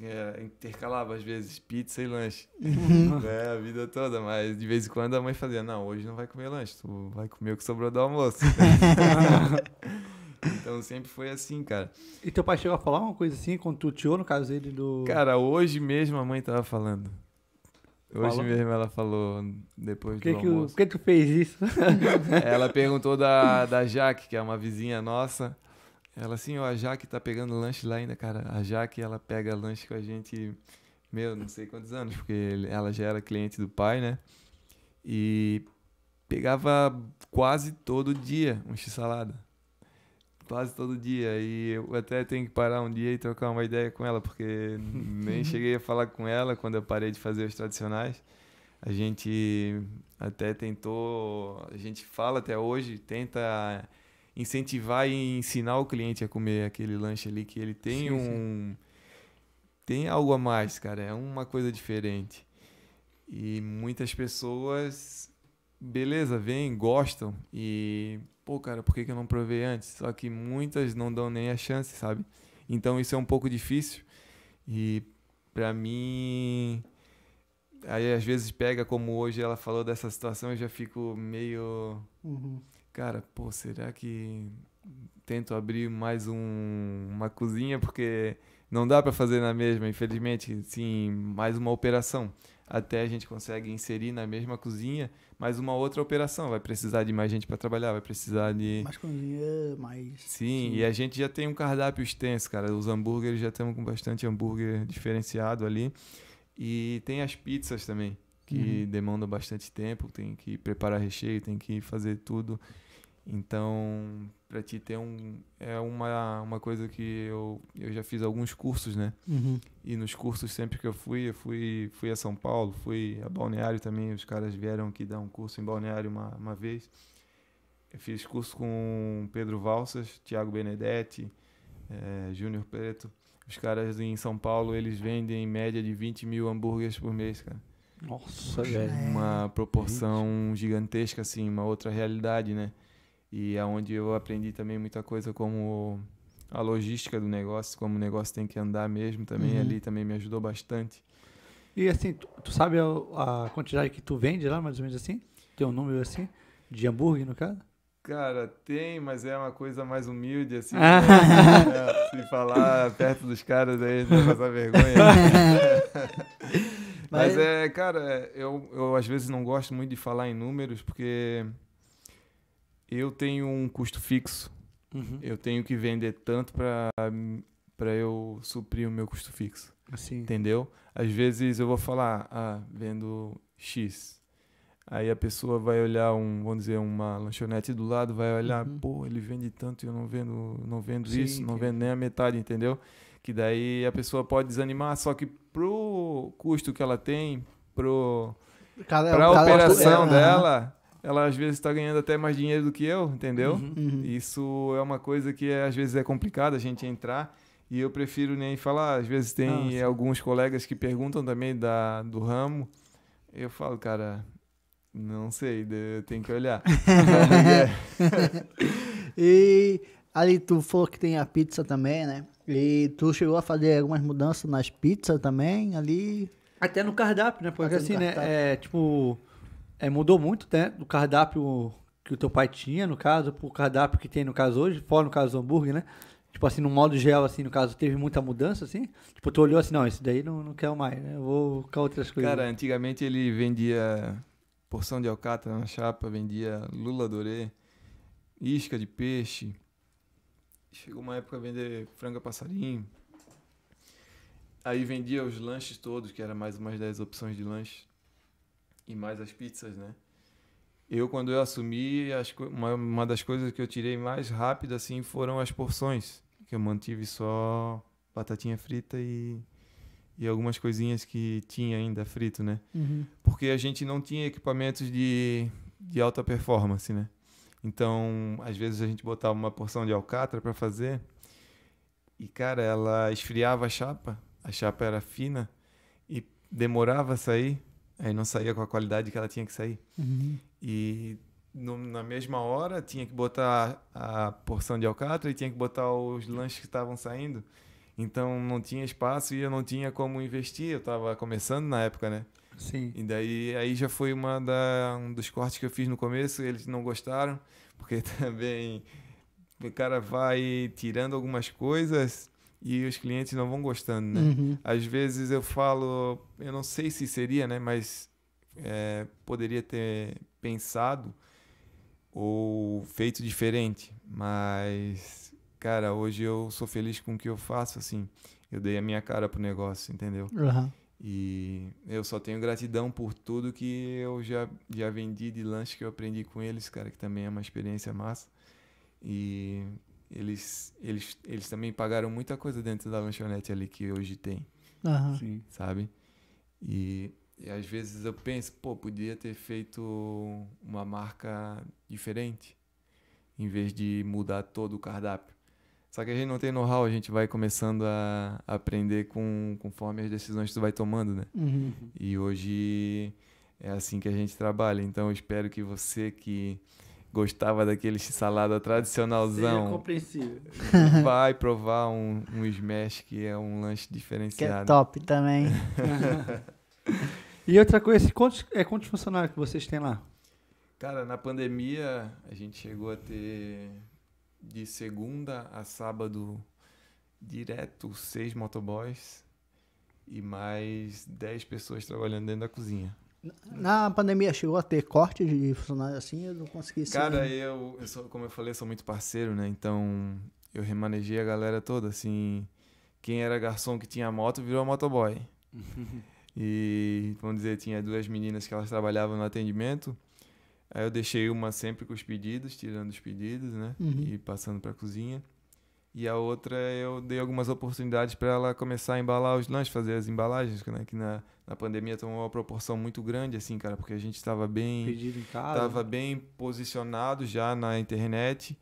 É, intercalava às vezes pizza e lanche. Uhum. é a vida toda, mas de vez em quando a mãe fazia: Não, hoje não vai comer lanche, tu vai comer o que sobrou do almoço. então sempre foi assim, cara. E teu pai chegou a falar uma coisa assim quando tu tirou no caso dele do. Cara, hoje mesmo a mãe tava falando. Hoje falou? mesmo ela falou, depois que do que almoço. por que tu fez isso? ela perguntou da, da Jaque, que é uma vizinha nossa. Ela assim, ó, a Jaque tá pegando lanche lá ainda, cara. A Jaque, ela pega lanche com a gente, meu, não sei quantos anos, porque ela já era cliente do pai, né? E pegava quase todo dia um x-salada quase todo dia. E eu até tenho que parar um dia e trocar uma ideia com ela, porque nem cheguei a falar com ela quando eu parei de fazer os tradicionais. A gente até tentou, a gente fala até hoje, tenta incentivar e ensinar o cliente a comer aquele lanche ali que ele tem sim, um sim. tem algo a mais, cara, é uma coisa diferente. E muitas pessoas beleza, vêm, gostam e pô, cara, por que, que eu não provei antes? Só que muitas não dão nem a chance, sabe? Então isso é um pouco difícil. E para mim. Aí às vezes pega, como hoje ela falou dessa situação, eu já fico meio. Uhum. Cara, pô, será que tento abrir mais um, uma cozinha? Porque não dá para fazer na mesma, infelizmente. Sim, mais uma operação até a gente consegue inserir na mesma cozinha mais uma outra operação. Vai precisar de mais gente para trabalhar, vai precisar de. Mais cozinha, mais. Sim, Sim, e a gente já tem um cardápio extenso, cara. Os hambúrgueres já estamos com bastante hambúrguer diferenciado ali. E tem as pizzas também, que uhum. demandam bastante tempo, tem que preparar recheio, tem que fazer tudo. Então, para ti ter um é uma uma coisa que eu eu já fiz alguns cursos, né? Uhum. E nos cursos sempre que eu fui, eu fui fui a São Paulo, fui a Balneário também, os caras vieram aqui dar um curso em Balneário uma uma vez. Eu fiz curso com Pedro Valsas, Tiago Benedetti, é, Júnior Preto. Os caras em São Paulo, eles vendem em média de 20 mil hambúrgueres por mês, cara. Nossa, velho. Uma proporção gigantesca, assim, uma outra realidade, né? e é onde eu aprendi também muita coisa como a logística do negócio, como o negócio tem que andar mesmo também uhum. ali também me ajudou bastante. E assim, tu, tu sabe a, a, quantidade que tu vende lá, mais ou menos assim? Tem um número assim? De hambúrguer, no caso? Cara, tem, mas é uma coisa mais humilde, assim. Ah. Né? É, se falar perto dos caras aí, não vai passar vergonha. Né? mas, mas é, cara, é, eu, eu às vezes não gosto muito de falar em números, porque eu tenho um custo fixo. Uhum. Eu tenho que vender tanto para para eu suprir o meu custo fixo. Assim. Entendeu? Às vezes eu vou falar, ah, vendo X. Aí a pessoa vai olhar um, vamos dizer, uma lanchonete do lado, vai olhar, uhum. pô, ele vende tanto e eu não vendo, não vendo Sim, isso, não vendo nem a metade, entendeu? Que daí a pessoa pode desanimar, só que pro custo que ela tem, pro para a operação é, né? dela, ela às vezes está ganhando até mais dinheiro do que eu, entendeu? Uhum, uhum. Isso é uma coisa que é, às vezes é complicada a gente entrar e eu prefiro nem falar. Às vezes tem ah, alguns colegas que perguntam também da, do ramo. Eu falo, cara, não sei, tem que olhar. É. e ali tu falou que tem a pizza também, né? E tu chegou a fazer algumas mudanças nas pizzas também ali? Até no cardápio, né? Porque Até assim, né? É, tipo é, mudou muito, né? Do cardápio que o teu pai tinha, no caso, pro cardápio que tem, no caso, hoje, fora no caso do hambúrguer, né? Tipo assim, no modo geral, assim, no caso, teve muita mudança, assim? Tipo, tu olhou assim, não, esse daí não, não quero mais, né? Eu vou com outras coisas. Cara, antigamente ele vendia porção de alcatra na chapa, vendia lula dorê, isca de peixe. Chegou uma época a vender franga passarinho. Aí vendia os lanches todos, que era mais umas 10 opções de lanche e mais as pizzas, né? Eu, quando eu assumi, as, uma, uma das coisas que eu tirei mais rápido, assim, foram as porções. Que eu mantive só batatinha frita e, e algumas coisinhas que tinha ainda frito, né? Uhum. Porque a gente não tinha equipamentos de, de alta performance, né? Então, às vezes a gente botava uma porção de alcatra para fazer e, cara, ela esfriava a chapa, a chapa era fina e demorava a sair. Aí não saía com a qualidade que ela tinha que sair. Uhum. E no, na mesma hora tinha que botar a porção de alcatra e tinha que botar os lanches que estavam saindo. Então não tinha espaço e eu não tinha como investir. Eu estava começando na época, né? Sim. E daí aí já foi uma da, um dos cortes que eu fiz no começo. Eles não gostaram, porque também o cara vai tirando algumas coisas e os clientes não vão gostando, né? Uhum. Às vezes eu falo, eu não sei se seria, né? Mas é, poderia ter pensado ou feito diferente, mas cara, hoje eu sou feliz com o que eu faço, assim. Eu dei a minha cara pro negócio, entendeu? Uhum. E eu só tenho gratidão por tudo que eu já, já vendi de lanche que eu aprendi com eles, cara, que também é uma experiência massa. E eles, eles, eles também pagaram muita coisa dentro da lanchonete ali que hoje tem. Uhum. Sabe? E, e às vezes eu penso, pô, podia ter feito uma marca diferente, em vez de mudar todo o cardápio. Só que a gente não tem know-how, a gente vai começando a aprender com, conforme as decisões que tu vai tomando, né? Uhum. E hoje é assim que a gente trabalha. Então eu espero que você que gostava daquele salada é tradicionalzão. Seja compreensível. Vai provar um, um smash que é um lanche diferenciado. Que é top também. e outra coisa, quantos, é, quantos funcionários que vocês têm lá? Cara, na pandemia a gente chegou a ter de segunda a sábado direto seis motoboys e mais dez pessoas trabalhando dentro da cozinha. Na pandemia chegou a ter corte de funcionário assim, eu não consegui Cara, eu, eu sou, como eu falei, sou muito parceiro, né? Então eu remanejei a galera toda, assim. Quem era garçom que tinha moto virou motoboy. e, vamos dizer, tinha duas meninas que elas trabalhavam no atendimento. Aí eu deixei uma sempre com os pedidos, tirando os pedidos, né? Uhum. E passando pra cozinha. E a outra eu dei algumas oportunidades para ela começar a embalar os lanches, fazer as embalagens, né? Que na, na pandemia tomou uma proporção muito grande, assim, cara, porque a gente estava bem. Pedido em casa. bem posicionado já na internet.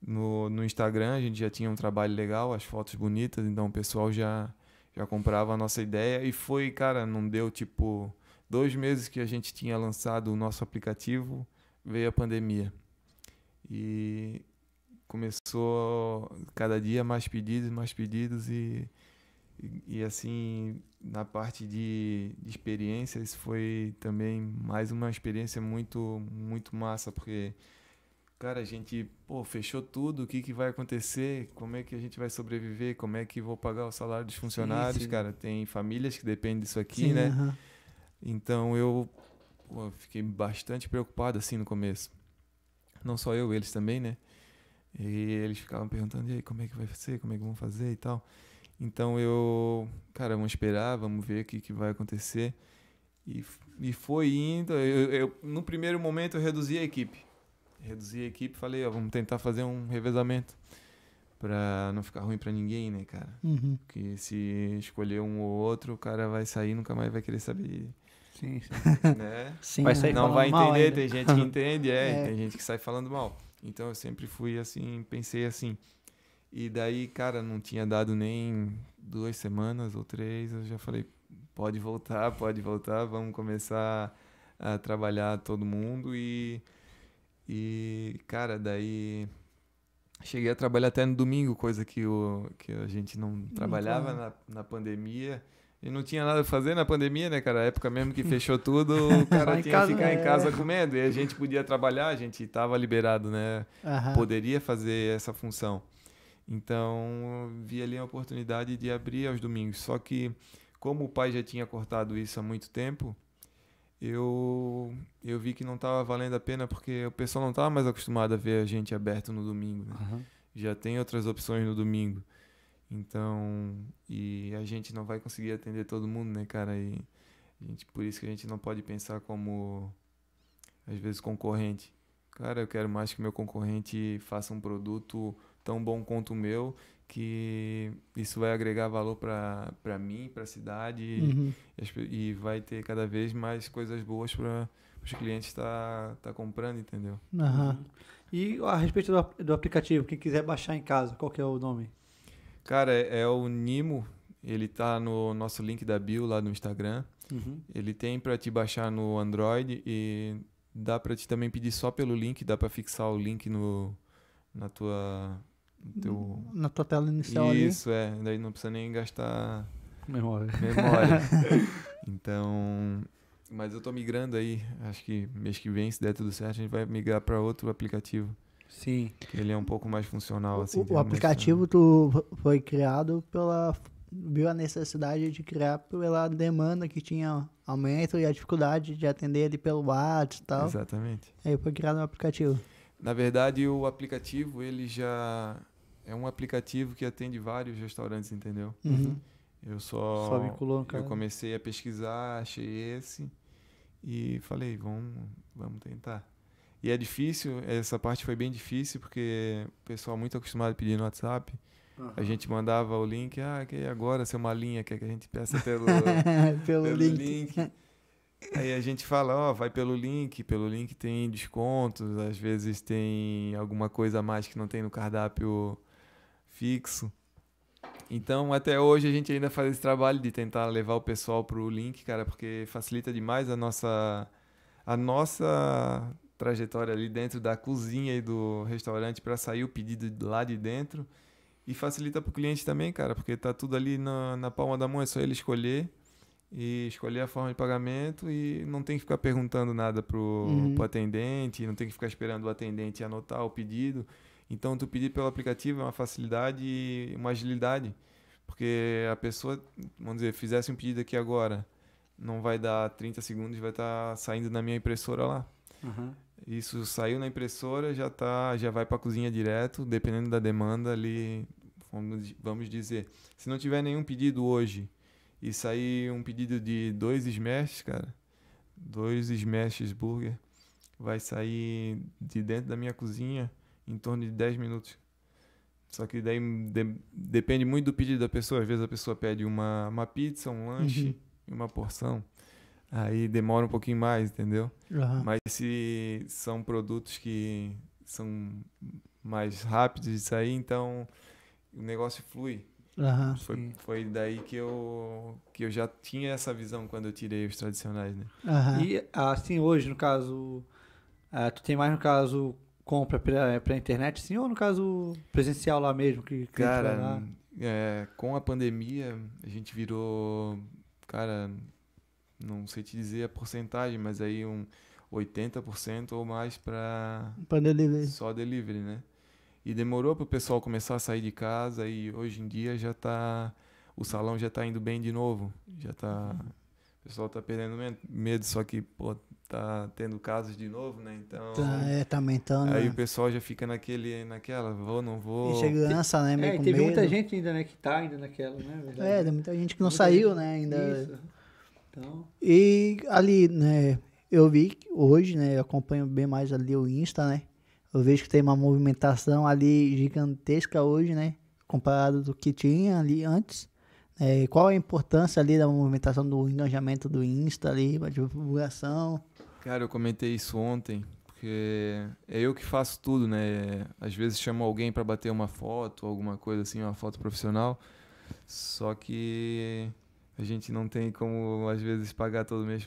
No, no Instagram a gente já tinha um trabalho legal, as fotos bonitas, então o pessoal já, já comprava a nossa ideia. E foi, cara, não deu tipo dois meses que a gente tinha lançado o nosso aplicativo, veio a pandemia. E começou cada dia mais pedidos, mais pedidos e, e, e assim, na parte de, de, experiências foi também mais uma experiência muito, muito massa, porque, cara, a gente, pô, fechou tudo, o que, que vai acontecer, como é que a gente vai sobreviver, como é que vou pagar o salário dos funcionários, sim, sim. cara, tem famílias que dependem disso aqui, sim, né? Uh -huh. Então eu pô, fiquei bastante preocupado, assim, no começo. Não só eu, eles também, né? E eles ficavam perguntando, e aí, como é que vai ser, como é que vão fazer e tal. Então eu, cara, vamos esperar, vamos ver o que, que vai acontecer. E, e foi indo. Eu, eu, no primeiro momento eu reduzi a equipe. Reduzi a equipe falei, ó, vamos tentar fazer um revezamento. Pra não ficar ruim pra ninguém, né, cara? Uhum. Porque se escolher um ou outro, o cara vai sair nunca mais vai querer saber. Sim, sim. Né? sim vai né? sair não vai entender, tem gente que entende, é, é. tem gente que sai falando mal. Então eu sempre fui assim, pensei assim. E daí, cara, não tinha dado nem duas semanas ou três, eu já falei, pode voltar, pode voltar, vamos começar a trabalhar todo mundo e e cara, daí cheguei a trabalhar até no domingo, coisa que o que a gente não trabalhava então... na, na pandemia. E não tinha nada a fazer na pandemia, né, cara? A época mesmo que fechou tudo, o cara tinha que ficar é... em casa comendo. E a gente podia trabalhar, a gente estava liberado, né? Uhum. Poderia fazer essa função. Então, vi ali a oportunidade de abrir aos domingos. Só que, como o pai já tinha cortado isso há muito tempo, eu, eu vi que não estava valendo a pena porque o pessoal não estava mais acostumado a ver a gente aberto no domingo. Né? Uhum. Já tem outras opções no domingo. Então, e a gente não vai conseguir atender todo mundo, né, cara? E gente, por isso que a gente não pode pensar como, às vezes, concorrente. Cara, eu quero mais que meu concorrente faça um produto tão bom quanto o meu, que isso vai agregar valor para mim, para a cidade, uhum. e, e, vai ter cada vez mais coisas boas para os clientes estar tá, tá comprando, entendeu? Uhum. E a respeito do, do aplicativo, quem quiser baixar em casa, qual que é o nome? Cara, é, o Nimo. Ele tá no nosso link da bio lá no Instagram. Uhum. Ele tem para te baixar no Android e dá para te também pedir só pelo link, dá para fixar o link no na tua teu... na tua tela inicial Isso ali. é, daí não precisa nem gastar memória. Memória. então, mas eu tô migrando aí, acho que mês que vem, se der tudo certo, a gente vai migrar para outro aplicativo. Sim. Ele é um pouco mais funcional. Assim, o, o aplicativo tu né? foi criado pela. Viu a necessidade de criar pela demanda que tinha aumento e a dificuldade de atender ele pelo WhatsApp e tal. Exatamente. Aí foi criado um aplicativo. Na verdade, o aplicativo, ele já. É um aplicativo que atende vários restaurantes, entendeu? Uhum. uhum. Eu só. Só vinculou, cara. Eu comecei a pesquisar, achei esse e falei, vamos, vamos tentar. E é difícil, essa parte foi bem difícil, porque o pessoal muito acostumado a pedir no WhatsApp. Uhum. A gente mandava o link, ah, que agora se é uma linha, quer que a gente peça pelo, pelo, pelo link. link. Aí a gente fala, ó, oh, vai pelo link, pelo link tem descontos, às vezes tem alguma coisa a mais que não tem no cardápio fixo. Então, até hoje a gente ainda faz esse trabalho de tentar levar o pessoal pro link, cara, porque facilita demais a nossa a nossa trajetória ali dentro da cozinha e do restaurante para sair o pedido lá de dentro. E facilita para o cliente também, cara, porque tá tudo ali na, na palma da mão, é só ele escolher e escolher a forma de pagamento e não tem que ficar perguntando nada pro, uhum. atendente, não tem que ficar esperando o atendente anotar o pedido. Então, tu pedir pelo aplicativo é uma facilidade e uma agilidade, porque a pessoa, vamos dizer, fizesse um pedido aqui agora, não vai dar 30 segundos, vai estar tá saindo na minha impressora lá. Uhum. Isso saiu na impressora, já tá, já vai para a cozinha direto, dependendo da demanda ali, vamos, dizer. Se não tiver nenhum pedido hoje e sair um pedido de dois smashes, cara, dois smashes burger, vai sair de dentro da minha cozinha em torno de 10 minutos. Só que daí de, depende muito do pedido da pessoa. Às vezes a pessoa pede uma, uma pizza, um lanche, uhum. uma porção aí demora um pouquinho mais, entendeu? Uhum. Mas se são produtos que são mais rápidos de sair, então o negócio flui. Uhum. Foi, foi daí que eu, que eu já tinha essa visão quando eu tirei os tradicionais, né? Uhum. E assim, hoje, no caso, é, tu tem mais, no caso, compra pela, pela internet, sim, ou no caso presencial lá mesmo? Que, que cara, é, com a pandemia, a gente virou, cara, não sei te dizer a porcentagem, mas aí um 80% ou mais para delivery. Só delivery, né? E demorou para o pessoal começar a sair de casa e hoje em dia já tá o salão já está indo bem de novo, já tá o pessoal está perdendo medo, só que pô, tá tendo casos de novo, né? Então tá, é, tá aumentando. Aí né? o pessoal já fica naquele, naquela, vou, não vou. Insegurança, né? Meio é, teve medo. muita gente ainda, né, que tá ainda naquela, né? É verdade. É, tem muita gente que não muita saiu, gente... né? Ainda. Isso. Então. E ali, né, eu vi hoje, né, eu acompanho bem mais ali o Insta, né? Eu vejo que tem uma movimentação ali gigantesca hoje, né? Comparado do que tinha ali antes. É, qual a importância ali da movimentação do engajamento do Insta ali, para divulgação? Cara, eu comentei isso ontem, porque é eu que faço tudo, né? Às vezes chamo alguém para bater uma foto, alguma coisa assim, uma foto profissional. Só que a gente não tem como, às vezes, pagar todo mês,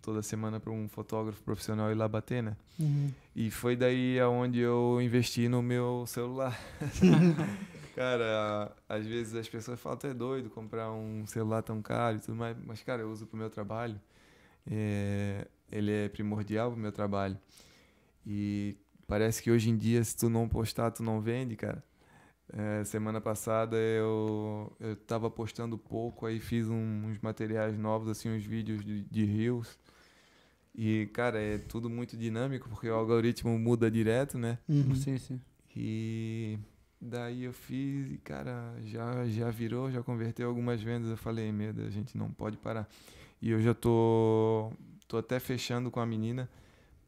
toda semana para um fotógrafo profissional ir lá bater, né? Uhum. E foi daí aonde eu investi no meu celular. cara, às vezes as pessoas falam, tu é doido comprar um celular tão caro e tudo mais. Mas, cara, eu uso para o meu trabalho. É, ele é primordial para o meu trabalho. E parece que hoje em dia, se tu não postar, tu não vende, cara. É, semana passada eu eu estava postando pouco, aí fiz um, uns materiais novos, assim, uns vídeos de, rios reels. E, cara, é tudo muito dinâmico, porque o algoritmo muda direto, né? Uhum. Sim, sim. E daí eu fiz e, cara, já, já virou, já converteu algumas vendas. Eu falei, medo a gente não pode parar. E eu já tô, tô até fechando com a menina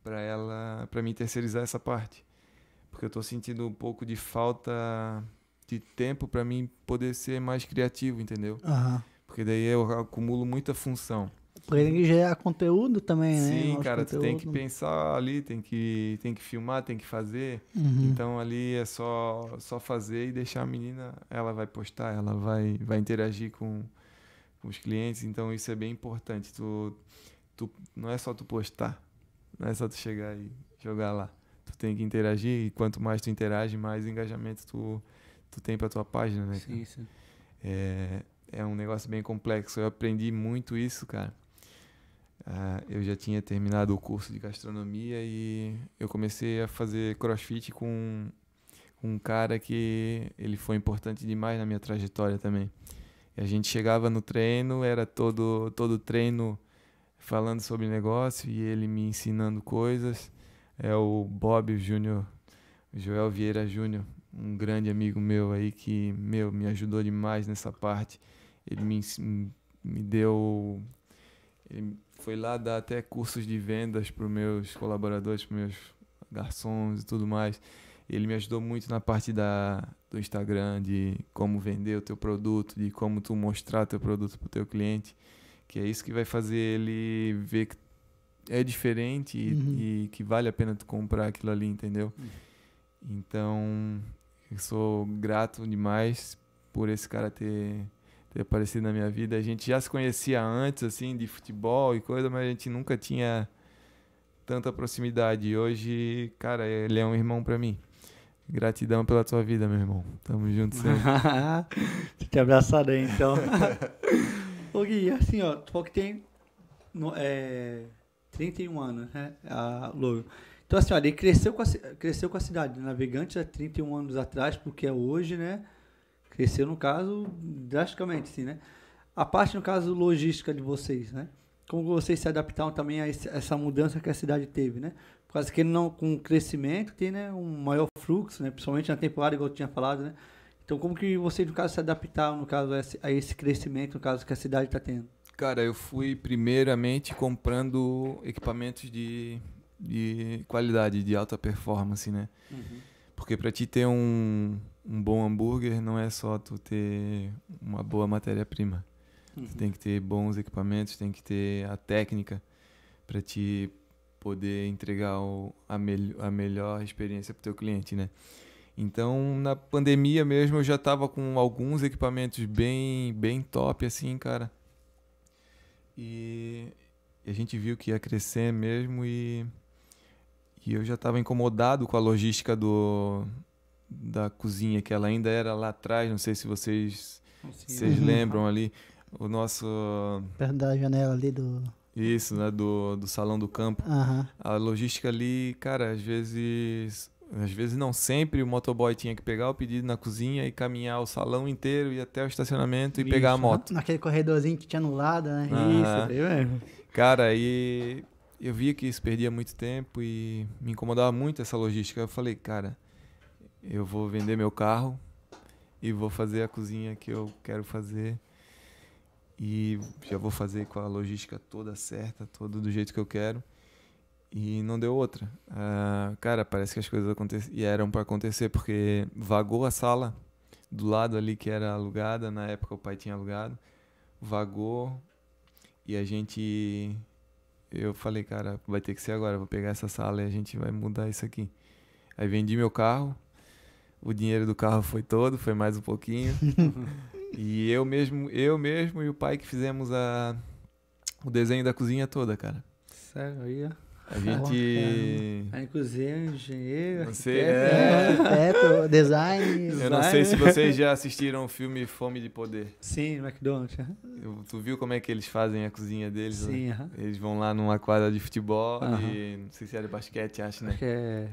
para ela, para mim terceirizar essa parte porque eu estou sentindo um pouco de falta de tempo para mim poder ser mais criativo, entendeu? Uhum. Porque daí eu acumulo muita função. Pra ele gerar conteúdo também, Sim, né? Sim, cara, conteúdo. tu tem que pensar ali, tem que, tem que filmar, tem que fazer. Uhum. Então ali é só, só fazer e deixar a menina, ela vai postar, ela vai, vai interagir com, com os clientes. Então isso é bem importante. Tu, tu, não é só tu postar, não é só tu chegar e jogar lá tu tem que interagir e quanto mais tu interage, mais engajamento tu, tu tem para tua página, né? Sim, sim. É, é um negócio bem complexo. Eu aprendi muito isso, cara. Uh, eu já tinha terminado o curso de gastronomia e eu comecei a fazer crossfit com um cara que ele foi importante demais na minha trajetória também. E a gente chegava no treino, era todo todo treino falando sobre negócio e ele me ensinando coisas é o Bob Júnior, Joel Vieira Júnior, um grande amigo meu aí que, meu, me ajudou demais nessa parte. Ele me, me deu. Ele foi lá dar até cursos de vendas para os meus colaboradores, para meus garçons e tudo mais. Ele me ajudou muito na parte da, do Instagram, de como vender o teu produto, de como tu mostrar teu produto para o teu cliente, que é isso que vai fazer ele ver que é diferente e, uhum. e, que vale a pena tu comprar aquilo ali, entendeu? Uhum. Então, eu sou grato demais por esse cara ter, ter aparecido na minha vida. A gente já se conhecia antes, assim, de futebol e coisa, mas a gente nunca tinha tanta proximidade. E hoje, cara, ele é um irmão para mim. Gratidão pela tua vida, meu irmão. Tamo junto sempre. te abraçarei, então. Ô Gui, assim, ó, tu falou que tem... No, é 31 anos, né? A Louro. Então, assim, olha, ele cresceu com a, cresceu com a cidade. Navegante há 31 anos atrás, porque é hoje, né? Cresceu, no caso, drasticamente, sim, né? A parte, no caso, logística de vocês, né? Como vocês se adaptaram também a esse, essa mudança que a cidade teve, né? Por causa que não, com o crescimento tem né, um maior fluxo, né? Principalmente na temporada, igual eu tinha falado, né? Então, como que vocês, no caso, se adaptaram, no caso, a esse crescimento, no caso, que a cidade está tendo? Cara, eu fui primeiramente comprando equipamentos de, de qualidade, de alta performance, né? Uhum. Porque para ti ter um, um bom hambúrguer não é só tu ter uma boa matéria-prima. Uhum. Tu tem que ter bons equipamentos, tem que ter a técnica para te poder entregar o, a, me, a melhor experiência para o teu cliente, né? Então, na pandemia mesmo, eu já estava com alguns equipamentos bem, bem top, assim, cara. E a gente viu que ia crescer mesmo e, e eu já estava incomodado com a logística do, da cozinha, que ela ainda era lá atrás, não sei se vocês, vocês uhum. lembram ali, o nosso... Perto da janela ali do... Isso, né, do, do salão do campo. Uhum. A logística ali, cara, às vezes às vezes não sempre, o motoboy tinha que pegar o pedido na cozinha e caminhar o salão inteiro e até o estacionamento Isso, e pegar a né? moto. Naquele corredorzinho que tinha no lado, né? Ah, Isso, aí mesmo. Cara, e eu via que isso perdia muito tempo e me incomodava muito essa logística. Eu falei, cara, eu vou vender meu carro e vou fazer a cozinha que eu quero fazer e já vou fazer com a logística toda certa, todo do jeito que eu quero e não deu outra. Uh, cara, parece que as coisas e eram para acontecer porque vagou a sala do lado ali que era alugada, na época o pai tinha alugado, vagou e a gente. Eu falei, cara, vai ter que ser agora, vou pegar essa sala e a gente vai mudar isso aqui. Aí vendi meu carro, o dinheiro do carro foi todo, foi mais um pouquinho. e eu mesmo, eu mesmo e o pai que fizemos a, o desenho da cozinha toda, cara. Sério, aí, a gente. Aí, inclusive, engenheiro. Você é. design. Eu não sei se vocês já assistiram o filme Fome de Poder. Sim, McDonald's. Eu, tu viu como é que eles fazem a cozinha deles? Né? Sim, né? uh -huh. Eles vão lá numa quadra de futebol uh -huh. e. Não sei se era basquete, acho, né? Acho que é.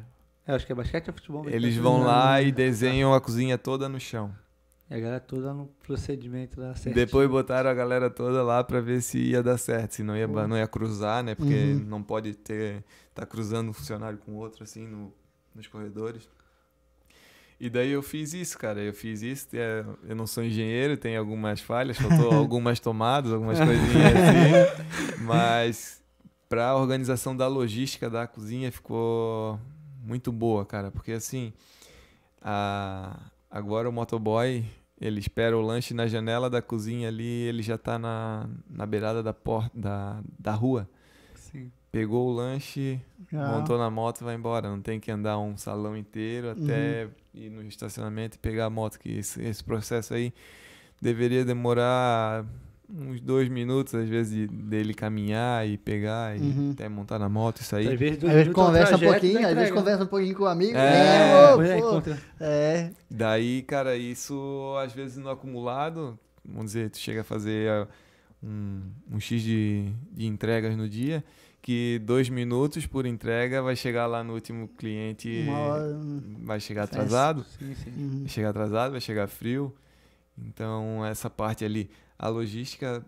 Eu é, acho que é basquete ou futebol. Eles vão lá e desenham a cozinha toda no chão a galera toda no procedimento lá certo. Depois botaram a galera toda lá para ver se ia dar certo, se não ia, não ia cruzar, né? Porque uhum. não pode ter tá cruzando um funcionário com outro assim no, nos corredores. E daí eu fiz isso, cara. Eu fiz isso. É, eu não sou engenheiro, tem algumas falhas, faltou algumas tomadas, algumas coisinhas assim. Mas para a organização da logística da cozinha ficou muito boa, cara. Porque assim, a... agora o motoboy ele espera o lanche na janela da cozinha ali, ele já está na, na beirada da porta da, da rua. Sim. Pegou o lanche, ah. montou na moto e vai embora. Não tem que andar um salão inteiro até uhum. ir no estacionamento e pegar a moto. Que esse, esse processo aí deveria demorar uns dois minutos, às vezes, dele caminhar e pegar e uhum. até montar na moto, isso aí. Às vezes, às vezes é conversa um pouquinho, né, às vezes né? conversa um pouquinho com o um amigo. É, né, é, é. Daí, cara, isso às vezes no acumulado, vamos dizer, tu chega a fazer ah, um, um X de, de entregas no dia, que dois minutos por entrega vai chegar lá no último cliente, hum, vai chegar atrasado, sim, sim. Uhum. vai chegar atrasado, vai chegar frio. Então, essa parte ali, a logística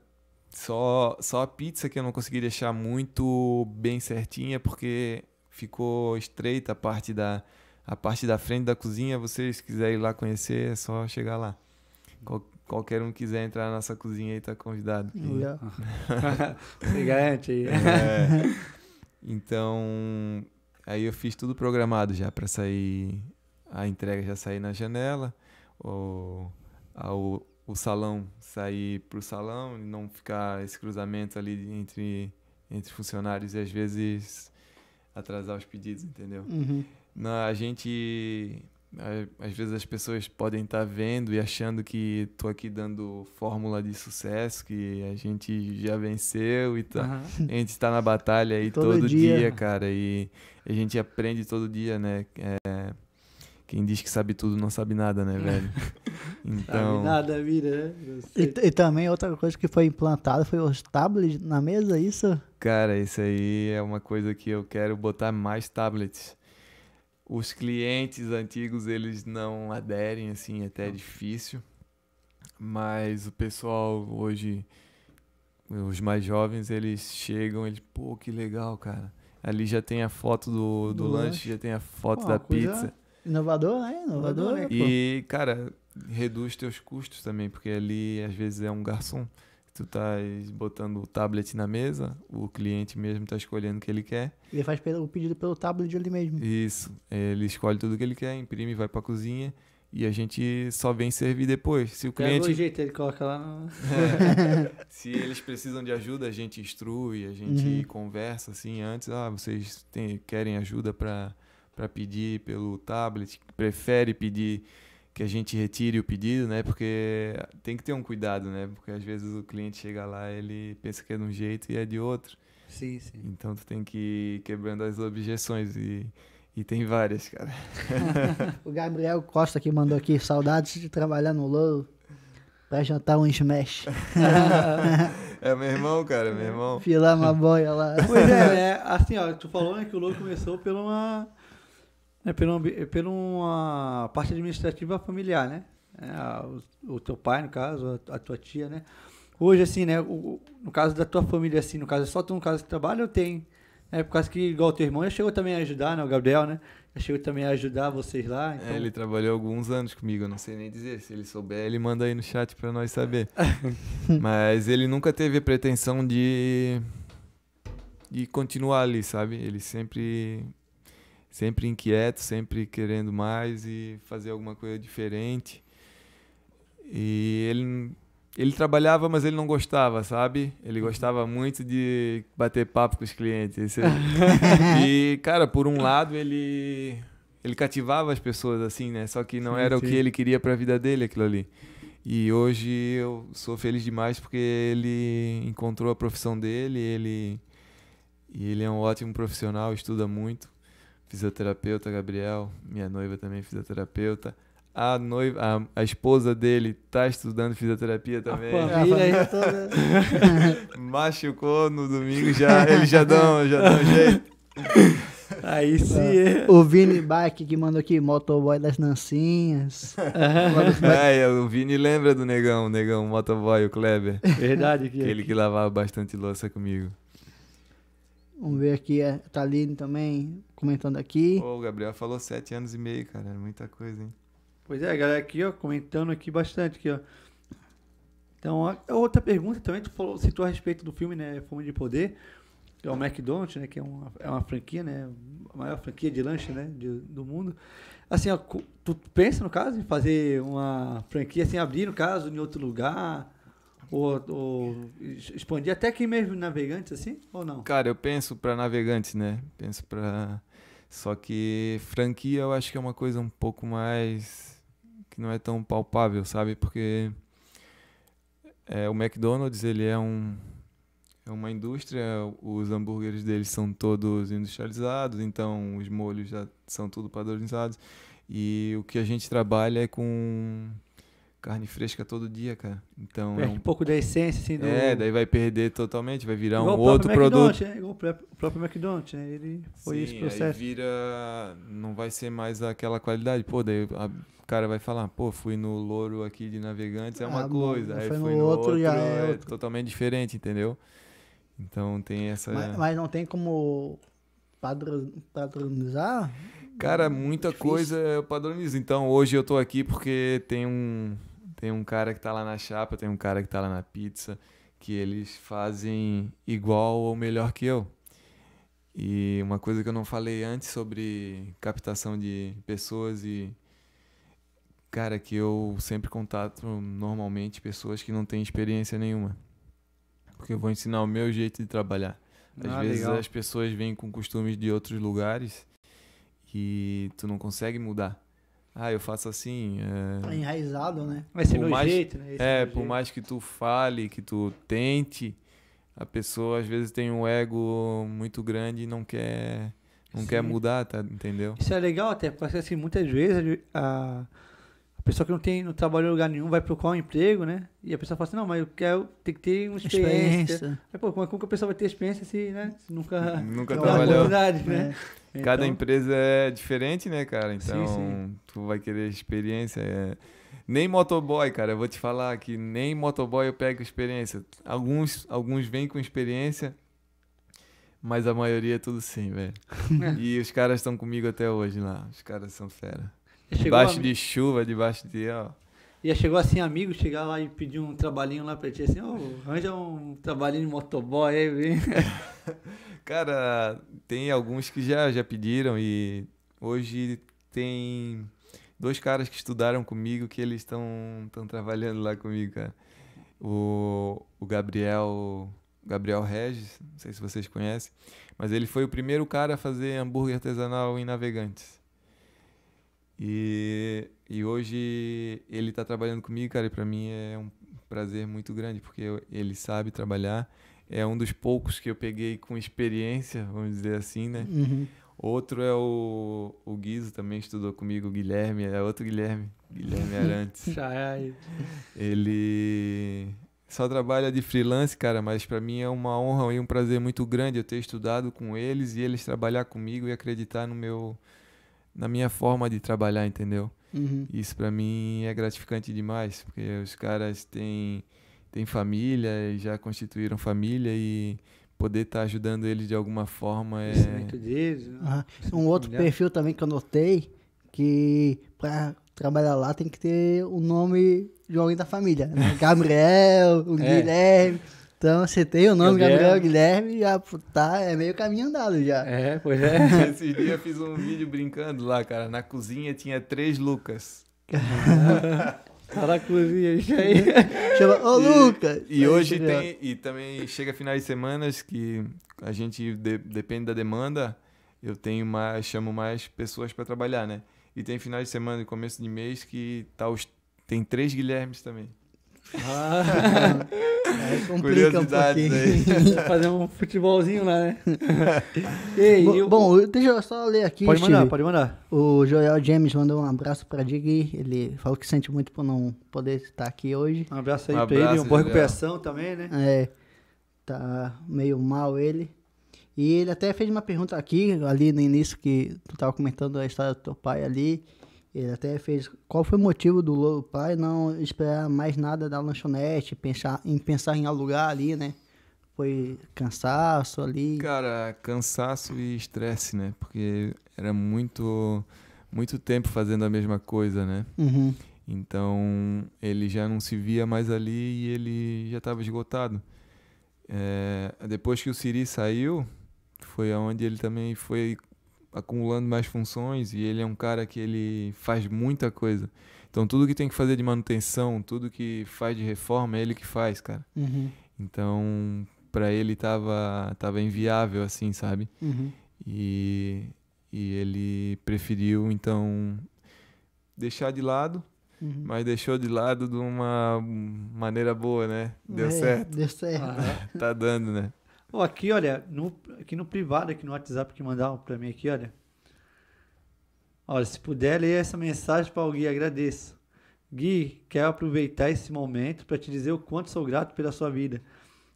só só a pizza que eu não consegui deixar muito bem certinha porque ficou estreita a parte da a parte da frente da cozinha. Vocês quiserem ir lá conhecer, é só chegar lá. Qual, qualquer um quiser entrar na nossa cozinha e tá convidado. Uhum. Se É, então, aí eu fiz tudo programado já para sair a entrega já sair na janela ou ao o salão, sair para o salão e não ficar esse cruzamento ali entre, entre funcionários e às vezes atrasar os pedidos, entendeu? Uhum. Na, a gente às vezes as pessoas podem estar vendo e achando que tô aqui dando fórmula de sucesso, que a gente já venceu e tá, uhum. a gente está na batalha aí todo, todo dia. dia. cara, e a gente aprende todo dia, né? É, quem diz que sabe tudo não sabe nada, né, velho? Então... Sabe nada, mira. Né? E, e, também outra coisa que foi implantada foi os tablets na mesa, é isso? Cara, isso aí é uma coisa que eu quero botar mais tablets. Os clientes antigos, eles não aderem, assim, é até é difícil. Mas o pessoal hoje, os mais jovens, eles chegam, eles, pô, que legal, cara. Ali já tem a foto do, do, do lanche, lanche, já tem a foto pô, da pizza. Inovador, né? Inovador, né? né e, cara, reduz teus custos também, porque ali às vezes é um garçom. Tu tá botando o tablet na mesa, o cliente mesmo tá escolhendo o que ele quer. Ele faz o pedido pelo tablet ali mesmo. Isso. Ele escolhe tudo que ele quer, imprime, vai pra cozinha e a gente só vem servir depois. Se o cliente. É o jeito, ele coloca lá no... é. Se eles precisam de ajuda, a gente instrui, a gente uhum. conversa assim antes. Ah, vocês tem, querem ajuda para para pedir pelo tablet, prefere pedir que a gente retire o pedido, né? Porque tem que ter um cuidado, né? Porque às vezes o cliente chega lá, ele pensa que é de um jeito e é de outro. Sim, sim. Então tu tem que ir quebrando as objeções e e tem várias, cara. o Gabriel Costa que mandou aqui saudades de trabalhar no Louro para jantar um smash. é meu irmão, cara, meu irmão. Filar uma boia lá. Pois é, é assim, ó, tu falou né, que o Louro começou pela uma é pelo, é, pela uma parte administrativa familiar, né? É, o, o, teu pai, no caso, a, a, tua tia, né? Hoje, assim, né? O, no caso da tua família, assim, no caso, é só tu no caso que trabalha ou tem? É por causa que, igual o teu irmão, já chegou também a ajudar, né? O Gabriel, né? Já chegou também a ajudar vocês lá. É, então... É, ele trabalhou alguns anos comigo, eu não sei nem dizer. Se ele souber, ele manda aí no chat para nós saber. Mas ele nunca teve pretensão de... de continuar ali, sabe? Ele sempre sempre inquieto, sempre querendo mais e fazer alguma coisa diferente. E ele ele trabalhava, mas ele não gostava, sabe? Ele uhum. gostava muito de bater papo com os clientes. É e cara, por um lado ele ele cativava as pessoas assim, né? Só que não sim, era sim. o que ele queria para a vida dele aquilo ali. E hoje eu sou feliz demais porque ele encontrou a profissão dele, ele e ele é um ótimo profissional, estuda muito fisioterapeuta Gabriel, minha noiva também é fisioterapeuta. A noiva, a, a esposa dele tá estudando fisioterapia ah, também. A família aí toda. Machucou no domingo já, eles já dão, já dão jeito. Aí sim. Tá. É. O Vini Bike que mandou aqui, motoboy das Nancinhas. é, o Vini lembra do negão, o negão, o motoboy, o Kleber. Verdade. Que Aquele que lavava bastante louça comigo. Vamos ver aqui, a é, Taline também comentando aqui. o Gabriel falou sete anos e meio, cara. É muita coisa, hein? Pois é, galera aqui, ó, comentando aqui bastante aqui, ó. Então, é outra pergunta também, tu falou, citou a respeito do filme, né, Fome de Poder, que é o McDonald's, né, que é uma, é uma franquia, né, a maior franquia de lanche, né, de, do mundo. Assim, ó, tu pensa, no caso, em fazer uma franquia, assim, abrir, no caso, em outro lugar, ou, ou expandir até aqui mesmo, navegantes, assim, ou não? Cara, eu penso para navegantes, né, penso para só que franquia eu acho que é uma coisa um pouco mais. que não é tão palpável, sabe? Porque é, o McDonald's, ele é um. É uma indústria, os hambúrgueres deles são todos industrializados, então os molhos já são tudo padronizados. E o que a gente trabalha é com carne fresca todo dia, cara. Então. Perde é um... um pouco da essência, assim. Do... É, daí vai perder totalmente, vai virar Igual um outro produto. Né? Igual o próprio McDonald's, né? Ele foi Sim, esse processo. Aí vira. Não vai ser mais aquela qualidade. Pô, daí o cara vai falar, pô, fui no louro aqui de navegantes, é uma ah, coisa. Aí foi no, no outro, outro, já é, é, outro. totalmente diferente, entendeu? Então tem essa. Mas, mas não tem como padronizar? Cara, muita Difícil. coisa eu padronizo. Então, hoje eu tô aqui porque tem um, tem um cara que tá lá na chapa, tem um cara que tá lá na pizza, que eles fazem igual ou melhor que eu. E uma coisa que eu não falei antes sobre captação de pessoas e cara que eu sempre contato normalmente pessoas que não têm experiência nenhuma. Porque eu vou ensinar o meu jeito de trabalhar. Às ah, vezes legal. as pessoas vêm com costumes de outros lugares e tu não consegue mudar ah, eu faço assim. É... Tá enraizado, né? Mas ser meu mais... jeito, né? Esse é, por jeito. mais que tu fale, que tu tente, a pessoa às vezes tem um ego muito grande e não quer, não quer mudar, tá? Entendeu? Isso é legal até, porque assim, muitas vezes a pessoa que não tem, não trabalha em lugar nenhum, vai procurar um emprego, né? E a pessoa fala assim, não, mas eu quero ter que ter uma experiência. experiência. Aí, pô, como, que a pessoa vai ter experiência se, né, se nunca, nunca trabalhou? Né? É. Cada então empresa é diferente, né, cara? Então, sim, sim. tu vai querer experiência. É... Nem motoboy, cara, eu vou te falar que nem motoboy eu pego experiência. Alguns, alguns vêm com experiência, mas a maioria é tudo sim, velho. e os caras estão comigo até hoje lá. Os caras são fera. Debaixo de chuva, debaixo de. Ó. Já chegou assim, amigo, chegar lá e pedir um trabalhinho lá pra ti, assim, oh, arranja um trabalhinho de motoboy aí, vem. Cara, tem alguns que já, já pediram e hoje tem dois caras que estudaram comigo que eles estão trabalhando lá comigo, cara. O, o Gabriel Gabriel Regis, não sei se vocês conhecem, mas ele foi o primeiro cara a fazer hambúrguer artesanal em Navegantes. E, e hoje ele está trabalhando comigo, cara, e para mim é um prazer muito grande, porque eu, ele sabe trabalhar. É um dos poucos que eu peguei com experiência, vamos dizer assim, né? Uhum. Outro é o, o Guizo, também estudou comigo, o Guilherme, é outro Guilherme, Guilherme Arantes. É. ele só trabalha de freelance, cara, mas para mim é uma honra e um prazer muito grande eu ter estudado com eles e eles trabalhar comigo e acreditar no meu na minha forma de trabalhar, entendeu? Uhum. Isso para mim é gratificante demais, porque os caras têm, têm família e já constituíram família e poder estar tá ajudando eles de alguma forma é. Deles, né? uhum. Um outro perfil também que eu notei, que para trabalhar lá tem que ter o nome de alguém da família, né? Gabriel, o é. Guilherme. Então, acertei o nome Gabriel, Gabriel Guilherme, já tá, é meio caminho andado já. É, pois é. Esse dia eu fiz um vídeo brincando lá, cara. Na cozinha tinha três Lucas. tá na cozinha, cheio. Chama, ô Lucas! E, hoje tem, e também chega finais de semanas que a gente de, depende da demanda, eu tenho mais, chamo mais pessoas para trabalhar, né? E tem finais de semana e começo de mês que tá os, tem três Guilhermes também. Ah, aí é, complica um pouquinho. Fazer um futebolzinho lá, né? bom, eu... bom, deixa eu só ler aqui. Pode Steve. mandar, pode mandar. O Joel James mandou um abraço pra Diggy. Ele falou que sente muito por não poder estar aqui hoje. Um abraço aí um pra ele. Uma boa recuperação também, né? É. Tá meio mal ele. E ele até fez uma pergunta aqui, ali no início, que tu tava comentando a história do teu pai ali. Ele até fez qual foi o motivo do Lolo Pai não esperar mais nada da lanchonete, pensar em pensar em alugar ali, né? Foi cansaço ali. Cara, cansaço e estresse, né? Porque era muito muito tempo fazendo a mesma coisa, né? Uhum. Então ele já não se via mais ali e ele já estava esgotado. É, depois que o Siri saiu, foi aonde ele também foi acumulando mais funções e ele é um cara que ele faz muita coisa. Então tudo que tem que fazer de manutenção, tudo que faz de reforma, é ele que faz, cara. Uhum. Então para ele tava tava inviável assim, sabe? Uhum. E e ele preferiu então deixar de lado Uhum. mas deixou de lado de uma maneira boa, né? Deu é, certo. Deu certo. Ah, tá dando, né? Oh, aqui, olha, no, aqui no privado, aqui no WhatsApp que mandaram para mim aqui, olha. Olha, se puder ler essa mensagem para o Gui, agradeço. Gui, quero aproveitar esse momento para te dizer o quanto sou grato pela sua vida.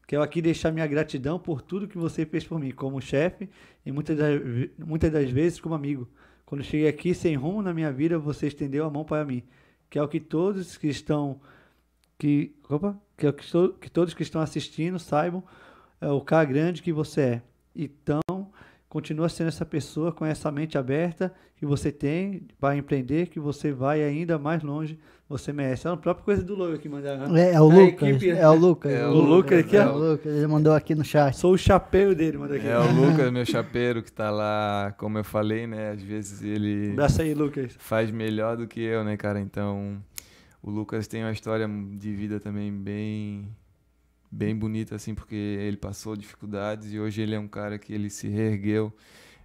Quero aqui deixar minha gratidão por tudo que você fez por mim, como chefe e muitas das, muitas das vezes como amigo. Quando cheguei aqui sem rumo na minha vida, você estendeu a mão para mim. Quero que todos que estão que, opa, que, que, que todos que estão assistindo saibam é, o K grande que você é. Então, continua sendo essa pessoa com essa mente aberta que você tem, vai empreender, que você vai ainda mais longe, você merece. É a própria coisa do logo que mandaram. Né? É, é, o Lucas, equipe, né? é o Lucas. É o, Lucas. aqui, é, o Lucas, ele mandou aqui no chat. Sou o chapeiro dele, mandou aqui. É o Lucas, meu chapeiro, que está lá, como eu falei, né? Às vezes ele. Abraça aí, Lucas. Faz melhor do que eu, né, cara? Então, o Lucas tem uma história de vida também bem bem bonita assim, porque ele passou dificuldades e hoje ele é um cara que ele se reergueu.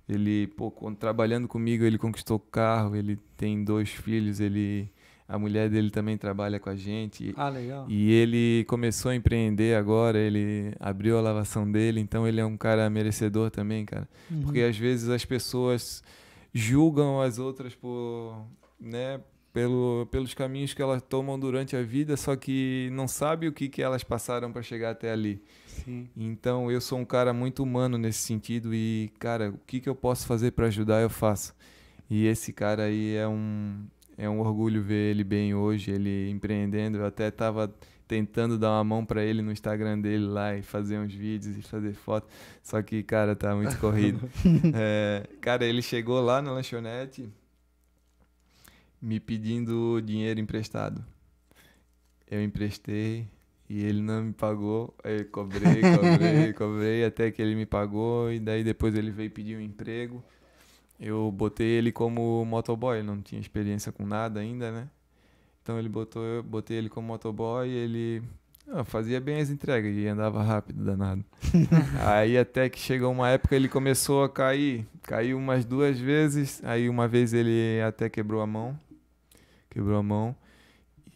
Ele, pô, trabalhando comigo, ele conquistou carro, ele tem dois filhos, ele a mulher dele também trabalha com a gente. Ah, legal. E ele começou a empreender agora, ele abriu a lavação dele, então ele é um cara merecedor também, cara. Uhum. Porque às vezes as pessoas julgam as outras por, né, pelo, pelos caminhos que elas tomam durante a vida, só que não sabe o que, que elas passaram para chegar até ali. Sim. Então eu sou um cara muito humano nesse sentido e, cara, o que, que eu posso fazer para ajudar, eu faço. E esse cara aí é um, é um orgulho ver ele bem hoje, ele empreendendo. Eu até estava tentando dar uma mão para ele no Instagram dele lá e fazer uns vídeos e fazer foto. Só que, cara, tá muito corrido. é, cara, ele chegou lá na lanchonete me pedindo dinheiro emprestado. Eu emprestei e ele não me pagou. Aí cobrei, cobrei, cobrei até que ele me pagou e daí depois ele veio pedir um emprego. Eu botei ele como motoboy, não tinha experiência com nada ainda, né? Então ele botou, eu botei ele como motoboy, ele ah, fazia bem as entregas e andava rápido, danado. aí até que chegou uma época ele começou a cair. Caiu umas duas vezes, aí uma vez ele até quebrou a mão quebrou a mão.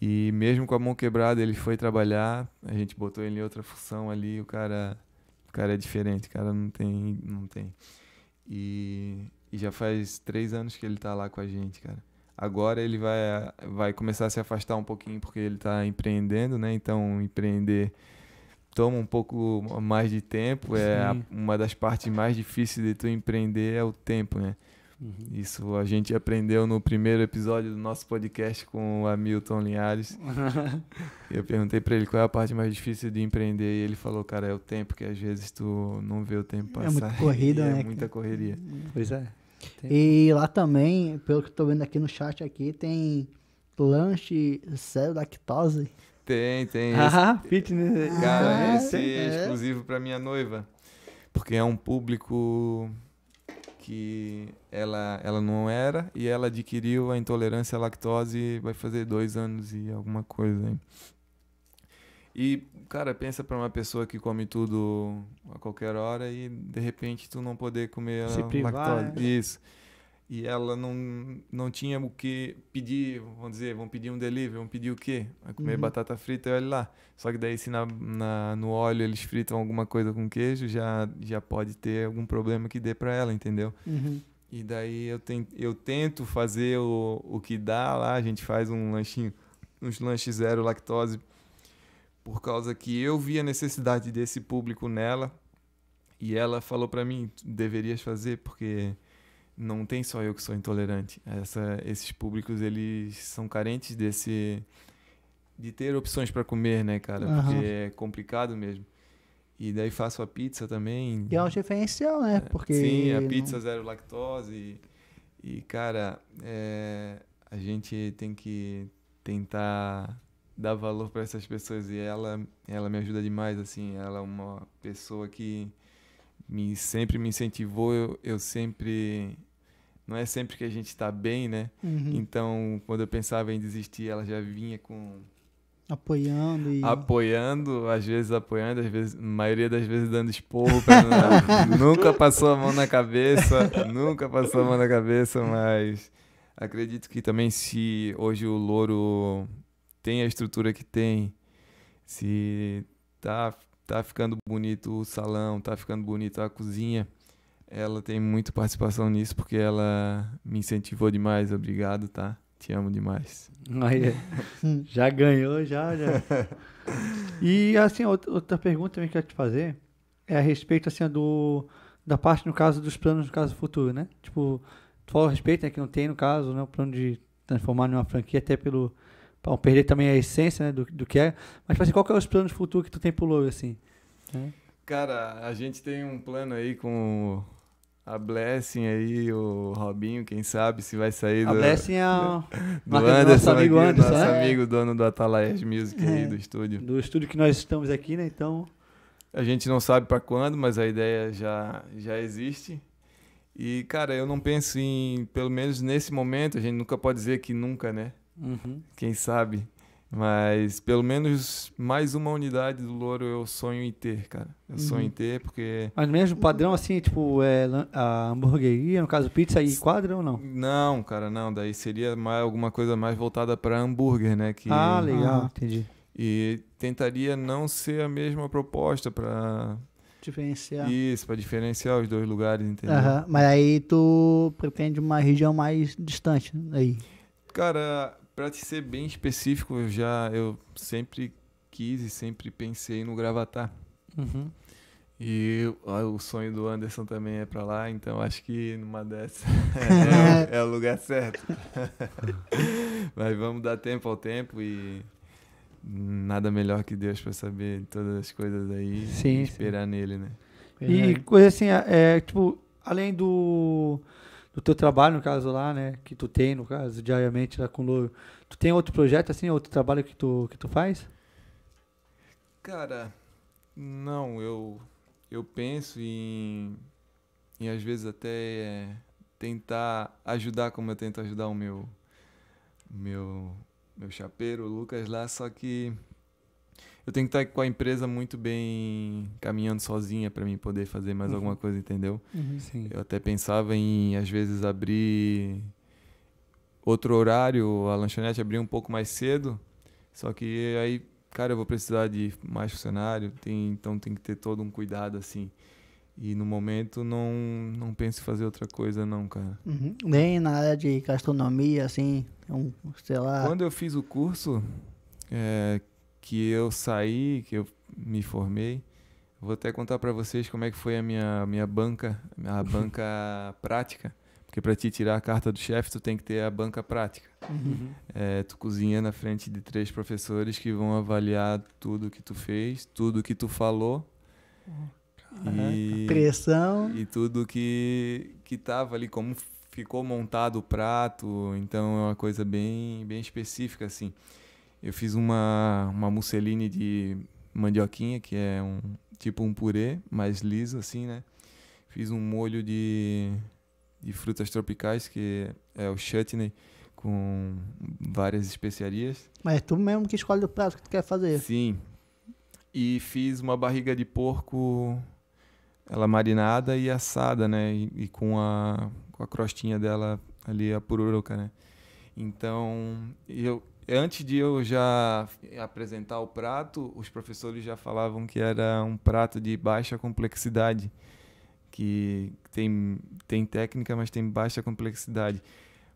E mesmo com a mão quebrada, ele foi trabalhar, a gente botou ele em outra função ali, o cara, o cara é diferente, o cara não tem, não tem. E, e já faz três anos que ele está lá com a gente, cara. Agora ele vai, vai começar a se afastar um pouquinho porque ele está empreendendo, né? Então, empreender toma um pouco mais de tempo. Sim. É a, uma das partes mais difíceis de tu empreender é o tempo, né? Uhum. Isso a gente aprendeu no primeiro episódio do nosso podcast com o Hamilton Linhares. eu perguntei para ele qual é a parte mais difícil de empreender e ele falou, cara, é o tempo, que às vezes tu não vê o tempo é passar. É muito corrida, né? É muita correria. Pois é. Tem. E lá também, pelo que eu tô vendo aqui no chat aqui, tem lanche zero lactose. Tem, tem. Ah, fitness. Cara, ah, esse é, é exclusivo para minha noiva. Porque é um público que ela, ela não era e ela adquiriu a intolerância à lactose vai fazer dois anos e alguma coisa. Hein? E, cara, pensa para uma pessoa que come tudo a qualquer hora e de repente tu não poder comer Se a privar, lactose. É. Isso e ela não, não tinha o que pedir, vamos dizer, vão pedir um delivery, vão pedir o quê? Vai comer uhum. batata frita e olha lá. Só que daí se na, na, no óleo eles fritam alguma coisa com queijo, já, já pode ter algum problema que dê para ela, entendeu? Uhum. E daí eu, ten, eu tento fazer o, o que dá lá, a gente faz um lanchinho, uns lanches zero lactose, por causa que eu vi a necessidade desse público nela, e ela falou para mim, deverias fazer, porque não tem só eu que sou intolerante. Essa, esses públicos eles são carentes desse de ter opções para comer, né, cara? Uhum. Porque é complicado mesmo. E daí faço a pizza também. E é um diferencial, né? É, Porque sim, a pizza não... zero lactose. E, e cara, é, a gente tem que tentar dar valor para essas pessoas e ela ela me ajuda demais assim ela é uma pessoa que me sempre me incentivou eu, eu sempre não é sempre que a gente está bem, né? Uhum. Então, quando eu pensava em desistir, ela já vinha com apoiando e apoiando, às vezes apoiando, às vezes, a maioria das vezes dando esporro, não... nunca passou a mão na cabeça, nunca passou a mão na cabeça, mas acredito que também se hoje o Louro tem a estrutura que tem, se tá tá ficando bonito o salão, tá ficando bonito a cozinha, ela tem muito participação nisso porque ela me incentivou demais. Obrigado, tá? Te amo demais. Aí, já ganhou, já, já. E assim, outra pergunta também que eu quero te fazer é a respeito assim do da parte no caso dos planos no caso futuro, né? Tipo, tu fala a respeito né, que não tem no caso, né, o plano de transformar numa franquia até pelo para perder também a essência, né, do, do que é. Mas tipo assim, qual que é os planos futuros que tu tem pro Louro assim? Cara, a gente tem um plano aí com a Blessing aí, o Robinho, quem sabe se vai sair a do. Blessing é o... do Anderson, nosso amigo aqui, Anderson, nosso é? amigo dono do Atalaias Music é, aí, do estúdio. Do estúdio que nós estamos aqui, né? Então. A gente não sabe para quando, mas a ideia já, já existe. E, cara, eu não penso em, pelo menos nesse momento, a gente nunca pode dizer que nunca, né? Uhum. Quem sabe? Mas pelo menos mais uma unidade do Louro eu sonho em ter, cara. Eu uhum. sonho em ter porque. Mas mesmo padrão assim, tipo, é, a hamburgueria, no caso pizza e quadra ou não? Não, cara, não. Daí seria mais, alguma coisa mais voltada para hambúrguer, né? Que... Ah, legal, entendi. E tentaria não ser a mesma proposta para diferenciar. Isso, para diferenciar os dois lugares, entendeu? Uhum. Mas aí tu pretende uma região mais distante aí. Cara, para te ser bem específico, eu já eu sempre quis e sempre pensei no Gravatar. Uhum. E o sonho do Anderson também é para lá, então acho que numa dessas é, é, o lugar certo. Mas vamos dar tempo ao tempo e nada melhor que Deus para saber todas as coisas aí sim, e esperar sim. nele, né? E coisa assim, é, é, tipo, além do o teu trabalho, no caso lá, né, que tu tem, no caso, diariamente lá com o Louro, tu tem outro projeto assim, outro trabalho que tu, que tu faz? Cara, não, eu, eu penso em, em às vezes até é, tentar ajudar como eu tento ajudar o meu, meu, meu chapeiro, o Lucas lá, só que eu tenho que estar com a empresa muito bem caminhando sozinha para mim poder fazer mais uhum. alguma coisa, entendeu? Uhum. Eu até pensava em, às vezes, abrir outro horário, a lanchonete abrir um pouco mais cedo, só que aí, cara, eu vou precisar de mais funcionário, tem, então tem que ter todo um cuidado assim. E no momento não, não penso em fazer outra coisa, não, cara. Uhum. Nem na área de gastronomia, assim, um, sei lá. Quando eu fiz o curso, é, que eu saí, que eu me formei. Vou até contar para vocês como é que foi a minha, minha banca, a banca prática. Porque para te tirar a carta do chefe, tu tem que ter a banca prática. Uhum. É, tu cozinha na frente de três professores que vão avaliar tudo que tu fez, tudo que tu falou. Uhum. E, Pressão. E tudo que, que tava ali, como ficou montado o prato. Então é uma coisa bem, bem específica, assim. Eu fiz uma, uma musseline de mandioquinha, que é um tipo um purê, mais liso assim, né? Fiz um molho de, de frutas tropicais, que é o chutney, com várias especiarias. Mas é tu mesmo que escolhe o prato que tu quer fazer. Sim. E fiz uma barriga de porco, ela marinada e assada, né? E, e com, a, com a crostinha dela ali, a pururuca, né? Então, eu, antes de eu já apresentar o prato, os professores já falavam que era um prato de baixa complexidade, que tem, tem técnica, mas tem baixa complexidade.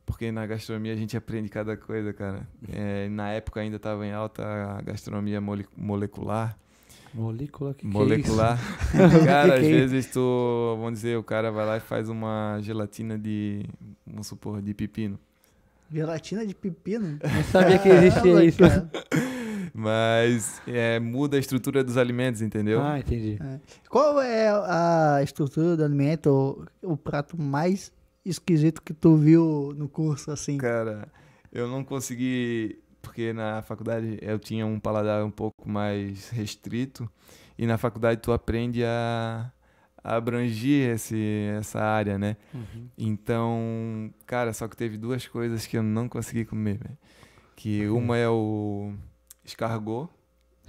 Porque na gastronomia a gente aprende cada coisa, cara. É, na época ainda estava em alta a gastronomia mole, molecular. que Molecular. Que é isso? cara, que que às é vezes tu, vamos dizer, o cara vai lá e faz uma gelatina de, vamos supor, de pepino. Gelatina de pepino? Não sabia que existia isso. Mas é, muda a estrutura dos alimentos, entendeu? Ah, entendi. É. Qual é a estrutura do alimento, o prato mais esquisito que tu viu no curso, assim? Cara, eu não consegui, porque na faculdade eu tinha um paladar um pouco mais restrito, e na faculdade tu aprende a abrangir esse, essa área, né? Uhum. Então, cara, só que teve duas coisas que eu não consegui comer, Que uhum. uma é o escargot.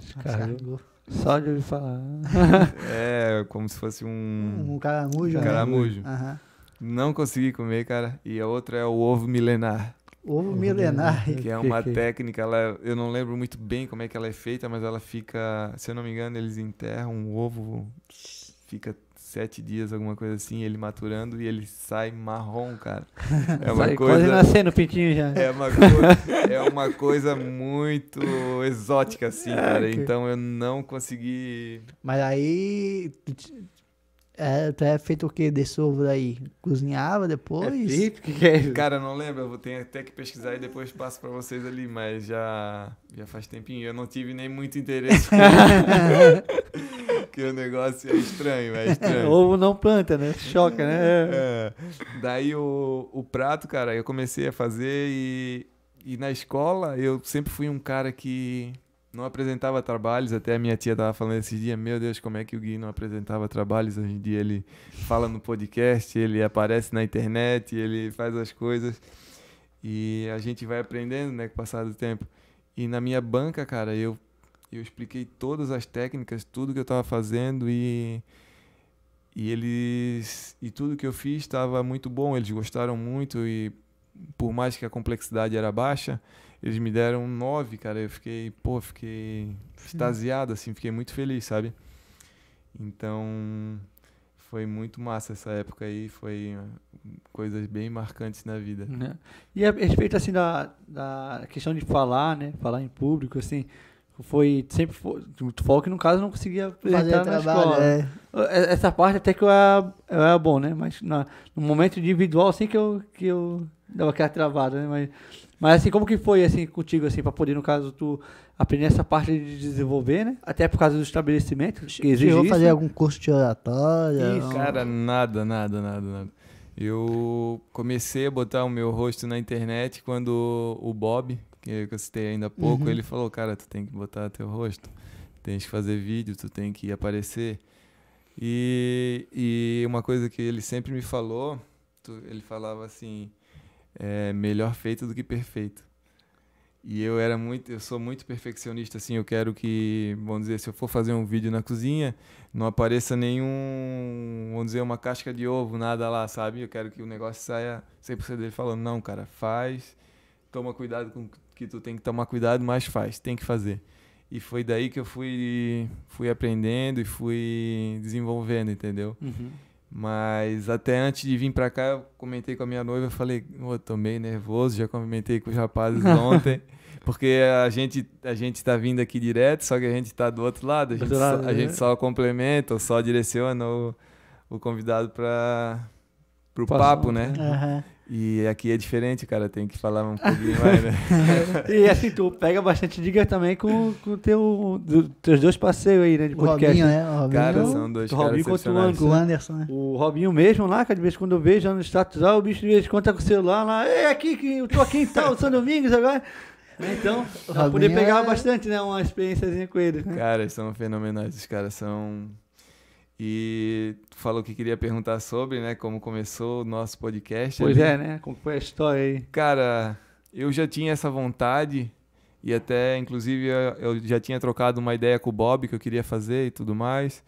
Escargot. Só de ouvir falar. é, como se fosse um... Um caramujo. Um né? caramujo. Né? Uhum. Não consegui comer, cara. E a outra é o ovo milenar. Ovo milenar. Que é uma é? técnica, ela, eu não lembro muito bem como é que ela é feita, mas ela fica, se eu não me engano, eles enterram um ovo, fica sete dias, alguma coisa assim, ele maturando e ele sai marrom, cara. É uma sai coisa. Quase nascendo o pintinho já. É uma, coisa, é uma coisa muito exótica, assim, é, cara. Que... Então eu não consegui. Mas aí. É, tu é feito o que desse ovo daí? Cozinhava depois? É Que que é? Cara, não lembro, eu vou ter até que pesquisar e depois passo pra vocês ali, mas já, já faz tempinho. Eu não tive nem muito interesse. que o negócio é estranho, é estranho. Ovo não planta, né? Choca, né? É. é. Daí o, o prato, cara, eu comecei a fazer e, e na escola eu sempre fui um cara que não apresentava trabalhos, até a minha tia tava falando esses dias, meu Deus, como é que o Gui não apresentava trabalhos? Hoje em dia ele fala no podcast, ele aparece na internet, ele faz as coisas e a gente vai aprendendo, né, com o passar do tempo. E na minha banca, cara, eu eu expliquei todas as técnicas, tudo que eu estava fazendo e e eles e tudo que eu fiz estava muito bom. Eles gostaram muito e por mais que a complexidade era baixa, eles me deram nove, cara. Eu fiquei, pô, fiquei extasiado assim, fiquei muito feliz, sabe? Então, foi muito massa essa época aí, foi coisas bem marcantes na vida. Né? E a respeito assim da, da questão de falar, né, falar em público assim, foi sempre foi, futebol que no caso não conseguia fazer trabalho, é. é. Essa parte até que eu era, eu era bom, né? Mas na, no momento individual assim que eu que eu dava aquela travada, né? Mas, mas assim, como que foi assim contigo assim para poder no caso tu aprender essa parte de desenvolver, né? Até por causa do estabelecimento que exige fazer algum curso de oratória? Isso. Cara, nada, nada, nada, nada. Eu comecei a botar o meu rosto na internet quando o Bob, que eu citei ainda há pouco, uhum. ele falou, cara, tu tem que botar teu rosto, tem que fazer vídeo, tu tem que aparecer. E, e uma coisa que ele sempre me falou, tu, ele falava assim, é melhor feito do que perfeito. E eu era muito, eu sou muito perfeccionista assim, eu quero que, vamos dizer, se eu for fazer um vídeo na cozinha, não apareça nenhum, vamos dizer, uma casca de ovo, nada lá, sabe? Eu quero que o negócio saia 100% dele falando, não, cara, faz, toma cuidado com que tu tem que tomar cuidado, mas faz, tem que fazer. E foi daí que eu fui, fui aprendendo e fui desenvolvendo, entendeu? Uhum. Mas até antes de vir para cá, eu comentei com a minha noiva, falei, oh, eu tô meio nervoso, já comentei com os rapazes ontem. Porque a gente a gente tá vindo aqui direto, só que a gente tá do outro lado. A gente, lado, só, a né? gente só complementa ou só direciona o, o convidado para o papo, né? Uhum. E aqui é diferente, cara, tem que falar um pouquinho mais, né? e assim, tu pega bastante dica também com com teu, do, teus dois parceiros aí, né? De podcast. O Robinho, né? né? O Robinho, cara, são dois caras excepcionais. O Anderson, né? O Robinho mesmo lá, cara, de vez em quando eu vejo no status lá, ah, o bicho de vez em quando tá com o celular lá, é aqui que eu tô aqui em tal, São Domingos agora. Né, então, pra poder pegar é... bastante, né? Uma experiênciazinha com eles, né? Cara, são fenomenais, os caras são e falou que queria perguntar sobre, né, como começou o nosso podcast. Pois ali. é, né? Como foi a história aí? Cara, eu já tinha essa vontade e até, inclusive, eu já tinha trocado uma ideia com o Bob que eu queria fazer e tudo mais.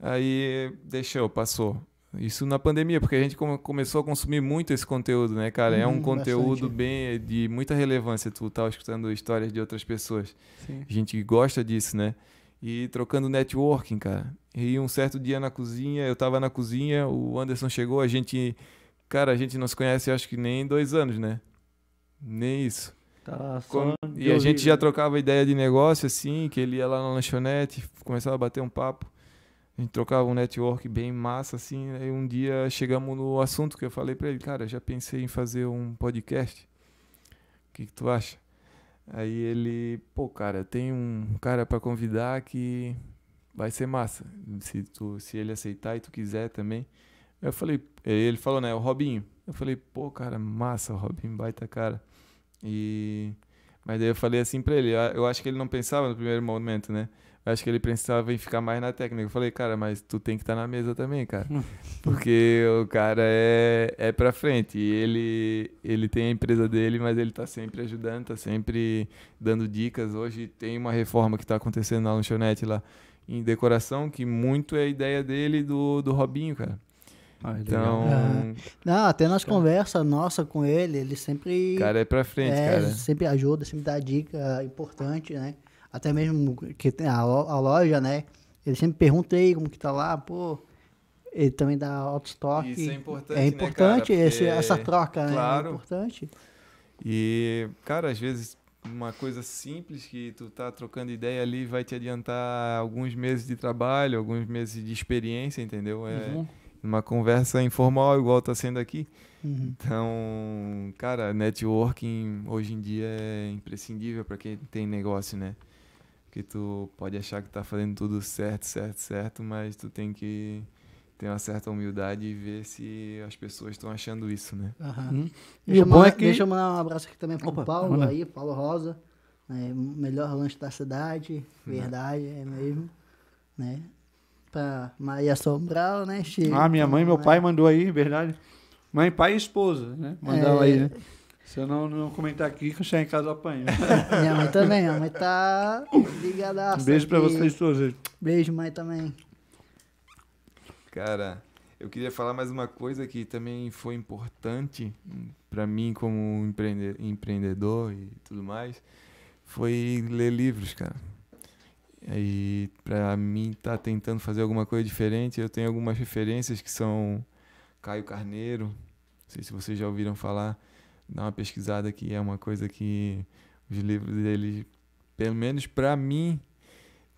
Aí deixou, passou. Isso na pandemia, porque a gente começou a consumir muito esse conteúdo, né, cara? Hum, é um hum, conteúdo bastante. bem eh, de muita relevância. Tu tá escutando histórias de outras pessoas. Sim. A gente gosta disso, né? E trocando networking, cara. E um certo dia na cozinha, eu estava na cozinha, o Anderson chegou, a gente. Cara, a gente não se conhece acho que nem dois anos, né? Nem isso. Tá, Como... E horrível. a gente já trocava ideia de negócio, assim, que ele ia lá na lanchonete, começava a bater um papo. A gente trocava um network bem massa, assim. Aí um dia chegamos no assunto que eu falei para ele, cara, já pensei em fazer um podcast. O que, que tu acha? Aí ele, pô, cara, tem um cara para convidar que vai ser massa. Se, tu, se ele aceitar e tu quiser também. Eu falei, é, ele falou, né, o Robinho. Eu falei, pô, cara, massa, o Robinho, baita cara. E. Mas daí eu falei assim pra ele, eu acho que ele não pensava no primeiro momento, né? Eu acho que ele pensava em ficar mais na técnica. Eu falei, cara, mas tu tem que estar tá na mesa também, cara. Porque o cara é, é pra frente. E ele, ele tem a empresa dele, mas ele tá sempre ajudando, tá sempre dando dicas. Hoje tem uma reforma que tá acontecendo na lanchonete lá em decoração, que muito é a ideia dele do, do Robinho, cara. Ah, é então. É. Não, até nas então. conversas nossa com ele, ele sempre. Cara, é pra frente, é, cara. Sempre ajuda, sempre dá dica importante, né? Até mesmo que tem a, a loja, né? Ele sempre pergunta aí como que tá lá, pô. Ele também dá auto-stock. Isso é importante. É importante né, cara, esse, essa troca, né? É importante. E, cara, às vezes uma coisa simples que tu tá trocando ideia ali vai te adiantar alguns meses de trabalho, alguns meses de experiência, entendeu? É uhum. uma conversa informal igual tá sendo aqui. Uhum. Então, cara, networking hoje em dia é imprescindível para quem tem negócio, né? Porque tu pode achar que tá fazendo tudo certo, certo, certo, mas tu tem que ter uma certa humildade e ver se as pessoas estão achando isso, né? Uhum. E o bom é que... Deixa eu mandar um abraço aqui também para o Paulo aí, Paulo Rosa. Né? Melhor lanche da cidade, verdade, é mesmo. Né? Para Maria Sombral, né, Chico? Ah, minha mãe e meu né? pai mandou aí, verdade. Mãe, pai e esposa, né? Mandaram é... aí, né? Se eu não, não comentar aqui, que eu chego em casa apanho. minha mãe também, minha mãe tá ligada. Um beijo para vocês todos. Beijo, mãe, também. Cara, eu queria falar mais uma coisa que também foi importante para mim como empreende empreendedor e tudo mais, foi ler livros, cara. E para mim tá tentando fazer alguma coisa diferente, eu tenho algumas referências que são Caio Carneiro, não sei se vocês já ouviram falar, dá uma pesquisada que é uma coisa que os livros dele, pelo menos para mim,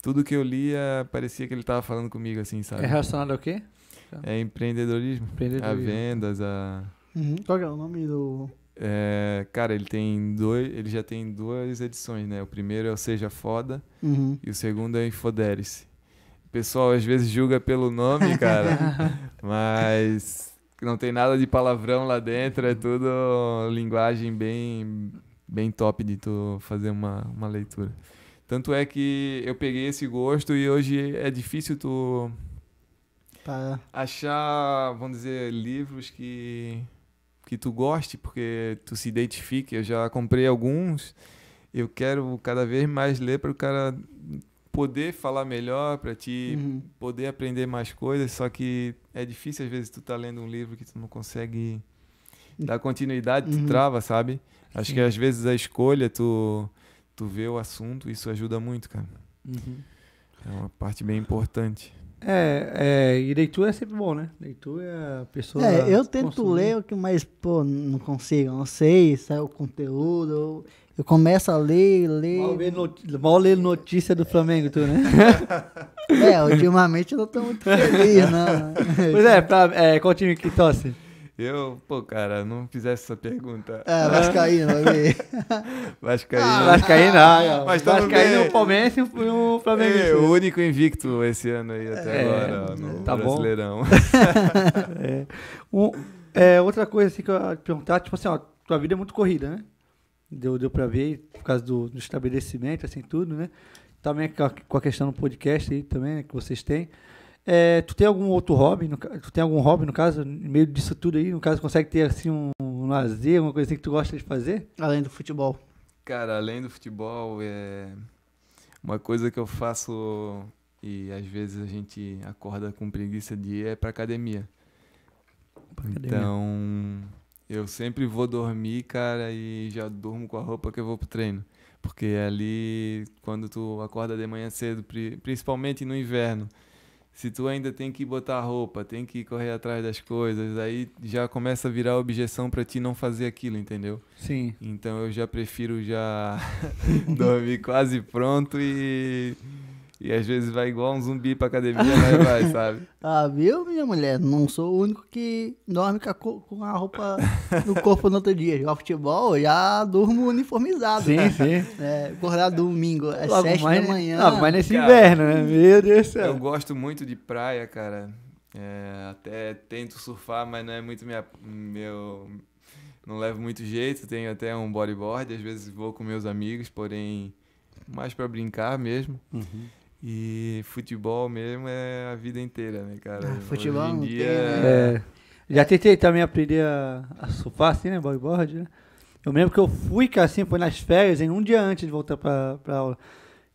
tudo que eu lia eh, parecia que ele estava falando comigo, assim, sabe? É relacionado ao quê? É empreendedorismo. empreendedorismo. A vendas, a. Uhum. Qual é o nome do. É, cara, ele tem dois. Ele já tem duas edições, né? O primeiro é o Seja Foda uhum. e o segundo é Infodere-se. O pessoal às vezes julga pelo nome, cara. mas não tem nada de palavrão lá dentro, é tudo linguagem bem, bem top de tu fazer uma, uma leitura. Tanto é que eu peguei esse gosto e hoje é difícil tu tá. achar, vamos dizer, livros que que tu goste, porque tu se identifique. Eu já comprei alguns. Eu quero cada vez mais ler para o cara poder falar melhor, para ti uhum. poder aprender mais coisas. Só que é difícil às vezes tu tá lendo um livro que tu não consegue dar continuidade, uhum. tu trava, sabe? Acho Sim. que às vezes a escolha tu tu vê o assunto, isso ajuda muito, cara. Uhum. É uma parte bem importante. É, é, e leitura é sempre bom, né? Leitura é a pessoa. É, eu tento consumir. ler, mas, pô, não consigo, não sei, sai o conteúdo. Eu, eu começo a ler, ler. Mal, mal ler notícia do Flamengo, tu, né? é, ultimamente eu não tô muito feliz, não. Né? Pois é, pra, tá, é qual time que torce? Eu, pô, cara, não fizesse essa pergunta. É, Vascaíno, vai ver. Vascaíno. Ah, Vascaíno, ah, ah mas tá Vascaíno, o é- Palmeiras e o é, Flamengo. É, o único invicto esse ano aí até é, agora é, no tá Brasileirão. é. é, outra coisa assim que eu ia te perguntar, tipo assim, ó, tua vida é muito corrida, né? Deu, deu pra ver, por causa do, do estabelecimento, assim, tudo, né? Também com a questão do podcast aí também, né, que vocês têm. É, tu tem algum outro hobby? No, tu tem algum hobby, no caso, no meio disso tudo aí? No caso, consegue ter assim um, um lazer, uma coisa assim que tu gosta de fazer? Além do futebol. Cara, além do futebol, é uma coisa que eu faço e às vezes a gente acorda com preguiça de ir é pra academia. Pra então, eu sempre vou dormir, cara, e já durmo com a roupa que eu vou pro treino. Porque ali, quando tu acorda de manhã cedo, principalmente no inverno, se tu ainda tem que botar a roupa, tem que correr atrás das coisas, aí já começa a virar objeção para ti não fazer aquilo, entendeu? Sim. Então eu já prefiro já dormir quase pronto e e às vezes vai igual um zumbi pra academia, mas vai, sabe? Ah, viu, minha mulher? Não sou o único que dorme com a roupa no corpo no outro dia. Jogar futebol, já durmo uniformizado. Sim, né? sim. É, acordar domingo, é Logo 7 mais, da manhã. Não, mas nesse cara, inverno, né? Meu Deus do céu. Eu gosto muito de praia, cara. É, até tento surfar, mas não é muito minha, meu. Não levo muito jeito. Tenho até um bodyboard, às vezes vou com meus amigos, porém mais para brincar mesmo. Uhum. E futebol mesmo é a vida inteira, né, cara? futebol ah, Hoje em é dia... Tem, né? é, já tentei também aprender a, a surfar, assim, né, bodyboard, né? Eu lembro que eu fui, cara, assim, foi nas férias, hein, um dia antes de voltar pra, pra aula.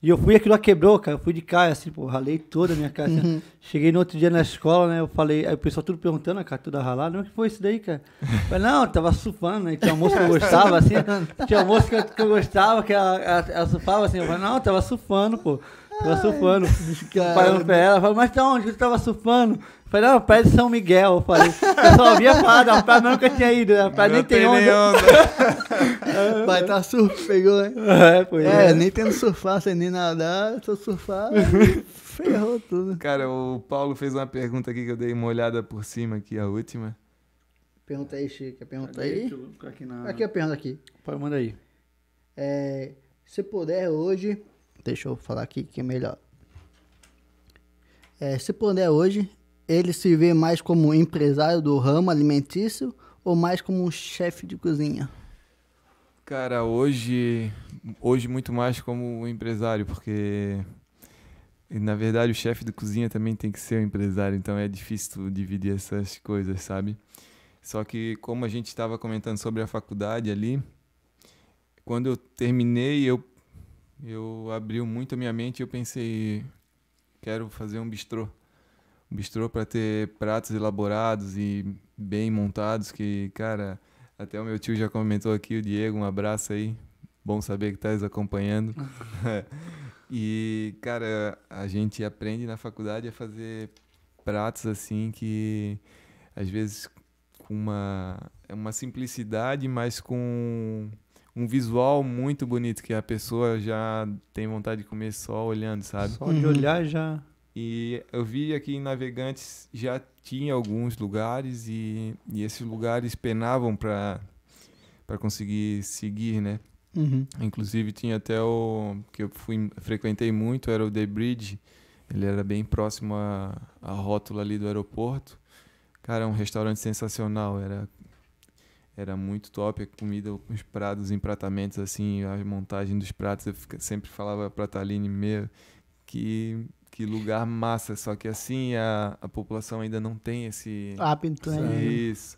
E eu fui, aquilo lá quebrou, cara. Eu fui de cara, assim, pô, ralei toda a minha casa assim. Uhum. Cheguei no outro dia na escola, né? Eu falei, aí o pessoal tudo perguntando, ah, cara, tudo ralada. Não, que foi isso daí, cara? Eu falei, não, tava surfando, né? Tinha uma moça que eu gostava, assim. Tinha uma moça que eu, que eu gostava, que ela, ela, ela surfava, assim. Eu falei, não, tava surfando, pô. Tava surfando. falando pra ela, falei, mas tá onde você tava surfando? falei, não, ah, pé de São Miguel. Eu falei, eu só ouvia falar da praia mesmo que eu tinha ido, a praia nem tem onda. Nem onda. Vai tá surf, pegou, hein? É, foi. É, é, nem tendo surfar, sem nem nadar, só surfar, ferrou tudo. Cara, o Paulo fez uma pergunta aqui que eu dei uma olhada por cima aqui, a última. Pergunta aí, Chica, pergunta aí. Aqui, na... aqui aqui. Pai, manda aí. É, se puder hoje Deixa eu falar aqui que é melhor. É, se puder né, hoje, ele se vê mais como empresário do ramo alimentício ou mais como um chefe de cozinha? Cara, hoje, hoje muito mais como um empresário, porque na verdade o chefe de cozinha também tem que ser um empresário, então é difícil dividir essas coisas, sabe? Só que como a gente estava comentando sobre a faculdade ali, quando eu terminei, eu eu abriu muito a minha mente e eu pensei, quero fazer um bistrô. Um bistrô para ter pratos elaborados e bem montados que, cara, até o meu tio já comentou aqui, o Diego, um abraço aí. Bom saber que estás acompanhando. e, cara, a gente aprende na faculdade a fazer pratos assim que às vezes com uma é uma simplicidade, mas com um visual muito bonito que a pessoa já tem vontade de comer só olhando, sabe? Só de uhum. olhar já. E eu vi aqui em Navegantes já tinha alguns lugares e, e esses lugares penavam para conseguir seguir, né? Uhum. Inclusive tinha até o que eu fui, frequentei muito, era o The Bridge. Ele era bem próximo à, rótula ali do aeroporto. Cara, é um restaurante sensacional. Era era muito top a comida, os pratos, os empratamentos, assim, a montagem dos pratos. Eu sempre falava para a Taline, meu, que, que lugar massa. Só que assim, a, a população ainda não tem esse... Hábito, né? Isso.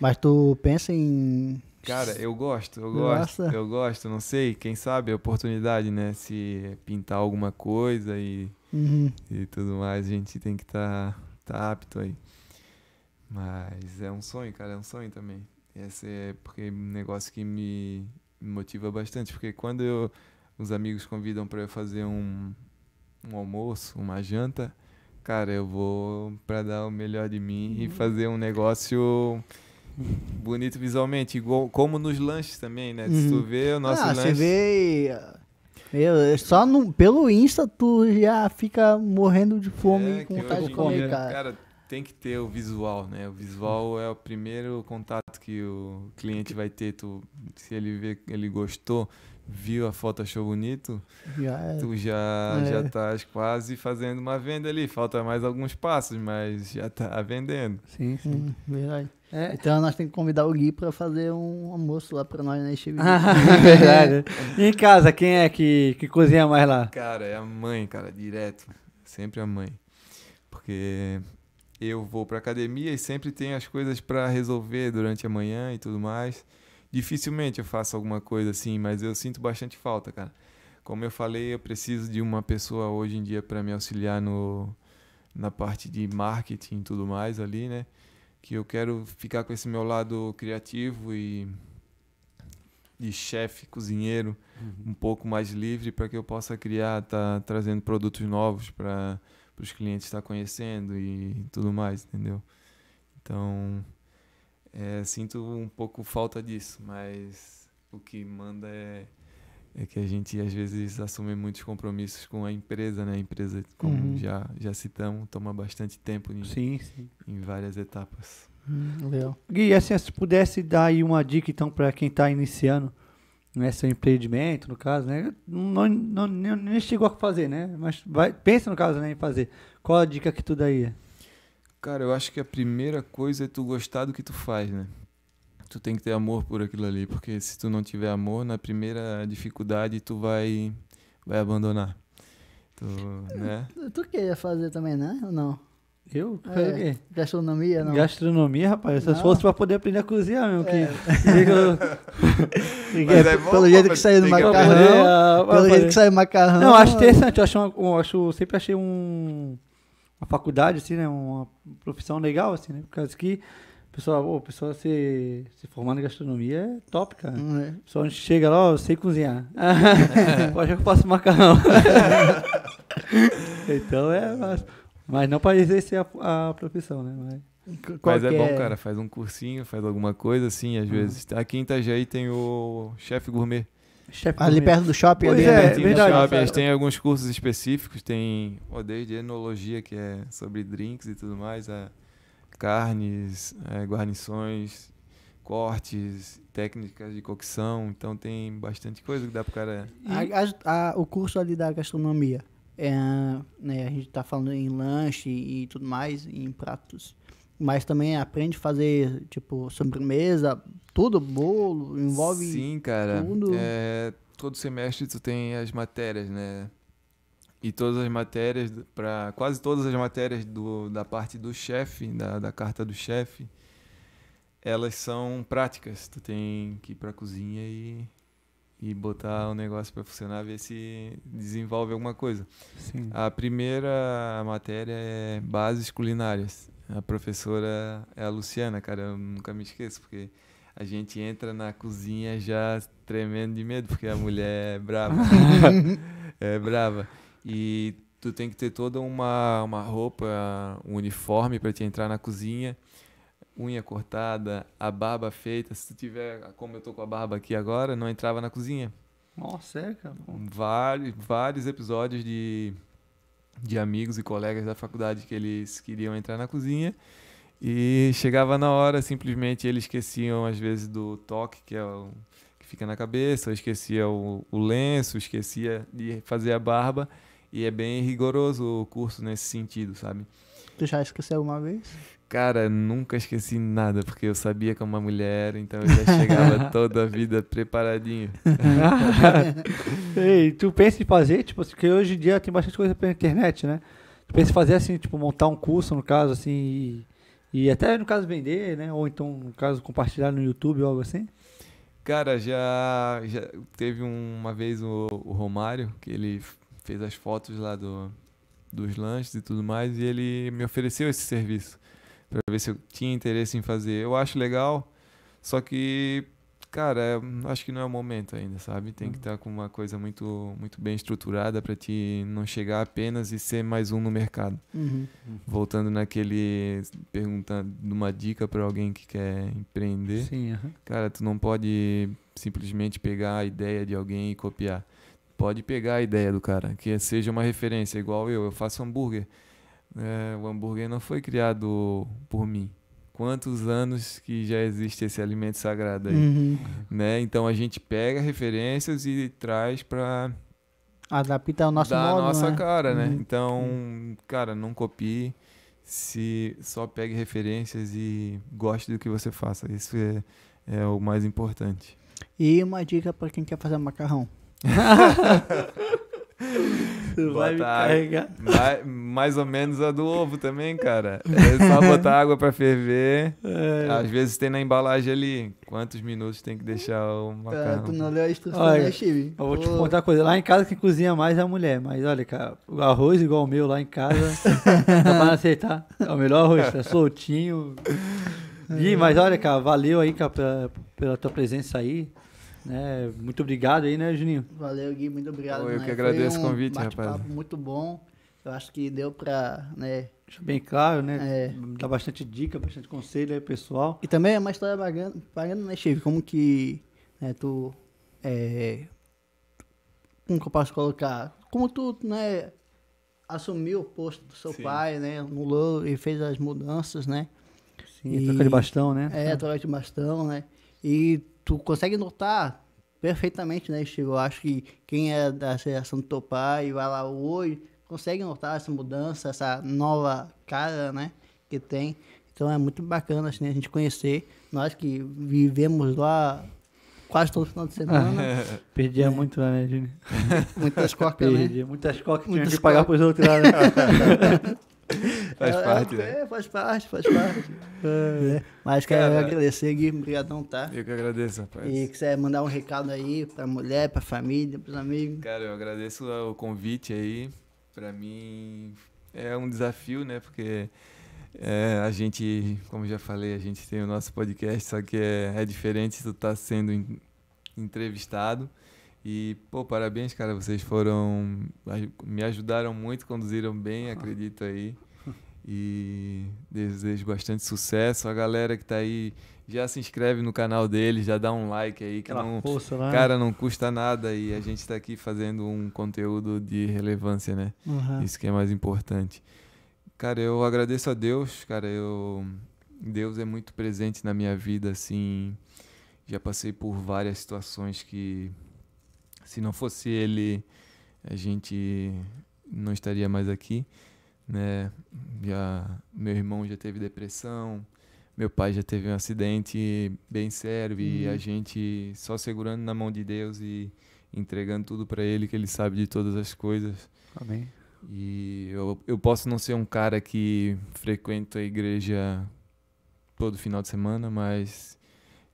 Mas tu pensa em... Cara, eu gosto, eu gosto, Nossa. eu gosto. Não sei, quem sabe a oportunidade, né? Se pintar alguma coisa e, uhum. e tudo mais, a gente tem que estar tá, tá apto aí. Mas é um sonho, cara, é um sonho também. Esse é porque é um negócio que me motiva bastante, porque quando eu, os amigos convidam para eu fazer um, um almoço, uma janta, cara, eu vou para dar o melhor de mim uhum. e fazer um negócio bonito visualmente, igual, como nos lanches também, né? Se tu uhum. vê o ah, nosso ah, lanche. Você vê. eu é só no, pelo Insta tu já fica morrendo de fome é, com vontade de comer, cara. cara tem que ter o visual, né? O visual é o primeiro contato que o cliente vai ter. Tu, se ele vê, ele gostou, viu a foto, achou bonito, já, é. tu já é. já estás quase fazendo uma venda ali. Falta mais alguns passos, mas já está vendendo. Sim, sim, hum, verdade. É. Então nós temos que convidar o Gui para fazer um almoço lá para nós, né, Steve? Ah, verdade. e em casa, quem é que, que cozinha mais lá? Cara, é a mãe, cara, direto. Sempre a mãe. Porque eu vou para academia e sempre tenho as coisas para resolver durante a manhã e tudo mais. Dificilmente eu faço alguma coisa assim, mas eu sinto bastante falta, cara. Como eu falei, eu preciso de uma pessoa hoje em dia para me auxiliar no na parte de marketing e tudo mais ali, né? Que eu quero ficar com esse meu lado criativo e de chefe, cozinheiro, uhum. um pouco mais livre para que eu possa criar, tá trazendo produtos novos para para os clientes estar tá conhecendo e tudo mais, entendeu? Então, é, sinto um pouco falta disso, mas o que manda é, é que a gente às vezes assume muitos compromissos com a empresa, né? A empresa, como uhum. já, já citamos, toma bastante tempo em, sim, sim. em várias etapas. Hum, legal. Gui, assim, se pudesse dar aí uma dica então para quem está iniciando, não é seu empreendimento, no caso, né? Não, não, nem chegou a fazer, né? Mas vai, pensa no caso, né, em fazer. Qual a dica que tu daria? Cara, eu acho que a primeira coisa é tu gostar do que tu faz, né? Tu tem que ter amor por aquilo ali, porque se tu não tiver amor, na primeira dificuldade tu vai vai abandonar. Tu, né? Tu queria fazer também, né? Ou não? Eu? É, gastronomia, não. Gastronomia, rapaz. Essas não. fosse pra poder aprender a cozinhar mesmo. Que, é. que, é bom, pelo jeito que saiu no macarrão. pelo jeito que saiu no macarrão. Não, acho interessante. Eu acho, uma, acho, sempre achei um, uma faculdade, assim, né? Uma profissão legal, assim, né? Por causa que pessoal, oh, pessoa se, se formando em gastronomia é top, cara. Uhum. É. Só onde chega lá, eu sei cozinhar. Pode que eu faço macarrão. então é massa. Mas não para exercer a, a, profissão, né? Mas, Mas é bom, é? cara, faz um cursinho, faz alguma coisa assim, às uhum. vezes. Tá aqui em Itajaí tem o chefe gourmet. Chef ali gourmet. perto do shopping, pois ali é, perto é, né? verdade, shopping. alguns cursos específicos, tem o desde enologia, que é sobre drinks e tudo mais, a carnes, é, guarnições, cortes, técnicas de cocção. Então tem bastante coisa que dá pro cara. A, a, o curso ali da gastronomia é, né, a gente está falando em lanche e tudo mais, em pratos. Mas também aprende a fazer, tipo, sobremesa, tudo, bolo, envolve Sim, cara. Tudo. É, todo semestre tu tem as matérias, né? E todas as matérias, para quase todas as matérias do, da parte do chefe, da, da carta do chefe, elas são práticas. Tu tem que ir pra cozinha e e botar o um negócio para funcionar, ver se desenvolve alguma coisa. Sim. A primeira matéria é bases culinárias. A professora é a Luciana, cara, eu nunca me esqueço, porque a gente entra na cozinha já tremendo de medo, porque a mulher é brava. é brava. E tu tem que ter toda uma, uma roupa, um uniforme para te entrar na cozinha unha cortada, a barba feita. Se tu tiver, como eu tô com a barba aqui agora, não entrava na cozinha. Nossa, é, cara. Vários, vários episódios de, de amigos e colegas da faculdade que eles queriam entrar na cozinha. E chegava na hora, simplesmente eles esqueciam, às vezes, do toque, que é o que fica na cabeça, esquecia o, o lenço, esquecia de fazer a barba. E é bem rigoroso o curso nesse sentido, sabe? Tu já esqueceu alguma vez? Cara, nunca esqueci nada, porque eu sabia que é uma mulher, então eu já chegava toda a vida preparadinho. e tu pensa em fazer, tipo, porque hoje em dia tem bastante coisa pela internet, né? Tu pensa em fazer assim, tipo, montar um curso, no caso, assim, e, e até no caso vender, né? Ou então, no caso, compartilhar no YouTube ou algo assim? Cara, já, já teve uma vez o, o Romário, que ele fez as fotos lá do, dos lanches e tudo mais, e ele me ofereceu esse serviço para ver se eu tinha interesse em fazer. Eu acho legal, só que, cara, acho que não é o momento ainda, sabe? Tem que estar uhum. tá com uma coisa muito, muito bem estruturada para te não chegar apenas e ser mais um no mercado. Uhum. uhum. Voltando naquele perguntando uma dica para alguém que quer empreender. Sim, uhum. Cara, tu não pode simplesmente pegar a ideia de alguém e copiar. Pode pegar a ideia do cara, que seja uma referência, igual eu, eu faço hambúrguer. É, o hambúrguer não foi criado por mim. Quantos anos que já existe esse alimento sagrado aí? Uhum. Né? Então a gente pega referências e traz para adaptar o nosso modo, nossa né? cara, né? Uhum. Então, cara, não copie, se só pegue referências e goste do que você faça. Isso é, é o mais importante. E uma dica para quem quer fazer macarrão. vai me carregar. Mais, mais, ou menos a do ovo também, cara. É só botar água para ferver. É. Às vezes tem na embalagem ali quantos minutos tem que deixar o tá, macarrão. tu não leu a instrução, olha, Chibi? Eu vou Pô. te contar uma coisa. Lá em casa quem cozinha mais é a mulher. Mas olha, cara, o arroz igual o meu lá em casa, dá pra aceitar. É o melhor arroz, é soltinho. Gui, mas olha, cara, valeu aí, cara, pela tua presença aí. Né? Muito obrigado aí, né, Juninho? Valeu, Gui, muito obrigado. Eu né? que agradeço um o convite, rapaz. muito bom. Eu acho que deu para, né, Deixa bem claro, né? É. Dá bastante dica, bastante conselho aí, pessoal. E também é uma história bacana, bacana né, Chico? Como que né, tu. É, como que eu posso colocar? Como tu, né? Assumiu o posto do seu Sim. pai, né? mulou e fez as mudanças, né? Sim, e, troca de bastão, né? É, troca de bastão, né? E tu consegue notar perfeitamente, né, Chico? Eu acho que quem é da geração do teu pai e vai lá hoje consegue notar essa mudança, essa nova cara, né, que tem. Então é muito bacana assim, a gente conhecer. Nós que vivemos lá quase todo final de semana. Perdia é. muito né, Júnior? Muitas cocas, né? Perdia muitas cocas, muitas tinha que pagar para os outros lá, né? faz é, é parte, é, né? É, faz parte, faz parte. É. é. Mas quero Cara, agradecer, Gui, obrigadão, tá? Eu que agradeço, rapaz. E quiser mandar um recado aí pra mulher, pra família, pros amigos. Cara, eu agradeço o convite aí. Pra mim é um desafio, né? Porque é, a gente, como já falei, a gente tem o nosso podcast, só que é, é diferente tu estar tá sendo entrevistado. E, pô, parabéns, cara. Vocês foram. Me ajudaram muito, conduziram bem, acredito aí. E desejo bastante sucesso. A galera que tá aí já se inscreve no canal dele, já dá um like aí. Que não, força, né? Cara, não custa nada e a gente tá aqui fazendo um conteúdo de relevância, né? Uhum. Isso que é mais importante. Cara, eu agradeço a Deus, cara. Eu... Deus é muito presente na minha vida, assim. Já passei por várias situações que se não fosse ele, a gente não estaria mais aqui, né? Já meu irmão já teve depressão, meu pai já teve um acidente bem sério uhum. e a gente só segurando na mão de Deus e entregando tudo para ele que ele sabe de todas as coisas. Amém. E eu, eu posso não ser um cara que frequenta a igreja todo final de semana, mas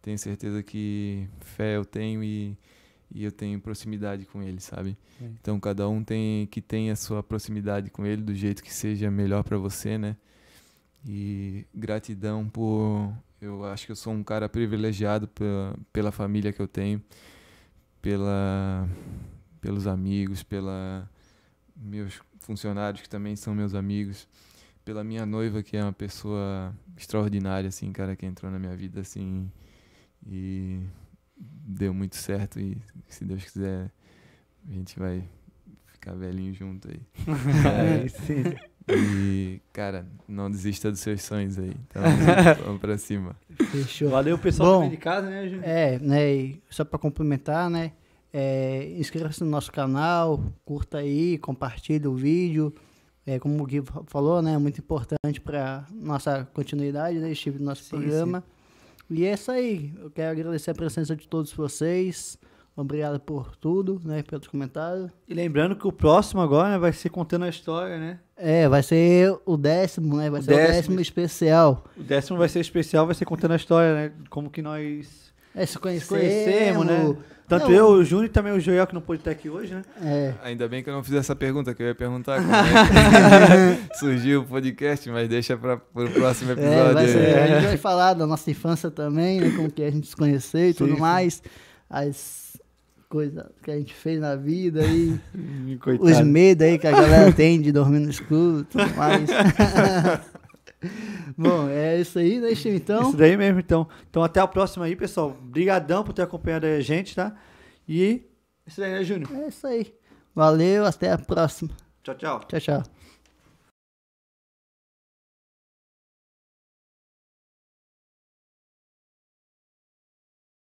tenho certeza que fé eu tenho e e eu tenho proximidade com ele, sabe? É. Então cada um tem que tem a sua proximidade com ele do jeito que seja melhor para você, né? E gratidão por eu acho que eu sou um cara privilegiado pela, pela família que eu tenho, pela pelos amigos, pela meus funcionários que também são meus amigos, pela minha noiva que é uma pessoa extraordinária assim, cara que entrou na minha vida assim e deu muito certo e se Deus quiser a gente vai ficar velhinho junto aí. é, sim. E, cara, não desista dos seus sonhos aí. Então, vamos pra cima. Fechou. Valeu, pessoal Bom, de casa, né, Ju? É, né? E só pra complementar, né? É, Inscreva-se no nosso canal, curta aí, compartilhe o vídeo. É, como o Gui falou, né? É muito importante pra nossa continuidade, né? Estilo do nosso sim, programa. Sim. E é isso aí. Eu quero agradecer a presença de todos vocês. Obrigado por tudo, né? Pelos comentários. E lembrando que o próximo agora né, vai ser contando a história, né? É, vai ser o décimo, né? Vai o ser décimo. o décimo especial. O décimo vai ser especial, vai ser contando a história, né? Como que nós é, se conhecemos. conhecemos né? Tanto não. eu, o Júnior e também o Joel, que não pôde estar aqui hoje, né? É. Ainda bem que eu não fiz essa pergunta, que eu ia perguntar como é que surgiu o podcast, mas deixa para o próximo é, episódio. É, ser, é. A gente vai falar da nossa infância também, né, como que a gente se conheceu e sim, tudo sim. mais, as coisas que a gente fez na vida e os medos aí que a galera tem de dormir no escuro e tudo mais. Bom, é isso aí, né, Steve, então? Isso daí mesmo, então. Então, até a próxima aí, pessoal. Obrigadão por ter acompanhado a gente, tá? E... Isso daí, né, Júnior? É isso aí. Valeu, até a próxima. Tchau, tchau. Tchau, tchau.